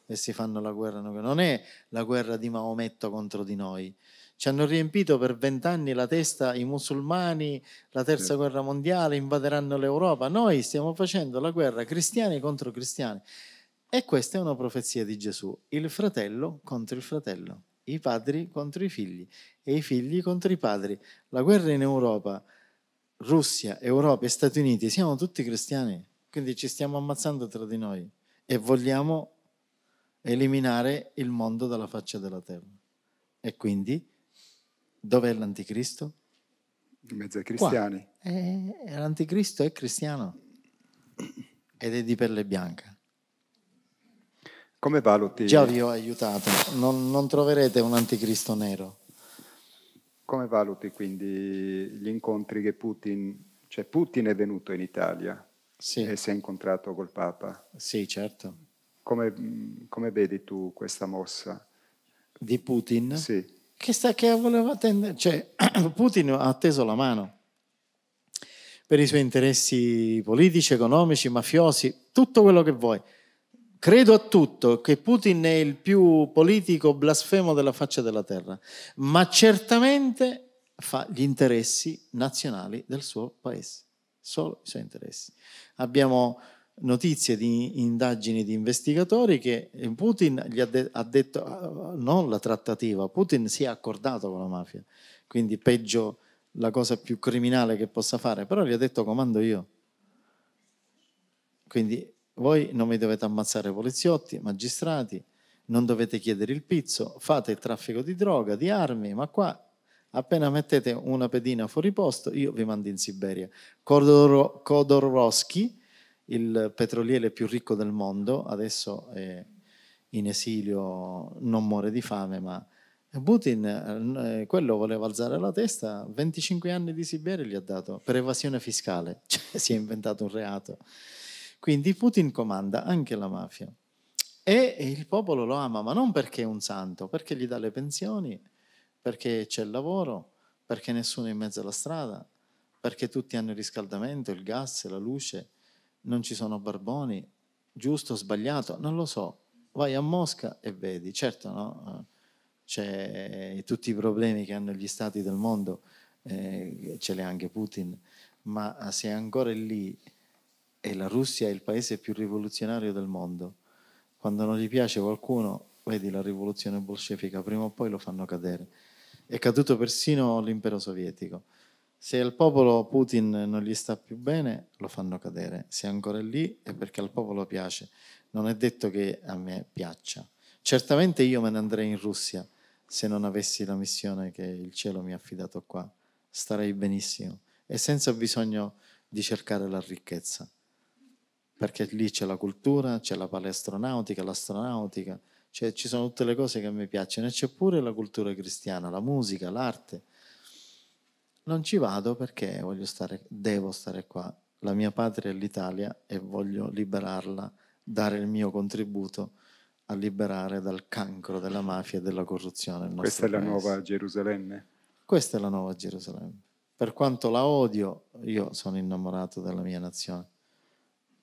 e si fanno la guerra. Non è la guerra di Maometto contro di noi. Ci hanno riempito per vent'anni la testa i musulmani, la terza certo. guerra mondiale, invaderanno l'Europa. Noi stiamo facendo la guerra cristiani contro cristiani. E questa è una profezia di Gesù, il fratello contro il fratello, i padri contro i figli e i figli contro i padri. La guerra in Europa, Russia, Europa e Stati Uniti, siamo tutti cristiani, quindi ci stiamo ammazzando tra di noi e vogliamo eliminare il mondo dalla faccia della terra. E quindi dov'è l'anticristo? In mezzo ai cristiani. Eh, l'anticristo è cristiano ed è di pelle bianca. Come valuti... Già vi ho aiutato, non, non troverete un anticristo nero. Come valuti quindi gli incontri che Putin... Cioè Putin è venuto in Italia sì. e si è incontrato col Papa. Sì, certo. Come, come vedi tu questa mossa? Di Putin? Sì. Che, sta, che voleva tendere... Cioè, Putin ha atteso la mano per i suoi interessi politici, economici, mafiosi, tutto quello che vuoi. Credo a tutto che Putin è il più politico blasfemo della faccia della terra, ma certamente fa gli interessi nazionali del suo paese, solo i suoi interessi. Abbiamo notizie di indagini di investigatori che Putin gli ha, de- ha detto, ah, ah, non la trattativa, Putin si è accordato con la mafia, quindi peggio la cosa più criminale che possa fare, però gli ha detto comando io. Quindi voi non mi dovete ammazzare poliziotti, magistrati, non dovete chiedere il pizzo, fate il traffico di droga, di armi, ma qua appena mettete una pedina fuori posto io vi mando in Siberia. Khodorkovsky, il petroliere più ricco del mondo, adesso è in esilio, non muore di fame, ma Putin, eh, quello voleva alzare la testa, 25 anni di Siberia gli ha dato per evasione fiscale, cioè si è inventato un reato. Quindi Putin comanda anche la mafia e il popolo lo ama, ma non perché è un santo, perché gli dà le pensioni, perché c'è il lavoro, perché nessuno è in mezzo alla strada, perché tutti hanno il riscaldamento, il gas, la luce, non ci sono barboni, giusto, o sbagliato, non lo so. Vai a Mosca e vedi, certo no? c'è tutti i problemi che hanno gli stati del mondo, eh, ce li ha anche Putin, ma se è ancora lì e la Russia è il paese più rivoluzionario del mondo. Quando non gli piace qualcuno, vedi la rivoluzione bolscefica, prima o poi lo fanno cadere. È caduto persino l'impero sovietico. Se al popolo Putin non gli sta più bene, lo fanno cadere. Se è ancora lì è perché al popolo piace. Non è detto che a me piaccia. Certamente io me ne andrei in Russia se non avessi la missione che il cielo mi ha affidato qua. Starei benissimo e senza bisogno di cercare la ricchezza perché lì c'è la cultura, c'è la palestronautica, l'astronautica, cioè ci sono tutte le cose che mi piacciono e c'è pure la cultura cristiana, la musica, l'arte. Non ci vado perché stare, devo stare qua, la mia patria è l'Italia e voglio liberarla, dare il mio contributo a liberare dal cancro della mafia e della corruzione. Questa è la nuova Gerusalemme? Questa è la nuova Gerusalemme. Per quanto la odio, io sono innamorato della mia nazione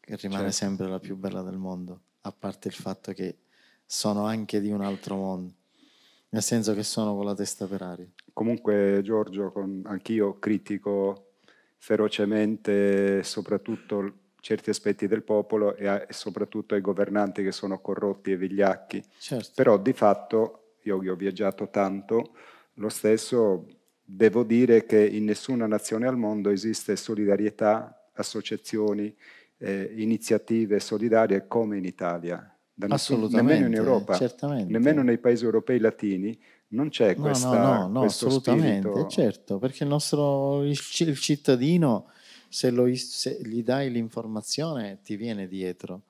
che rimane certo. sempre la più bella del mondo, a parte il fatto che sono anche di un altro mondo, nel senso che sono con la testa per aria. Comunque Giorgio, con, anch'io critico ferocemente soprattutto certi aspetti del popolo e, a, e, soprattutto i governanti che sono corrotti e vigliacchi, certo. però di fatto io, che ho viaggiato tanto, lo stesso devo dire che in nessuna nazione al mondo esiste solidarietà, associazioni, eh, iniziative solidarie come in Italia. Da Assolutamente. Nemmeno in Europa, certamente. nemmeno nei paesi europei latini non c'è no, questa, no, no, no, questo assolutamente, spirito. certo, perché il nostro il cittadino se, lo, se gli dai l'informazione ti viene dietro.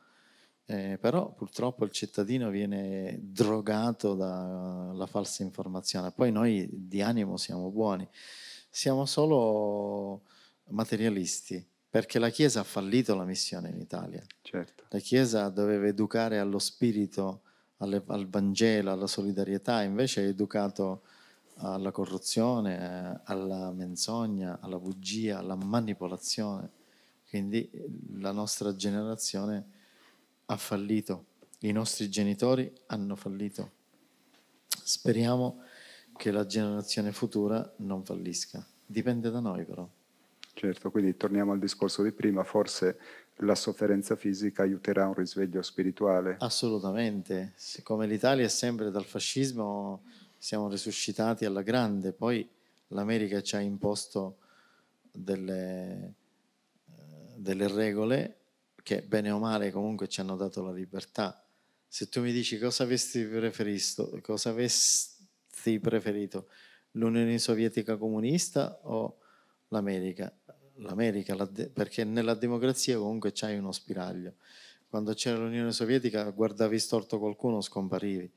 Eh, però purtroppo il cittadino viene drogato dalla falsa informazione. Poi noi di animo siamo buoni, siamo solo materialisti perché la Chiesa ha fallito la missione in Italia. Certo. La Chiesa doveva educare allo spirito, alle, al Vangelo, alla solidarietà, invece è educato alla corruzione, alla menzogna, alla bugia, alla manipolazione. Quindi eh, la nostra generazione ha fallito, i nostri genitori hanno fallito. Speriamo che la generazione futura non fallisca. Dipende da noi però. Certo, quindi torniamo al discorso di prima, forse la sofferenza fisica aiuterà a un risveglio spirituale. Assolutamente, siccome l'Italia è sempre dal fascismo siamo risuscitati alla grande, poi l'America ci ha imposto delle, eh, delle regole che bene o male comunque ci hanno dato la libertà. Se tu mi dici cosa avresti preferito, cosa avresti preferito l'Unione Sovietica comunista o l'America? l'America, la de- perché nella democrazia comunque c'hai uno spiraglio. Quando c'era l'Unione Sovietica guardavi storto qualcuno, scomparivi.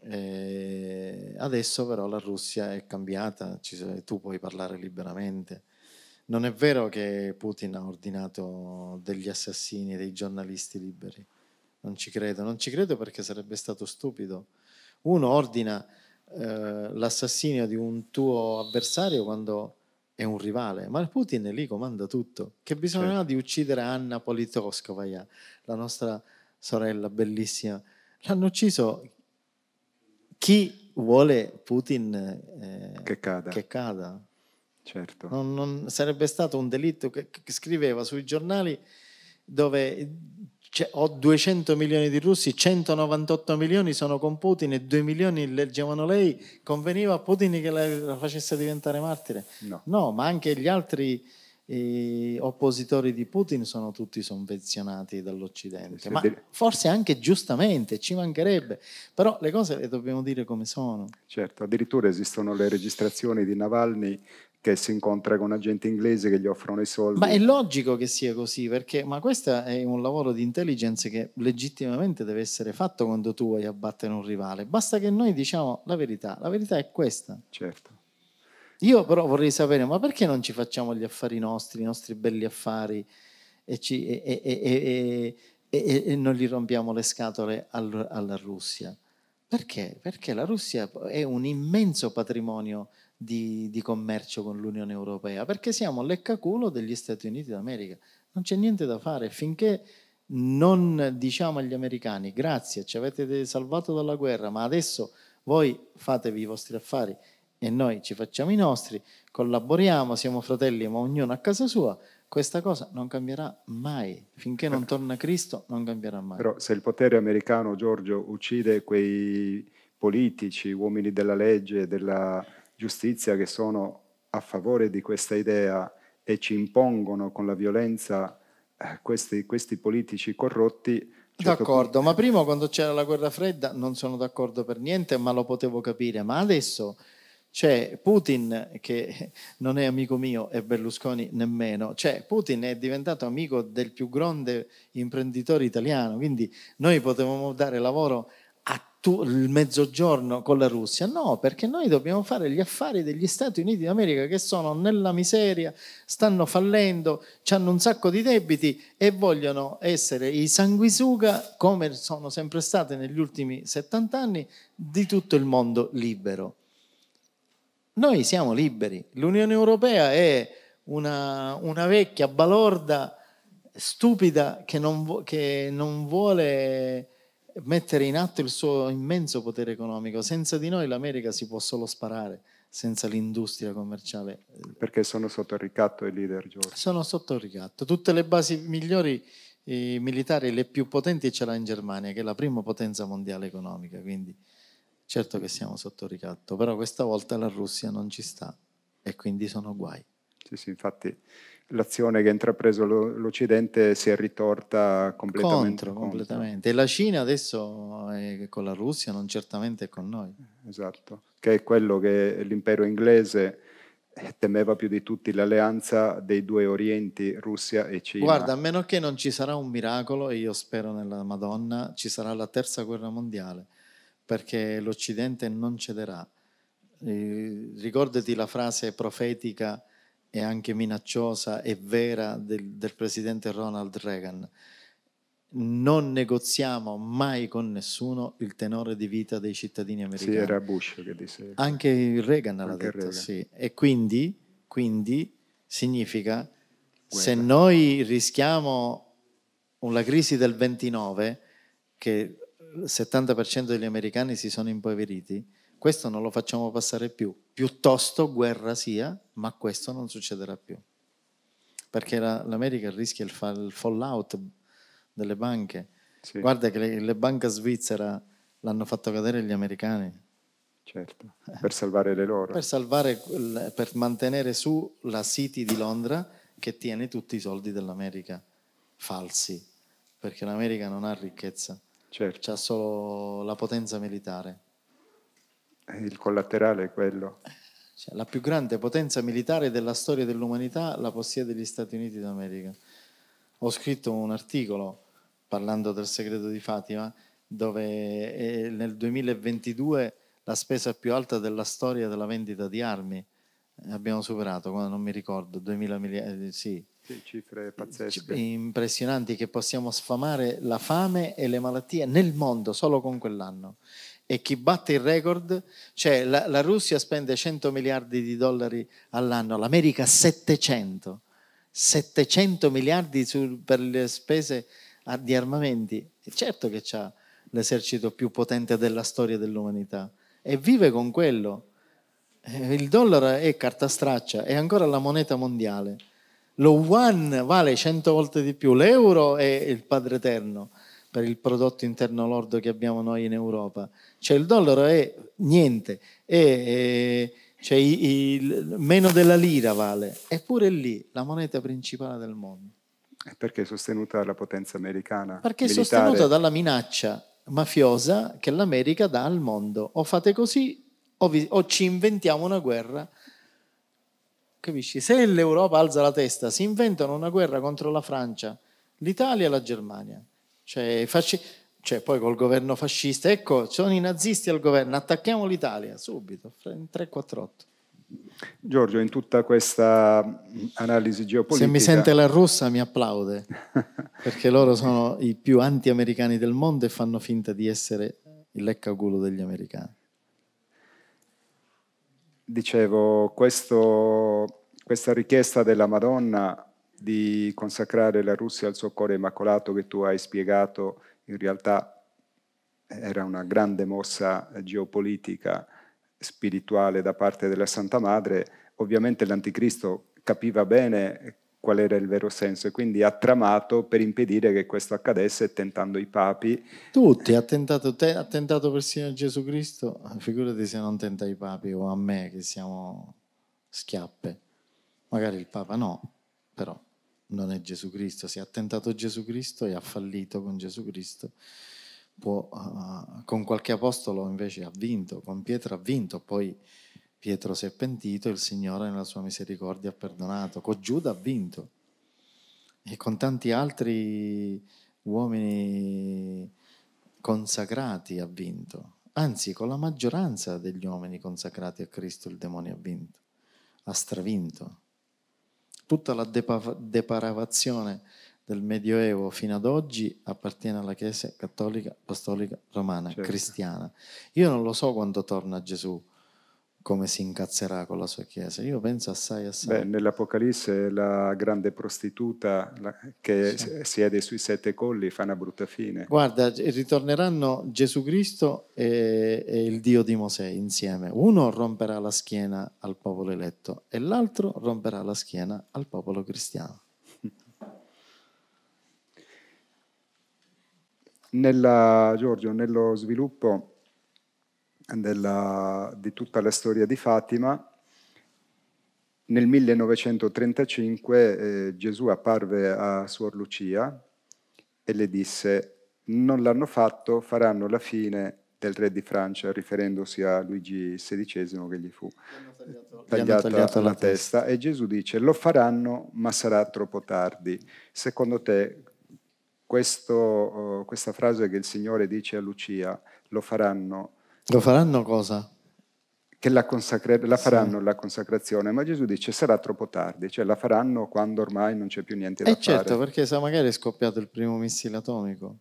E adesso però la Russia è cambiata, tu puoi parlare liberamente. Non è vero che Putin ha ordinato degli assassini, dei giornalisti liberi. Non ci credo, non ci credo perché sarebbe stato stupido. Uno ordina eh, l'assassinio di un tuo avversario quando è un rivale, ma Putin lì comanda tutto, che bisognerà certo. di uccidere Anna Politkovskaya, la nostra sorella bellissima. L'hanno ucciso chi vuole Putin eh, che cada. Che cada. Certo. Non, non, sarebbe stato un delitto che, che scriveva sui giornali dove cioè, ho 200 milioni di russi, 198 milioni sono con Putin e 2 milioni leggevano lei, conveniva a Putin che la, facesse diventare martire? No. no ma anche gli altri eh, oppositori di Putin sono tutti sovvenzionati dall'Occidente, ma forse anche giustamente, ci mancherebbe, però le cose le dobbiamo dire come sono. Certo, addirittura esistono le registrazioni di Navalny che si incontra con un agente inglese che gli offrono i soldi. Ma è logico che sia così, perché ma questo è un lavoro di intelligence che legittimamente deve essere fatto quando tu vuoi abbattere un rivale. Basta che noi diciamo la verità, la verità è questa. Certo. Io però vorrei sapere, ma perché non ci facciamo gli affari nostri, i nostri belli affari e, ci, e, e, e non gli rompiamo le scatole al, alla Russia? Perché? Perché la Russia è un immenso patrimonio di, di commercio con l'Unione Europea, perché siamo leccaculo degli Stati Uniti d'America. Non c'è niente da fare finché non diciamo agli americani grazie, ci avete salvato dalla guerra, ma adesso voi fatevi i vostri affari e noi ci facciamo i nostri, collaboriamo, siamo fratelli, ma ognuno a casa sua, questa cosa non cambierà mai. Finché non ecco. torna Cristo, non cambierà mai. Però se il potere americano, Giorgio, uccide quei politici, uomini della legge, della, giustizia che sono a favore di questa idea e ci impongono con la violenza eh, questi, questi, politici corrotti. Certo d'accordo, punto... ma prima quando c'era la guerra fredda non sono d'accordo per niente, ma lo potevo capire, ma adesso c'è Putin che non è amico mio e Berlusconi nemmeno, cioè Putin è diventato amico del più grande imprenditore italiano, quindi noi potevamo dare lavoro a Ah, il mezzogiorno con la Russia. No, perché noi dobbiamo fare gli affari degli Stati Uniti d'America che sono nella miseria, stanno fallendo, hanno un sacco di debiti e vogliono essere i sanguisuga, come sono sempre state negli ultimi 70 anni, di tutto il mondo libero. Noi siamo liberi. L'Unione Europea è una, una vecchia balorda stupida che non, che non vuole mettere in atto il suo immenso potere economico. Senza di noi l'America si può solo sparare, senza l'industria commerciale. Perché sono sotto ricatto i leader giovani. Sono sotto ricatto. Tutte le basi migliori eh, militari, le più potenti, ce l'ha in Germania, che è la prima potenza mondiale economica. Quindi certo che siamo sotto ricatto, però questa volta la Russia non ci sta e quindi sono guai. Sì, sì, infatti l'azione che ha intrapreso l'Occidente si è ritorta completamente. Contro, contro. completamente. E la Cina adesso è con la Russia, non certamente con noi. Esatto, che è quello che l'impero inglese eh, temeva più di tutti l'alleanza dei due orienti, Russia e Cina. Guarda, a meno che non ci sarà un miracolo, e io spero nella Madonna, ci sarà la terza guerra mondiale, perché l'Occidente non cederà. Eh, ricordati la frase profetica e anche minacciosa e vera del, del presidente Ronald Reagan. Non negoziamo mai con nessuno il tenore di vita dei cittadini americani. Sì, era Bush che disse. Anche Reagan anche detto, Reagan. sì. E quindi, quindi significa Guerra. se noi rischiamo la crisi del 29, che il 70% degli americani si sono impoveriti, questo non lo facciamo passare più, piuttosto guerra sia, ma questo non succederà più. Perché la, l'America rischia il, fa, il, fallout delle banche. Sì. Guarda che le, le banche svizzere l'hanno fatto cadere gli americani. Certo, per salvare le loro. Per, salvare, per mantenere su la City di Londra che tiene tutti i soldi dell'America falsi, perché l'America non ha ricchezza, certo. ha solo la potenza militare il collaterale è quello. Cioè, la più grande potenza militare della storia dell'umanità la possiede gli Stati Uniti d'America. Ho scritto un articolo parlando del segreto di Fatima dove eh, nel 2022 la spesa più alta della storia della vendita di armi eh, abbiamo superato, non mi ricordo, 2000 miliardi, eh, sì. cifre pazzesche. Impressionanti che possiamo sfamare la fame e le malattie nel mondo solo con quell'anno e chi batte il record, cioè la, la, Russia spende 100 miliardi di dollari all'anno, l'America 700, 700 miliardi su, per le spese di armamenti. E certo che ha l'esercito più potente della storia dell'umanità e vive con quello. Eh, il dollaro è carta straccia, è ancora la moneta mondiale. Lo yuan vale 100 volte di più, l'euro è il padre eterno per il prodotto interno lordo che abbiamo noi in Europa. Cioè il dollaro è niente, è, è cioè, il, meno della lira vale, eppure lì la moneta principale del mondo. Perché è sostenuta dalla potenza americana? Perché militare. è sostenuta dalla minaccia mafiosa che l'America dà al mondo. O fate così o, vi, o ci inventiamo una guerra. Capisci? Se l'Europa alza la testa, si inventano una guerra contro la Francia, l'Italia e la Germania. Cioè, fasci- cioè, poi col governo fascista, ecco, sono i nazisti al governo, attacchiamo l'Italia subito, in 3 Giorgio, in tutta questa analisi geopolitica... Se mi sente la russa mi applaude, perché loro sono i più anti-americani del mondo e fanno finta di essere il leccaculo degli americani. Dicevo, questo, questa richiesta della Madonna di consacrare la Russia al suo cuore immacolato che tu hai spiegato in realtà era una grande mossa geopolitica spirituale da parte della Santa Madre, ovviamente l'anticristo capiva bene qual era il vero senso e quindi ha tramato per impedire che questo accadesse tentando i papi. Tutti, ha tentato, te, ha tentato persino Gesù Cristo, figurati se non tenta i papi o a me che siamo schiappe, magari il papa no, però non è Gesù Cristo, se ha tentato Gesù Cristo e ha fallito con Gesù Cristo, può, uh, con qualche apostolo invece ha vinto, con Pietro ha vinto, poi Pietro si è pentito, il Signore nella sua misericordia ha perdonato, con Giuda ha vinto e con tanti altri uomini consacrati ha vinto, anzi con la maggioranza degli uomini consacrati a Cristo il demonio ha vinto, ha stravinto tutta la depa- deparavazione del Medioevo fino ad oggi appartiene alla Chiesa cattolica, apostolica, romana, certo. cristiana. Io non lo so quando torna Gesù, come si incazzerà con la sua chiesa. Io penso assai, assai. Beh, nell'Apocalisse la grande prostituta che sì. siede sui sette colli fa una brutta fine. Guarda, ritorneranno Gesù Cristo e, e il Dio di Mosè insieme. Uno romperà la schiena al popolo eletto e l'altro romperà la schiena al popolo cristiano. Nella, Giorgio, nello sviluppo della, di tutta la storia di Fatima, nel 1935 eh, Gesù apparve a Suor Lucia e le disse non l'hanno fatto, faranno la fine del re di Francia, riferendosi a Luigi XVI che gli fu tagliato, tagliata, gli tagliato la, la testa. testa. E Gesù dice lo faranno, ma sarà troppo tardi. Secondo te questo, uh, questa frase che il Signore dice a Lucia, lo faranno, lo faranno cosa? Che la, consacre- la faranno sì. la consacrazione, ma Gesù dice sarà troppo tardi, cioè la faranno quando ormai non c'è più niente da eh certo, fare. E certo, perché se magari è scoppiato il primo missile atomico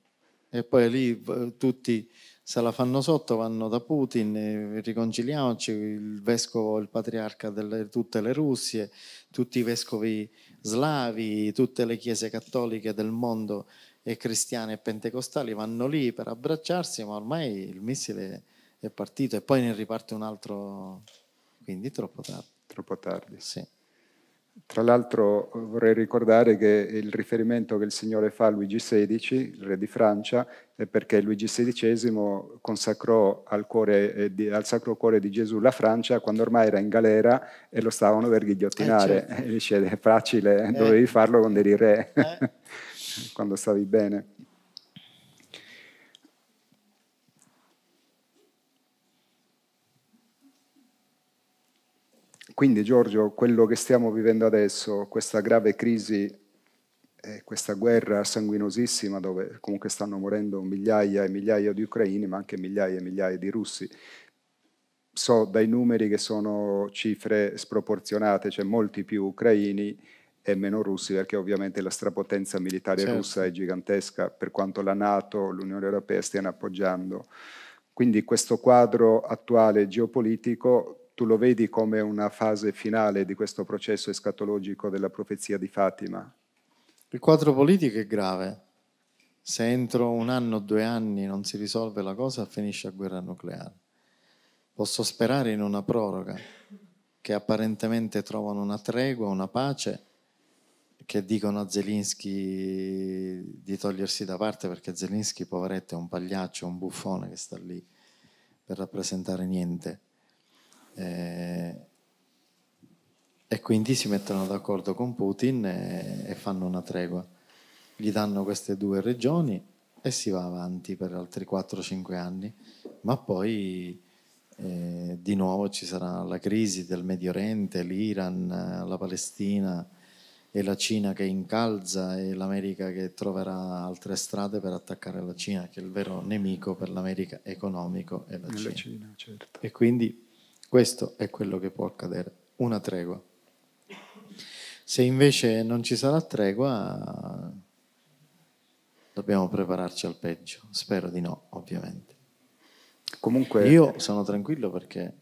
e poi lì tutti se la fanno sotto vanno da Putin, riconciliamoci, il vescovo, il patriarca di tutte le Russie, tutti i vescovi slavi, tutte le chiese cattoliche del mondo e cristiane e pentecostali vanno lì per abbracciarsi, ma ormai il missile È è partito e poi ne riparte un altro, quindi troppo tardi. Troppo tardi. Sì. Tra l'altro vorrei ricordare che il riferimento che il Signore fa a Luigi XVI, il re di Francia, è perché Luigi XVI consacrò al, cuore, eh, al Sacro Cuore di Gesù la Francia quando ormai era in galera e lo stavano per ghigliottinare. Eh, certo. E dice, è facile, eh. dovevi farlo quando eri re, eh. quando stavi bene. quindi Giorgio, quello che stiamo vivendo adesso, questa grave crisi, eh, questa guerra sanguinosissima dove comunque stanno morendo migliaia e migliaia di ucraini, ma anche migliaia e migliaia di russi, so dai numeri che sono cifre sproporzionate, c'è cioè molti più ucraini e meno russi, perché ovviamente la strapotenza militare certo. russa è gigantesca, per quanto la Nato, l'Unione Europea stiano appoggiando. Quindi questo quadro attuale geopolitico tu lo vedi come una fase finale di questo processo escatologico della profezia di Fatima? Il quadro politico è grave. Se entro un anno o due anni non si risolve la cosa, finisce a guerra nucleare. Posso sperare in una proroga, che apparentemente trovano una tregua, una pace, che dicono a Zelensky di togliersi da parte perché Zelensky, poveretto, è un pagliaccio, un buffone che sta lì per rappresentare niente. Eh, e quindi si mettono d'accordo con Putin e, e, fanno una tregua. Gli danno queste due regioni e si va avanti per altri 4-5 anni, ma poi eh, di nuovo ci sarà la crisi del Medio Oriente, l'Iran, la Palestina e la Cina che incalza e l'America che troverà altre strade per attaccare la Cina, che è il vero nemico per l'America economico e la Cina. Cina certo. E quindi questo è quello che può accadere, una tregua. Se invece non ci sarà tregua, dobbiamo prepararci al peggio. Spero di no, ovviamente. Comunque... Io sono tranquillo perché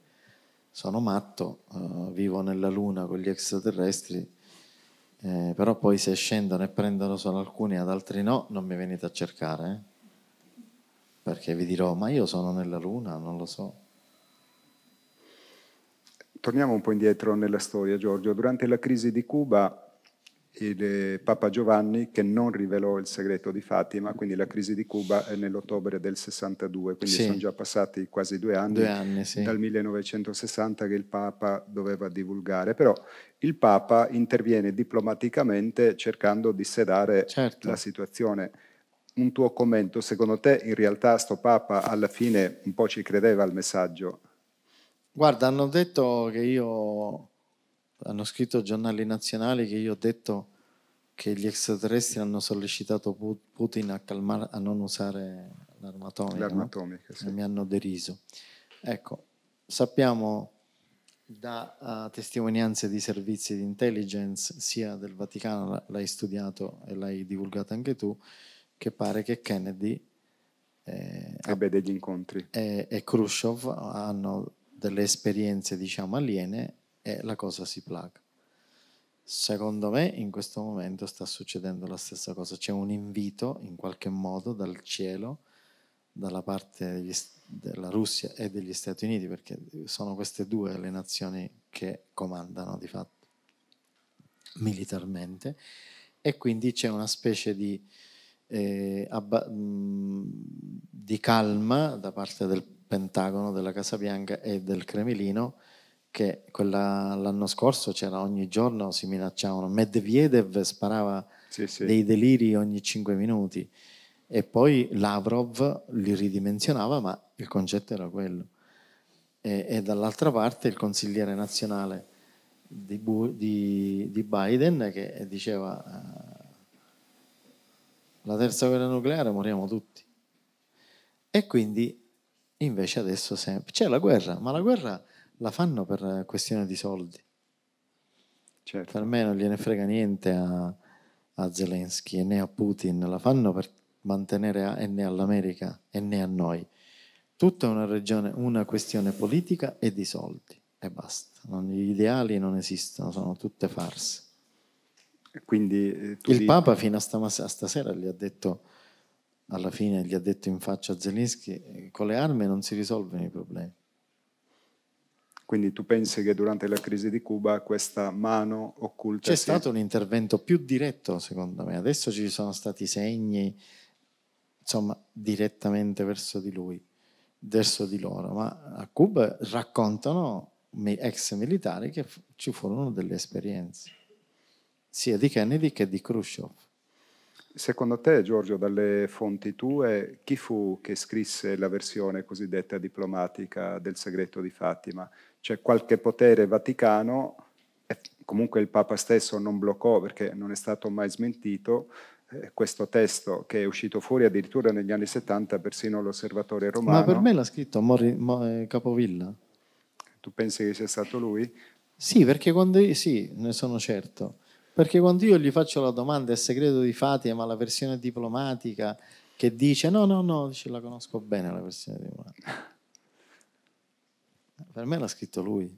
sono matto, uh, vivo nella luna con gli extraterrestri, eh, però poi se scendono e prendono solo alcuni ad altri no, non mi venite a cercare, eh? perché vi dirò, ma io sono nella luna, non lo so torniamo un po' indietro nella storia, Giorgio. Durante la crisi di Cuba, il eh, Papa Giovanni, che non rivelò il segreto di Fatima, quindi la crisi di Cuba è nell'ottobre del 62, quindi sì. sono già passati quasi due anni, due anni sì. dal 1960 che il Papa doveva divulgare, però il Papa interviene diplomaticamente cercando di sedare certo. la situazione. Un tuo commento, secondo te in realtà sto Papa alla fine un po' ci credeva al messaggio? Guarda, hanno detto che io, hanno scritto giornali nazionali che io ho detto che gli extraterrestri hanno sollecitato Putin a, calmar, a non usare l'arma atomica. L'arma atomica, no? sì. E mi hanno deriso. Ecco, sappiamo da uh, testimonianze di servizi di intelligence sia del Vaticano, l'hai studiato e l'hai divulgato anche tu, che pare che Kennedy eh, ebbe degli incontri e, e Khrushchev hanno delle esperienze, diciamo, aliene e la cosa si placa. Secondo me in questo momento sta succedendo la stessa cosa, c'è un invito in qualche modo dal cielo, dalla parte degli, della Russia e degli Stati Uniti, perché sono queste due le nazioni che comandano di fatto militarmente e quindi c'è una specie di, eh, abba- di calma da parte del Pentagono, della Casa Bianca e del Cremlino, che quella, l'anno scorso c'era ogni giorno, si minacciavano. Medvedev sparava sì, sì. dei deliri ogni 5 minuti e poi Lavrov li ridimensionava, ma il concetto era quello. E, e dall'altra parte il consigliere nazionale di, Bu, di, di Biden che diceva eh, la terza guerra nucleare moriamo tutti. E quindi Invece adesso sempre... c'è la guerra, ma la guerra la fanno per questione di soldi. Certo. Per me non gliene frega niente a, a Zelensky né a Putin, la fanno per mantenere a, né all'America e né a noi. Tutta una, regione, una questione politica e di soldi e basta. Non, gli ideali non esistono, sono tutte farse. Quindi, eh, Il dici... Papa fino a, stas- a stasera gli ha detto alla fine gli ha detto in faccia a Zelensky, eh, con le armi non si risolvono i problemi. Quindi tu pensi che durante la crisi di Cuba questa mano occulta... C'è stato un intervento più diretto, secondo me. Adesso ci sono stati segni, insomma, direttamente verso di lui, verso di loro. Ma a Cuba raccontano ex militari che ci furono delle esperienze, sia di Kennedy che di Khrushchev. Secondo te, Giorgio, dalle fonti tue, chi fu che scrisse la versione cosiddetta diplomatica del segreto di Fatima? C'è qualche potere vaticano, comunque il Papa stesso non bloccò perché non è stato mai smentito, eh, questo testo che è uscito fuori addirittura negli anni 70 persino l'osservatore romano. Ma per me l'ha scritto Mori, Mori, eh, Capovilla. Tu pensi che sia stato lui? Sì, perché quando sì, ne sono certo. Perché quando io gli faccio la domanda è segreto di Fatima, la versione diplomatica che dice no, no, no, ce la conosco bene la versione diplomatica. per me l'ha scritto lui.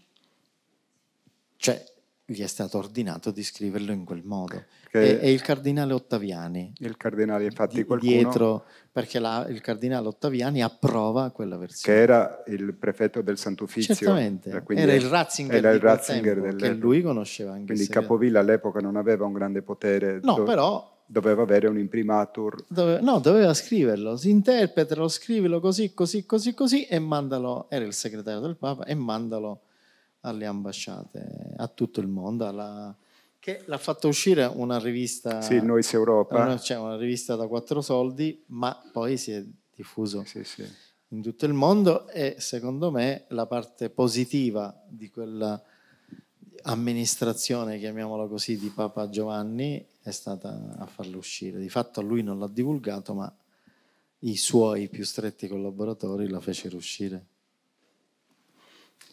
Cioè, gli è stato ordinato di scriverlo in quel modo. Che è, il cardinale Ottaviani. Il cardinale, infatti, qualcuno... Dietro, perché la, il cardinale Ottaviani approva quella versione. Che era il prefetto del Sant'Ufficio. Certamente, eh, era il Ratzinger, era il Ratzinger tempo, del... che lui conosceva anche. Quindi Capovilla all'epoca non aveva un grande potere. No, do... però... Doveva avere un imprimatur. Dove... no, doveva scriverlo, si interpretalo, scrivilo così, così, così, così e mandalo, era il segretario del Papa, e mandalo alle ambasciate a tutto il mondo, alla, che l'ha fatto uscire una rivista... Sì, Noise Europa. Una, eh, cioè una rivista da quattro soldi, ma poi si è diffuso sì, sì. in tutto il mondo e secondo me la parte positiva di quella amministrazione, chiamiamola così, di Papa Giovanni è stata a farlo uscire. Di fatto lui non l'ha divulgato, ma i suoi più stretti collaboratori la fecero uscire.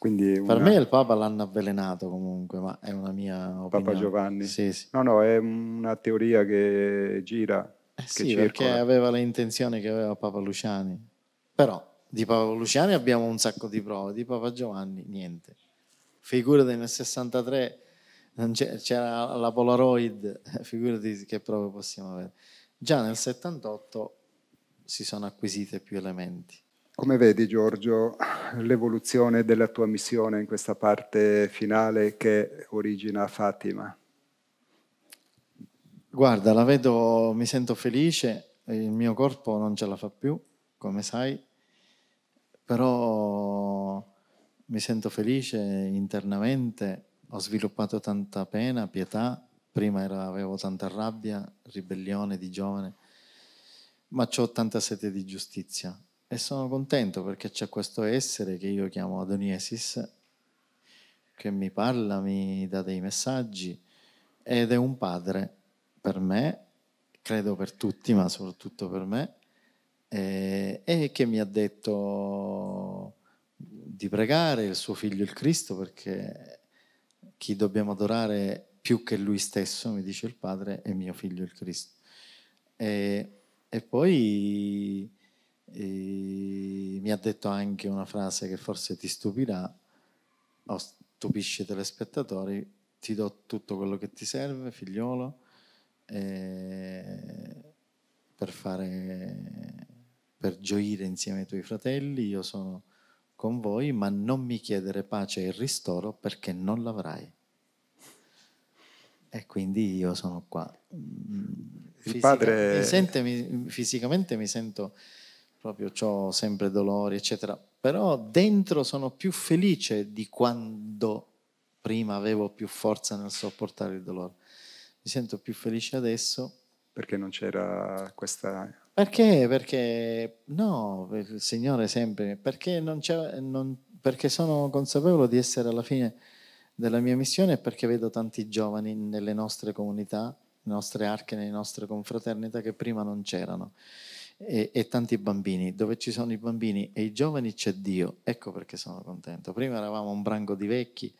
Una... Per me il Papa l'hanno avvelenato comunque, ma è una mia opinione. Papa Giovanni? Sì, sì. No, no, è una teoria che gira. Eh sì, circola. perché aveva le intenzioni che aveva Papa Luciani. Però di Papa Luciani abbiamo un sacco di prove, di Papa Giovanni niente. Figurati nel 63 c'era la Polaroid, eh, figurati che prove possiamo avere. Già nel 78 si sono acquisite più elementi. Come vedi Giorgio l'evoluzione della tua missione in questa parte finale che origina Fatima? Guarda, la vedo, mi sento felice, il mio corpo non ce la fa più, come sai, però mi sento felice internamente, ho sviluppato tanta pena, pietà, prima era, avevo tanta rabbia, ribellione di giovane, ma ho tanta sete di giustizia e sono contento perché c'è questo essere che io chiamo Adoniesis che mi parla, mi dà dei messaggi ed è un padre per me, credo per tutti, ma soprattutto per me, e, eh, e che mi ha detto di pregare il suo figlio il Cristo perché chi dobbiamo adorare più che lui stesso, mi dice il padre, è mio figlio il Cristo. E, e poi e eh, mi ha detto anche una frase che forse ti stupirà, o oh, stupisce i telespettatori, ti do tutto quello che ti serve, figliolo, eh, per fare per gioire insieme ai tuoi fratelli, io sono con voi, ma non mi chiedere pace e ristoro perché non l'avrai. E quindi io sono qua. Mm, Il Fisica, padre... mi fisicamente mi sento proprio ho sempre dolori, eccetera. Però dentro sono più felice di quando prima avevo più forza nel sopportare il dolore. Mi sento più felice adesso. Perché non c'era questa... Perché? Perché no, il Signore sempre, perché, non c'era, non, perché sono consapevole di essere alla fine della mia missione e perché vedo tanti giovani nelle nostre comunità, nelle nostre arche, nelle nostre confraternita che prima non c'erano e, e, tanti bambini. Dove ci sono i bambini e i giovani c'è Dio. Ecco perché sono contento. Prima eravamo un branco di vecchi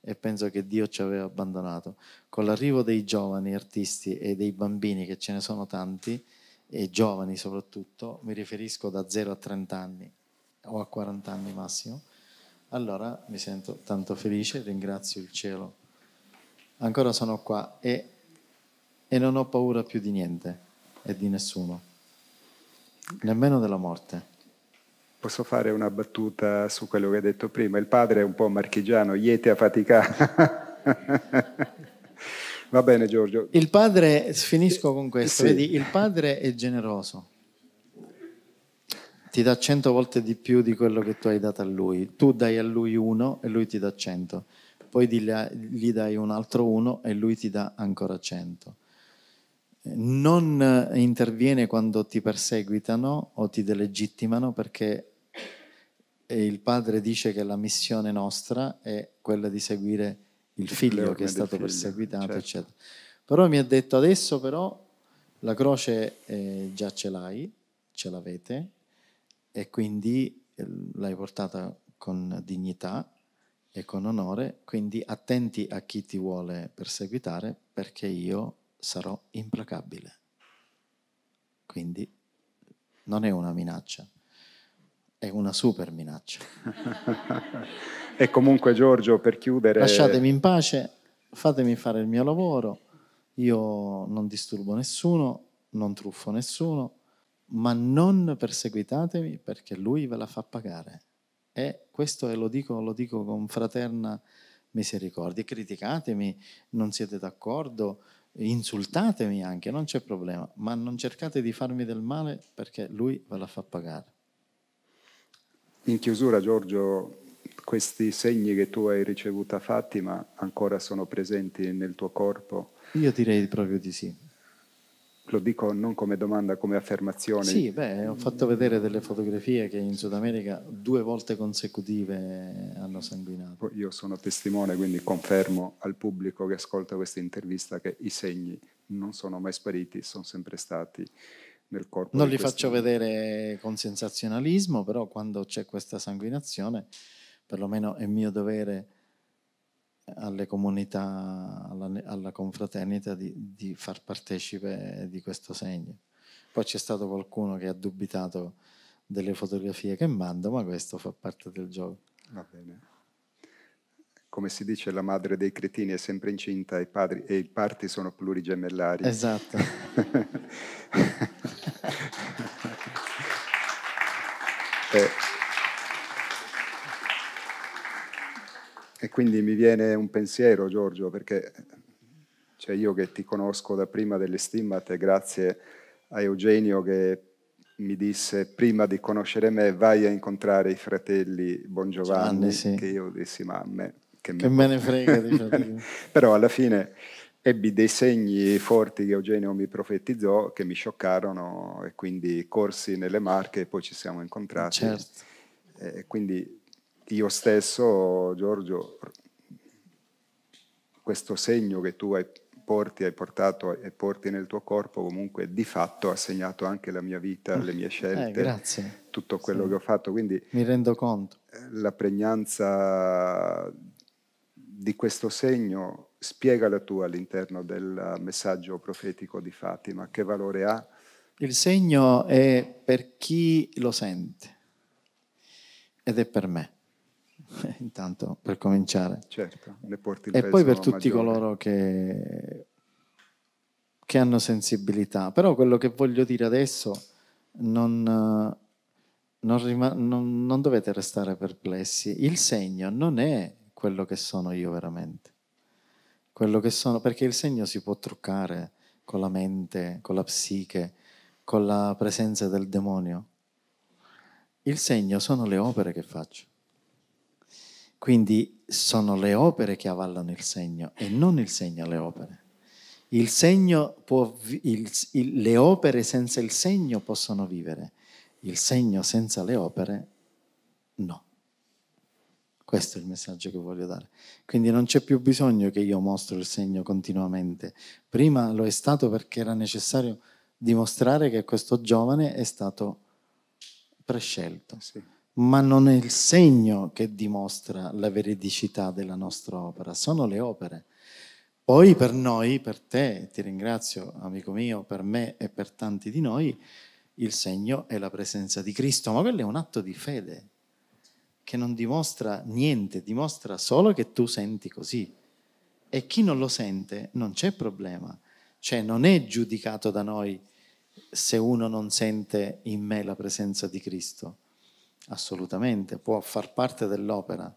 e penso che Dio ci aveva abbandonato. Con l'arrivo dei giovani artisti e dei bambini, che ce ne sono tanti, e giovani soprattutto, mi riferisco da 0 a 30 anni o a 40 anni massimo, allora mi sento tanto felice, ringrazio il cielo. Ancora sono qua e, e non ho paura più di niente e di nessuno. Nemmeno della morte. Posso fare una battuta su quello che hai detto prima? Il padre è un po' marchigiano, iete a fatica. Va bene Giorgio. Il padre, finisco con questo, sì. vedi, il padre è generoso. Ti dà cento volte di più di quello che tu hai dato a lui. Tu dai a lui uno e lui ti dà cento. Poi gli dai un altro uno e lui ti dà ancora cento non eh, interviene quando ti perseguitano o ti delegittimano perché eh, il padre dice che la missione nostra è quella di seguire il figlio che è stato figlio, perseguitato, certo. eccetera. Però mi ha detto adesso però la croce eh, già ce l'hai, ce l'avete e quindi eh, l'hai portata con dignità e con onore, quindi attenti a chi ti vuole perseguitare perché io sarò implacabile. Quindi non è una minaccia, è una super minaccia. e comunque Giorgio, per chiudere... Lasciatemi in pace, fatemi fare il mio lavoro, io non disturbo nessuno, non truffo nessuno, ma non perseguitatemi perché lui ve la fa pagare. E questo lo dico, lo dico con fraterna misericordia. Criticatemi, non siete d'accordo, insultatemi anche, non c'è problema, ma non cercate di farmi del male perché lui ve la fa pagare. In chiusura, Giorgio, questi segni che tu hai ricevuto a Fatima ancora sono presenti nel tuo corpo? Io direi proprio di sì lo dico non come domanda, come affermazione. Sì, beh, ho fatto vedere delle fotografie che in Sud America due volte consecutive hanno sanguinato. Io sono testimone, quindi confermo al pubblico che ascolta questa intervista che i segni non sono mai spariti, sono sempre stati nel corpo. Non li faccio vedere con sensazionalismo, però quando c'è questa sanguinazione, perlomeno è mio dovere alle comunità, alla, alla confraternita di, di, far partecipe di questo segno. Poi c'è stato qualcuno che ha dubitato delle fotografie che mando, ma questo fa parte del gioco. Va bene. Come si dice, la madre dei cretini è sempre incinta i padri, e i parti sono plurigemellari. Esatto. eh. E quindi mi viene un pensiero, Giorgio, perché cioè io che ti conosco da prima delle stimmate, grazie a Eugenio che mi disse prima di conoscere me vai a incontrare i fratelli Bongiovanni, sì. che io dissi ma a me che, che me, me ne frega diciamo. però alla fine ebbi dei segni forti che Eugenio mi profetizzò che mi scioccarono e quindi corsi nelle Marche e poi ci siamo incontrati certo. eh, quindi io stesso, Giorgio, questo segno che tu hai porti, hai portato e porti nel tuo corpo, comunque di fatto ha segnato anche la mia vita, le mie eh, scelte, eh, tutto quello sì. che ho fatto. Quindi mi rendo conto. Eh, la pregnanza di questo segno, spiega la tua all'interno del messaggio profetico di Fatima, che valore ha? Il segno è per chi lo sente ed è per me. intanto per cominciare. Certo, e poi per tutti maggiore. coloro che, che, hanno sensibilità. Però quello che voglio dire adesso non, non, non, non dovete restare perplessi. Il segno non è quello che sono io veramente. Quello che sono, perché il segno si può truccare con la mente, con la psiche, con la presenza del demonio. Il segno sono le opere che faccio. Quindi sono le opere che avallano il segno e non il segno alle opere. Il segno può, il, il, le opere senza il segno possono vivere, il segno senza le opere no. Questo è il messaggio che voglio dare. Quindi non c'è più bisogno che io mostro il segno continuamente. Prima lo è stato perché era necessario dimostrare che questo giovane è stato prescelto. Sì ma non è il segno che dimostra la veridicità della nostra opera, sono le opere. Poi per noi, per te, ti ringrazio amico mio, per me e per tanti di noi, il segno è la presenza di Cristo, ma quello è un atto di fede che non dimostra niente, dimostra solo che tu senti così. E chi non lo sente non c'è problema, cioè non è giudicato da noi se uno non sente in me la presenza di Cristo assolutamente, può far parte dell'opera,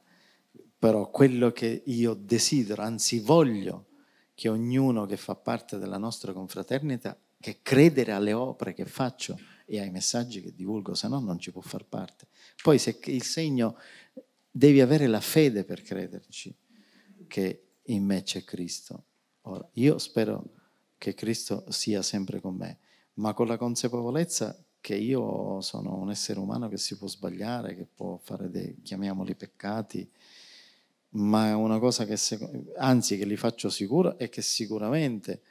però quello che io desidero, anzi voglio, che ognuno che fa parte della nostra confraternita, che credere alle opere che faccio e ai messaggi che divulgo, se no non ci può far parte. Poi se il segno, devi avere la fede per crederci che in me c'è Cristo. Ora, io spero che Cristo sia sempre con me, ma con la consapevolezza che io sono un essere umano che si può sbagliare, che può fare dei, chiamiamoli peccati, ma è una cosa che, anzi, che li faccio sicuro è che sicuramente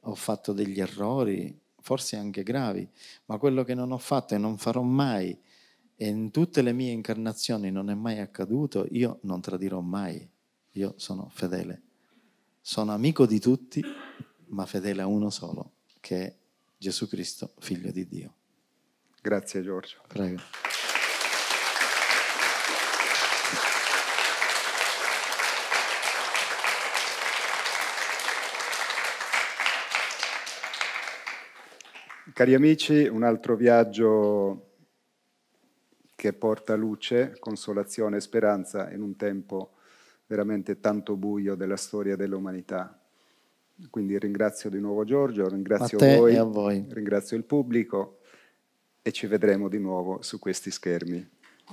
ho fatto degli errori, forse anche gravi, ma quello che non ho fatto e non farò mai, e in tutte le mie incarnazioni non è mai accaduto, io non tradirò mai, io sono fedele. Sono amico di tutti, ma fedele a uno solo, che è Gesù Cristo, figlio di Dio. Grazie Giorgio. Prego. Cari amici, un altro viaggio che porta luce, consolazione e speranza in un tempo veramente tanto buio della storia dell'umanità. Quindi ringrazio di nuovo Giorgio, ringrazio a voi, a voi, ringrazio il pubblico e ci vedremo di nuovo su questi schermi.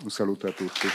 Un saluto a tutti.